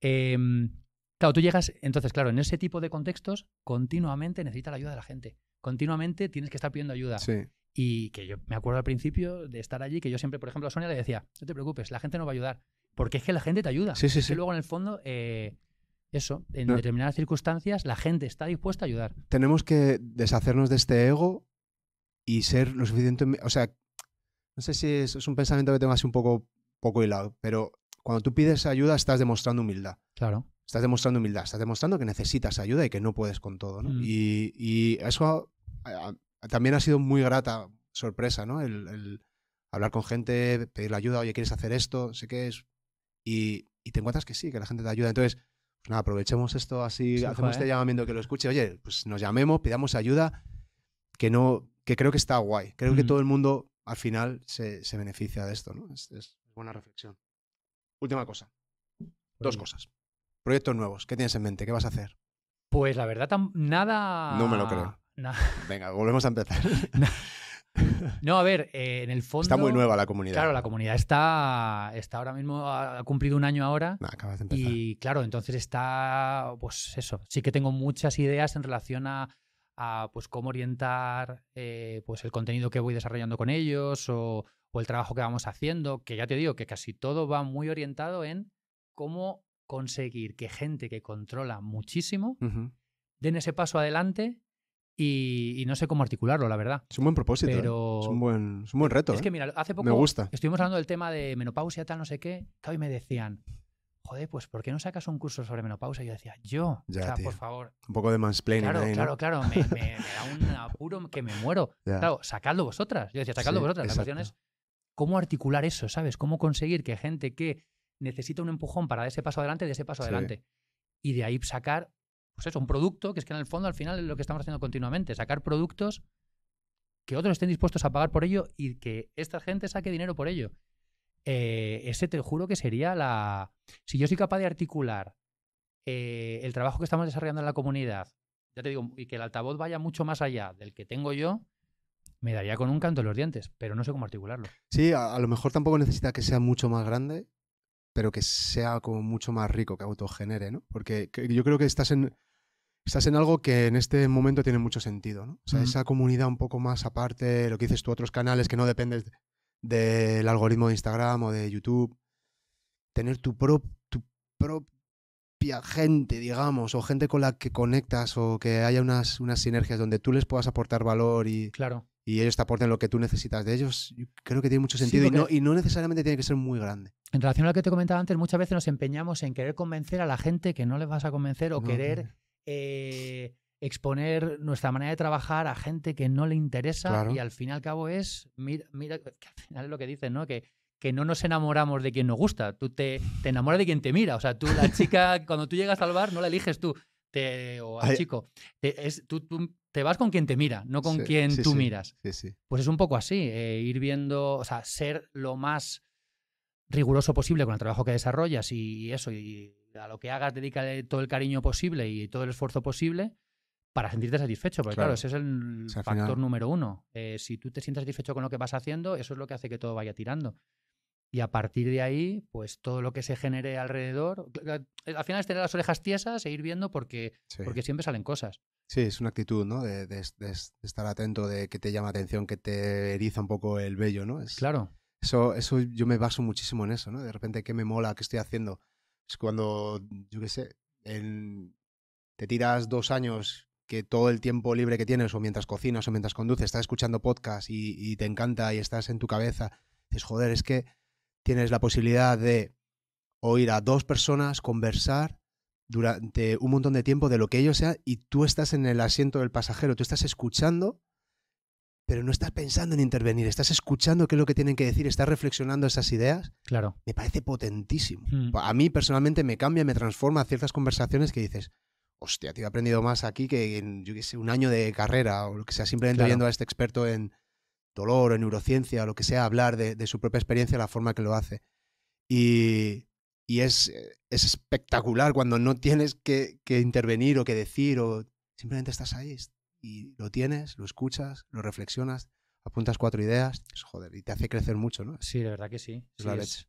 Em, claro, tú llegas, entonces claro, en ese tipo de contextos continuamente necesitas la ayuda de la gente, continuamente tienes que estar pidiendo ayuda. Sí. Y que yo me acuerdo al principio de estar allí, que yo siempre, por ejemplo, a Sonia le decía, no te preocupes, la gente no va a ayudar, porque es que la gente te ayuda. Sí, sí, sí. luego en el fondo... Eh, eso, en determinadas circunstancias la gente está dispuesta a ayudar. Tenemos que deshacernos de este ego y ser lo suficiente, o sea, no sé si es, un pensamiento que tengo así un poco, poco hilado, pero cuando tú pides ayuda estás demostrando humildad. Claro. Estás demostrando humildad, estás demostrando que necesitas ayuda y que no puedes con todo, mm. Y, y, eso también ha sido muy grata sorpresa, ¿no? El, hablar con gente, pedirle ayuda, oye, ¿quieres hacer esto? Sé que es... y te encuentras que sí, que la gente te ayuda. Entonces, nada, aprovechemos esto así, hacemos este llamamiento que lo escuche. Oye, pues nos llamemos, pidamos ayuda, que no, que creo que está guay. Creo que mm. todo el mundo al final se, beneficia de esto, ¿no? Es, buena reflexión. Última cosa. Dos cosas. Proyectos nuevos. ¿Qué tienes en mente? ¿Qué vas a hacer? Pues la verdad, nada. No me lo creo. Venga, volvemos a empezar. No, a ver, eh, en el fondo. Está muy nueva la comunidad. Claro, la comunidad está, está ahora mismo, ha cumplido un año ahora. Y claro, entonces está, pues eso, sí que tengo muchas ideas en relación a, pues cómo orientar eh, pues el contenido que voy desarrollando con ellos o, el trabajo que vamos haciendo, que ya te digo que casi todo va muy orientado en cómo conseguir que gente que controla muchísimo den ese paso adelante y, no sé cómo articularlo, la verdad. Es un buen propósito. ¿eh? Es, un buen, es, un buen, reto. Es ¿eh? que mira, hace poco estuvimos hablando del tema de menopausia, tal, no sé qué. que y me decían, joder, pues ¿por qué no sacas un curso sobre menopausia? Y yo decía, yo, ya, por favor. Un poco de mansplaining. Claro, claro, claro. Me, da un apuro que me muero. Claro, sacadlo vosotras. Yo decía, sacadlo vosotras. La cuestión es cómo articular eso, ¿sabes? Cómo conseguir que gente que necesita un empujón para dar ese paso adelante, de ese paso adelante. Y de ahí sacar pues eso, un producto, que es que en el fondo al final es lo que estamos haciendo continuamente, sacar productos que otros estén dispuestos a pagar por ello y que esta gente saque dinero por ello. Eh, ese te juro que sería la... Si yo soy capaz de articular eh, el trabajo que estamos desarrollando en la comunidad, ya te digo, y que el altavoz vaya mucho más allá del que tengo yo, me daría con un canto en los dientes, pero no sé cómo articularlo. Sí, a lo mejor tampoco necesita que sea mucho más grande, pero que sea como mucho más rico, que autogenere, ¿no? Porque yo creo que estás en, estás en algo que en este momento tiene mucho sentido, ¿no? O sea, esa comunidad un poco más aparte, lo que dices tú, otros canales que no dependes del algoritmo de Instagram o de YouTube, tener tu, propio... tu, pro gente, digamos, o gente con la que conectas o que haya unas, unas sinergias donde tú les puedas aportar valor y, claro. y ellos te aporten lo que tú necesitas de ellos, creo que tiene mucho sentido y, no, necesariamente tiene que ser muy grande. En relación a lo que te comentaba antes, muchas veces nos empeñamos en querer convencer a la gente que no les vas a convencer o querer... Eh, exponer nuestra manera de trabajar a gente que no le interesa y al fin y al cabo es, mira, mira, que al final es lo que dicen, ¿no? Que que no nos enamoramos de quien nos gusta, tú te, enamoras de quien te mira. O sea, tú, la chica, cuando tú llegas al bar, no la eliges tú te, o al chico. tú, te vas con quien te mira, no con quien tú miras. Pues es un poco así, eh, ir viendo, o sea, ser lo más riguroso posible con el trabajo que desarrollas y eso, y a lo que hagas, dedícale todo el cariño posible y todo el esfuerzo posible para sentirte satisfecho, porque claro, ese es el factor número uno. Eh, si tú te sientes satisfecho con lo que vas haciendo, eso es lo que hace que todo vaya tirando y a partir de ahí, pues todo lo que se genere alrededor, eh, al final es tener las orejas tiesas e ir viendo porque, porque siempre salen cosas. Sí, es una actitud, ¿no? De, estar atento, de que te llama atención, que te eriza un poco el vello, ¿no? claro. Eso, eso yo me baso muchísimo en eso, ¿no? De repente, ¿qué me mola? ¿Qué estoy haciendo? Es cuando, yo qué sé, en, te tiras dos años que todo el tiempo libre que tienes, o mientras cocinas, o mientras conduces, estás escuchando podcast y te encanta y estás en tu cabeza. Dices, joder, es que tienes la posibilidad de oír a dos personas conversar durante un montón de tiempo de lo que ellos sean y tú estás en el asiento del pasajero, tú estás escuchando, pero no estás pensando en intervenir, estás escuchando qué es lo que tienen que decir, estás reflexionando esas ideas. Claro. Me parece potentísimo. Mm. A mí personalmente me cambia, me transforma ciertas conversaciones que dices, hostia, te he aprendido más aquí que en, un año de carrera o lo que sea, simplemente viendo a este experto en, dolor o en neurociencia o lo que sea, hablar de, su propia experiencia, la forma que lo hace. Y, es, espectacular cuando no tienes que, intervenir o que decir o simplemente estás ahí y lo tienes, lo escuchas, lo reflexionas, apuntas cuatro ideas, joder, y te hace crecer mucho, ¿no? Sí, la verdad que sí. sí, Es,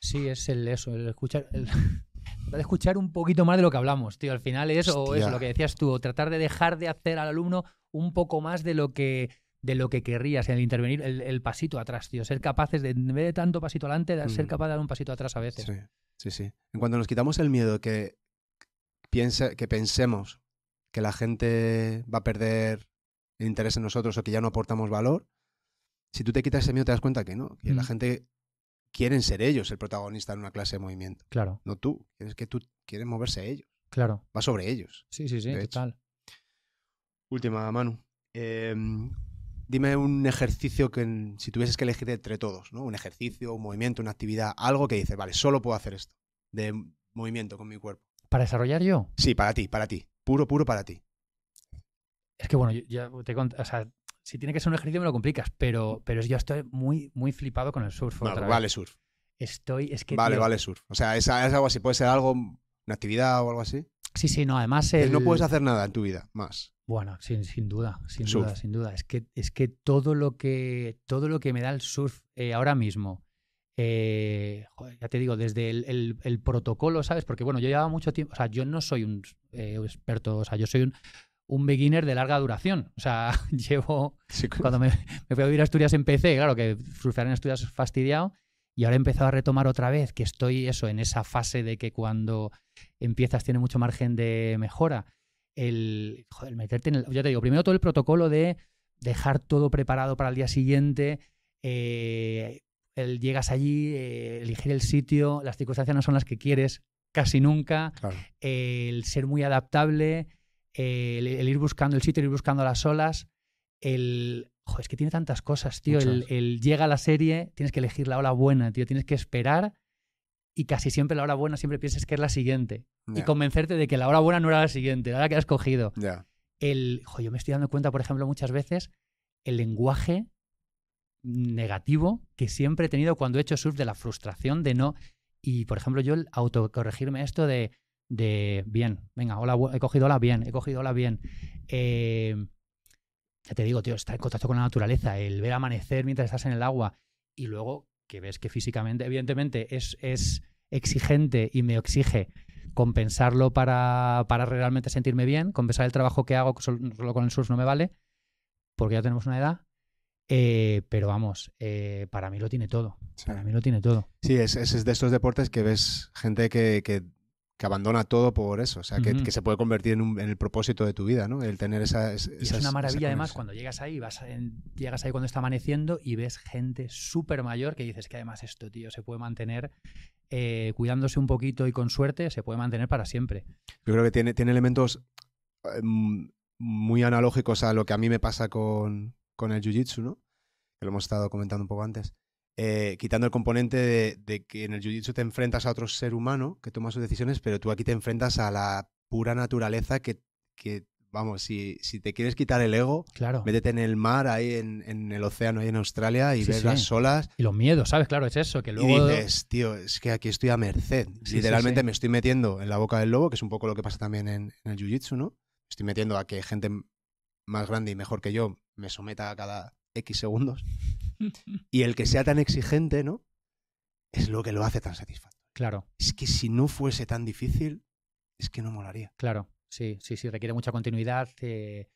sí, es el eso, el escuchar, escuchar un poquito más de lo que hablamos, tío. Al final es es lo que decías tú, tratar de dejar de hacer al alumno un poco más de lo que de lo que querrías en el intervenir, el, pasito atrás, tío. Ser capaces de, en vez de tanto pasito adelante, de ser capaz de dar un pasito atrás a veces. Sí, sí, sí. En cuanto nos quitamos el miedo que, piense, que pensemos que la gente va a perder el interés en nosotros o que ya no aportamos valor, si tú te quitas ese miedo te das cuenta que no, que la mm. gente quieren ser ellos el protagonista en una clase de movimiento. Claro. No tú, es que tú quieres moverse a ellos. Claro. Va sobre ellos. Sí, sí, sí, total. Última, Manu. Em, dime un ejercicio que si tuvieses que elegir entre todos, ¿no? Un ejercicio, un movimiento, una actividad, algo que dices, vale, solo puedo hacer esto, de movimiento con mi cuerpo. ¿Para desarrollar yo? Sí, para ti, para ti. Puro, puro para ti. Es que bueno, ya te o sea, si tiene que ser un ejercicio me lo complicas, pero, pero yo estoy muy, muy flipado con el surf. vale, surf. Estoy, es que. Vale, vale, surf. O sea, es, algo así, puede ser algo, una actividad o algo así. Sí, sí, no, además. No puedes hacer nada en tu vida más. Bueno, sin, sin duda, sin duda, sin duda. Es que, es que todo lo que todo lo que me da el surf eh, ahora mismo, eh, ya te digo, desde el, protocolo, ¿sabes? Porque bueno, yo llevaba mucho tiempo, o sea, yo no soy un eh, experto, o sea, yo soy un, beginner de larga duración. O sea, llevo. cuando me, fui a vivir a Asturias empecé, claro, que surfear en Asturias es fastidiado. Y ahora he empezado a retomar otra vez, que estoy eso, en esa fase de que cuando empiezas tiene mucho margen de mejora el, meterte en el, te digo, primero todo el protocolo de dejar todo preparado para el día siguiente, eh, el, llegas allí, eh, elegir el sitio, las circunstancias no son las que quieres casi nunca, el ser muy adaptable, el, ir buscando el sitio, el ir buscando las olas, el... es que tiene tantas cosas, tío. El, llega a la serie, tienes que elegir la ola buena, tío. Tienes que esperar y casi siempre la hora buena siempre piensas que es la siguiente. Y convencerte de que la hora buena no era la siguiente, la hora que has cogido. El, yo me estoy dando cuenta, por ejemplo, muchas veces el lenguaje negativo que siempre he tenido cuando he hecho surf de la frustración de no. Y, por ejemplo, yo el autocorregirme esto de, de bien, venga, hola, he cogido hola bien, he cogido hola bien. Em, ya te digo, tío, estar en contacto con la naturaleza, el ver amanecer mientras estás en el agua y luego que ves que físicamente, evidentemente, es, exigente y me exige compensarlo para, realmente sentirme bien, compensar el trabajo que hago, solo, con el surf no me vale, porque ya tenemos una edad. Eh, pero vamos, eh, para mí lo tiene todo. Para mí lo tiene todo. Sí, es, es, de estos deportes que ves gente que que abandona todo por eso, o sea, que, se puede convertir en, el propósito de tu vida, ¿no? El tener esa... y es una maravilla además cuando llegas ahí, vas llegas ahí cuando está amaneciendo y ves gente súper mayor que dices que además esto, tío, se puede mantener eh, cuidándose un poquito y con suerte, se puede mantener para siempre. Yo creo que tiene, tiene elementos em, muy analógicos a lo que a mí me pasa con, con el Jiu-Jitsu, ¿no? Que lo hemos estado comentando un poco antes. Eh, quitando el componente de, que en el jiu-jitsu te enfrentas a otro ser humano que toma sus decisiones, pero tú aquí te enfrentas a la pura naturaleza que, vamos, si, te quieres quitar el ego, métete en el mar, ahí en, el océano, ahí en Australia, y ves las olas. Y los miedos, ¿sabes? Claro, es eso. Que luego... Y dices, tío, es que aquí estoy a merced. Literalmente me estoy metiendo en la boca del lobo, que es un poco lo que pasa también en, en el jiu-jitsu, ¿no? Estoy metiendo a que gente más grande y mejor que yo me someta a cada X segundos. Y el que sea tan exigente, ¿no? Es lo que lo hace tan satisfactorio. Claro. Es que si no fuese tan difícil, es que no molaría. Claro, sí, sí, sí, requiere mucha continuidad. Eh,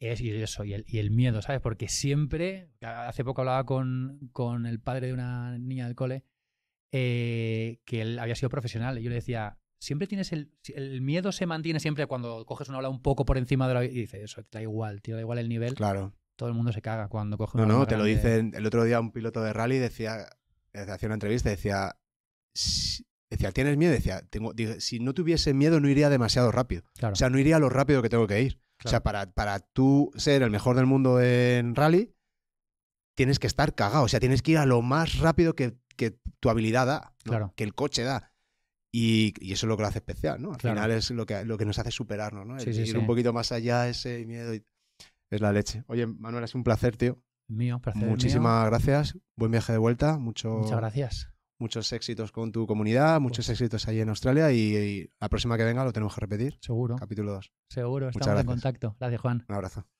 es, y eso, y el, miedo, ¿sabes? Porque siempre, hace poco hablaba con, con el padre de una niña del cole, eh, que él había sido profesional, y yo le decía, siempre tienes el, el miedo se mantiene siempre cuando coges una ola un poco por encima de la y dices eso te da igual tío da igual el nivel claro todo el mundo se caga cuando coge No, no, te lo dicen. El otro día un piloto de rally decía, hacía una entrevista, decía, decía, ¿tienes miedo? Decía, tengo, si no tuviese miedo no iría demasiado rápido. O sea, no iría lo rápido que tengo que ir. O sea, para, para tú ser el mejor del mundo en rally, tienes que estar cagado. O sea, tienes que ir a lo más rápido que, tu habilidad da, claro. que el coche da. Y, eso es lo que lo hace especial, ¿no? Al final es lo que, lo que nos hace superarnos, ¿no? ir un poquito más allá ese miedo. Y... Es la leche. Oye, Manuel, es un placer, tío. Mío, placer. Muchísimas gracias. Buen viaje de vuelta. Muchas gracias. Muchos éxitos con tu comunidad, pues muchos éxitos ahí en Australia y, la próxima que venga lo tenemos que repetir. Seguro. Capítulo 2. Seguro, estamos en contacto. Gracias, Juan. Un abrazo.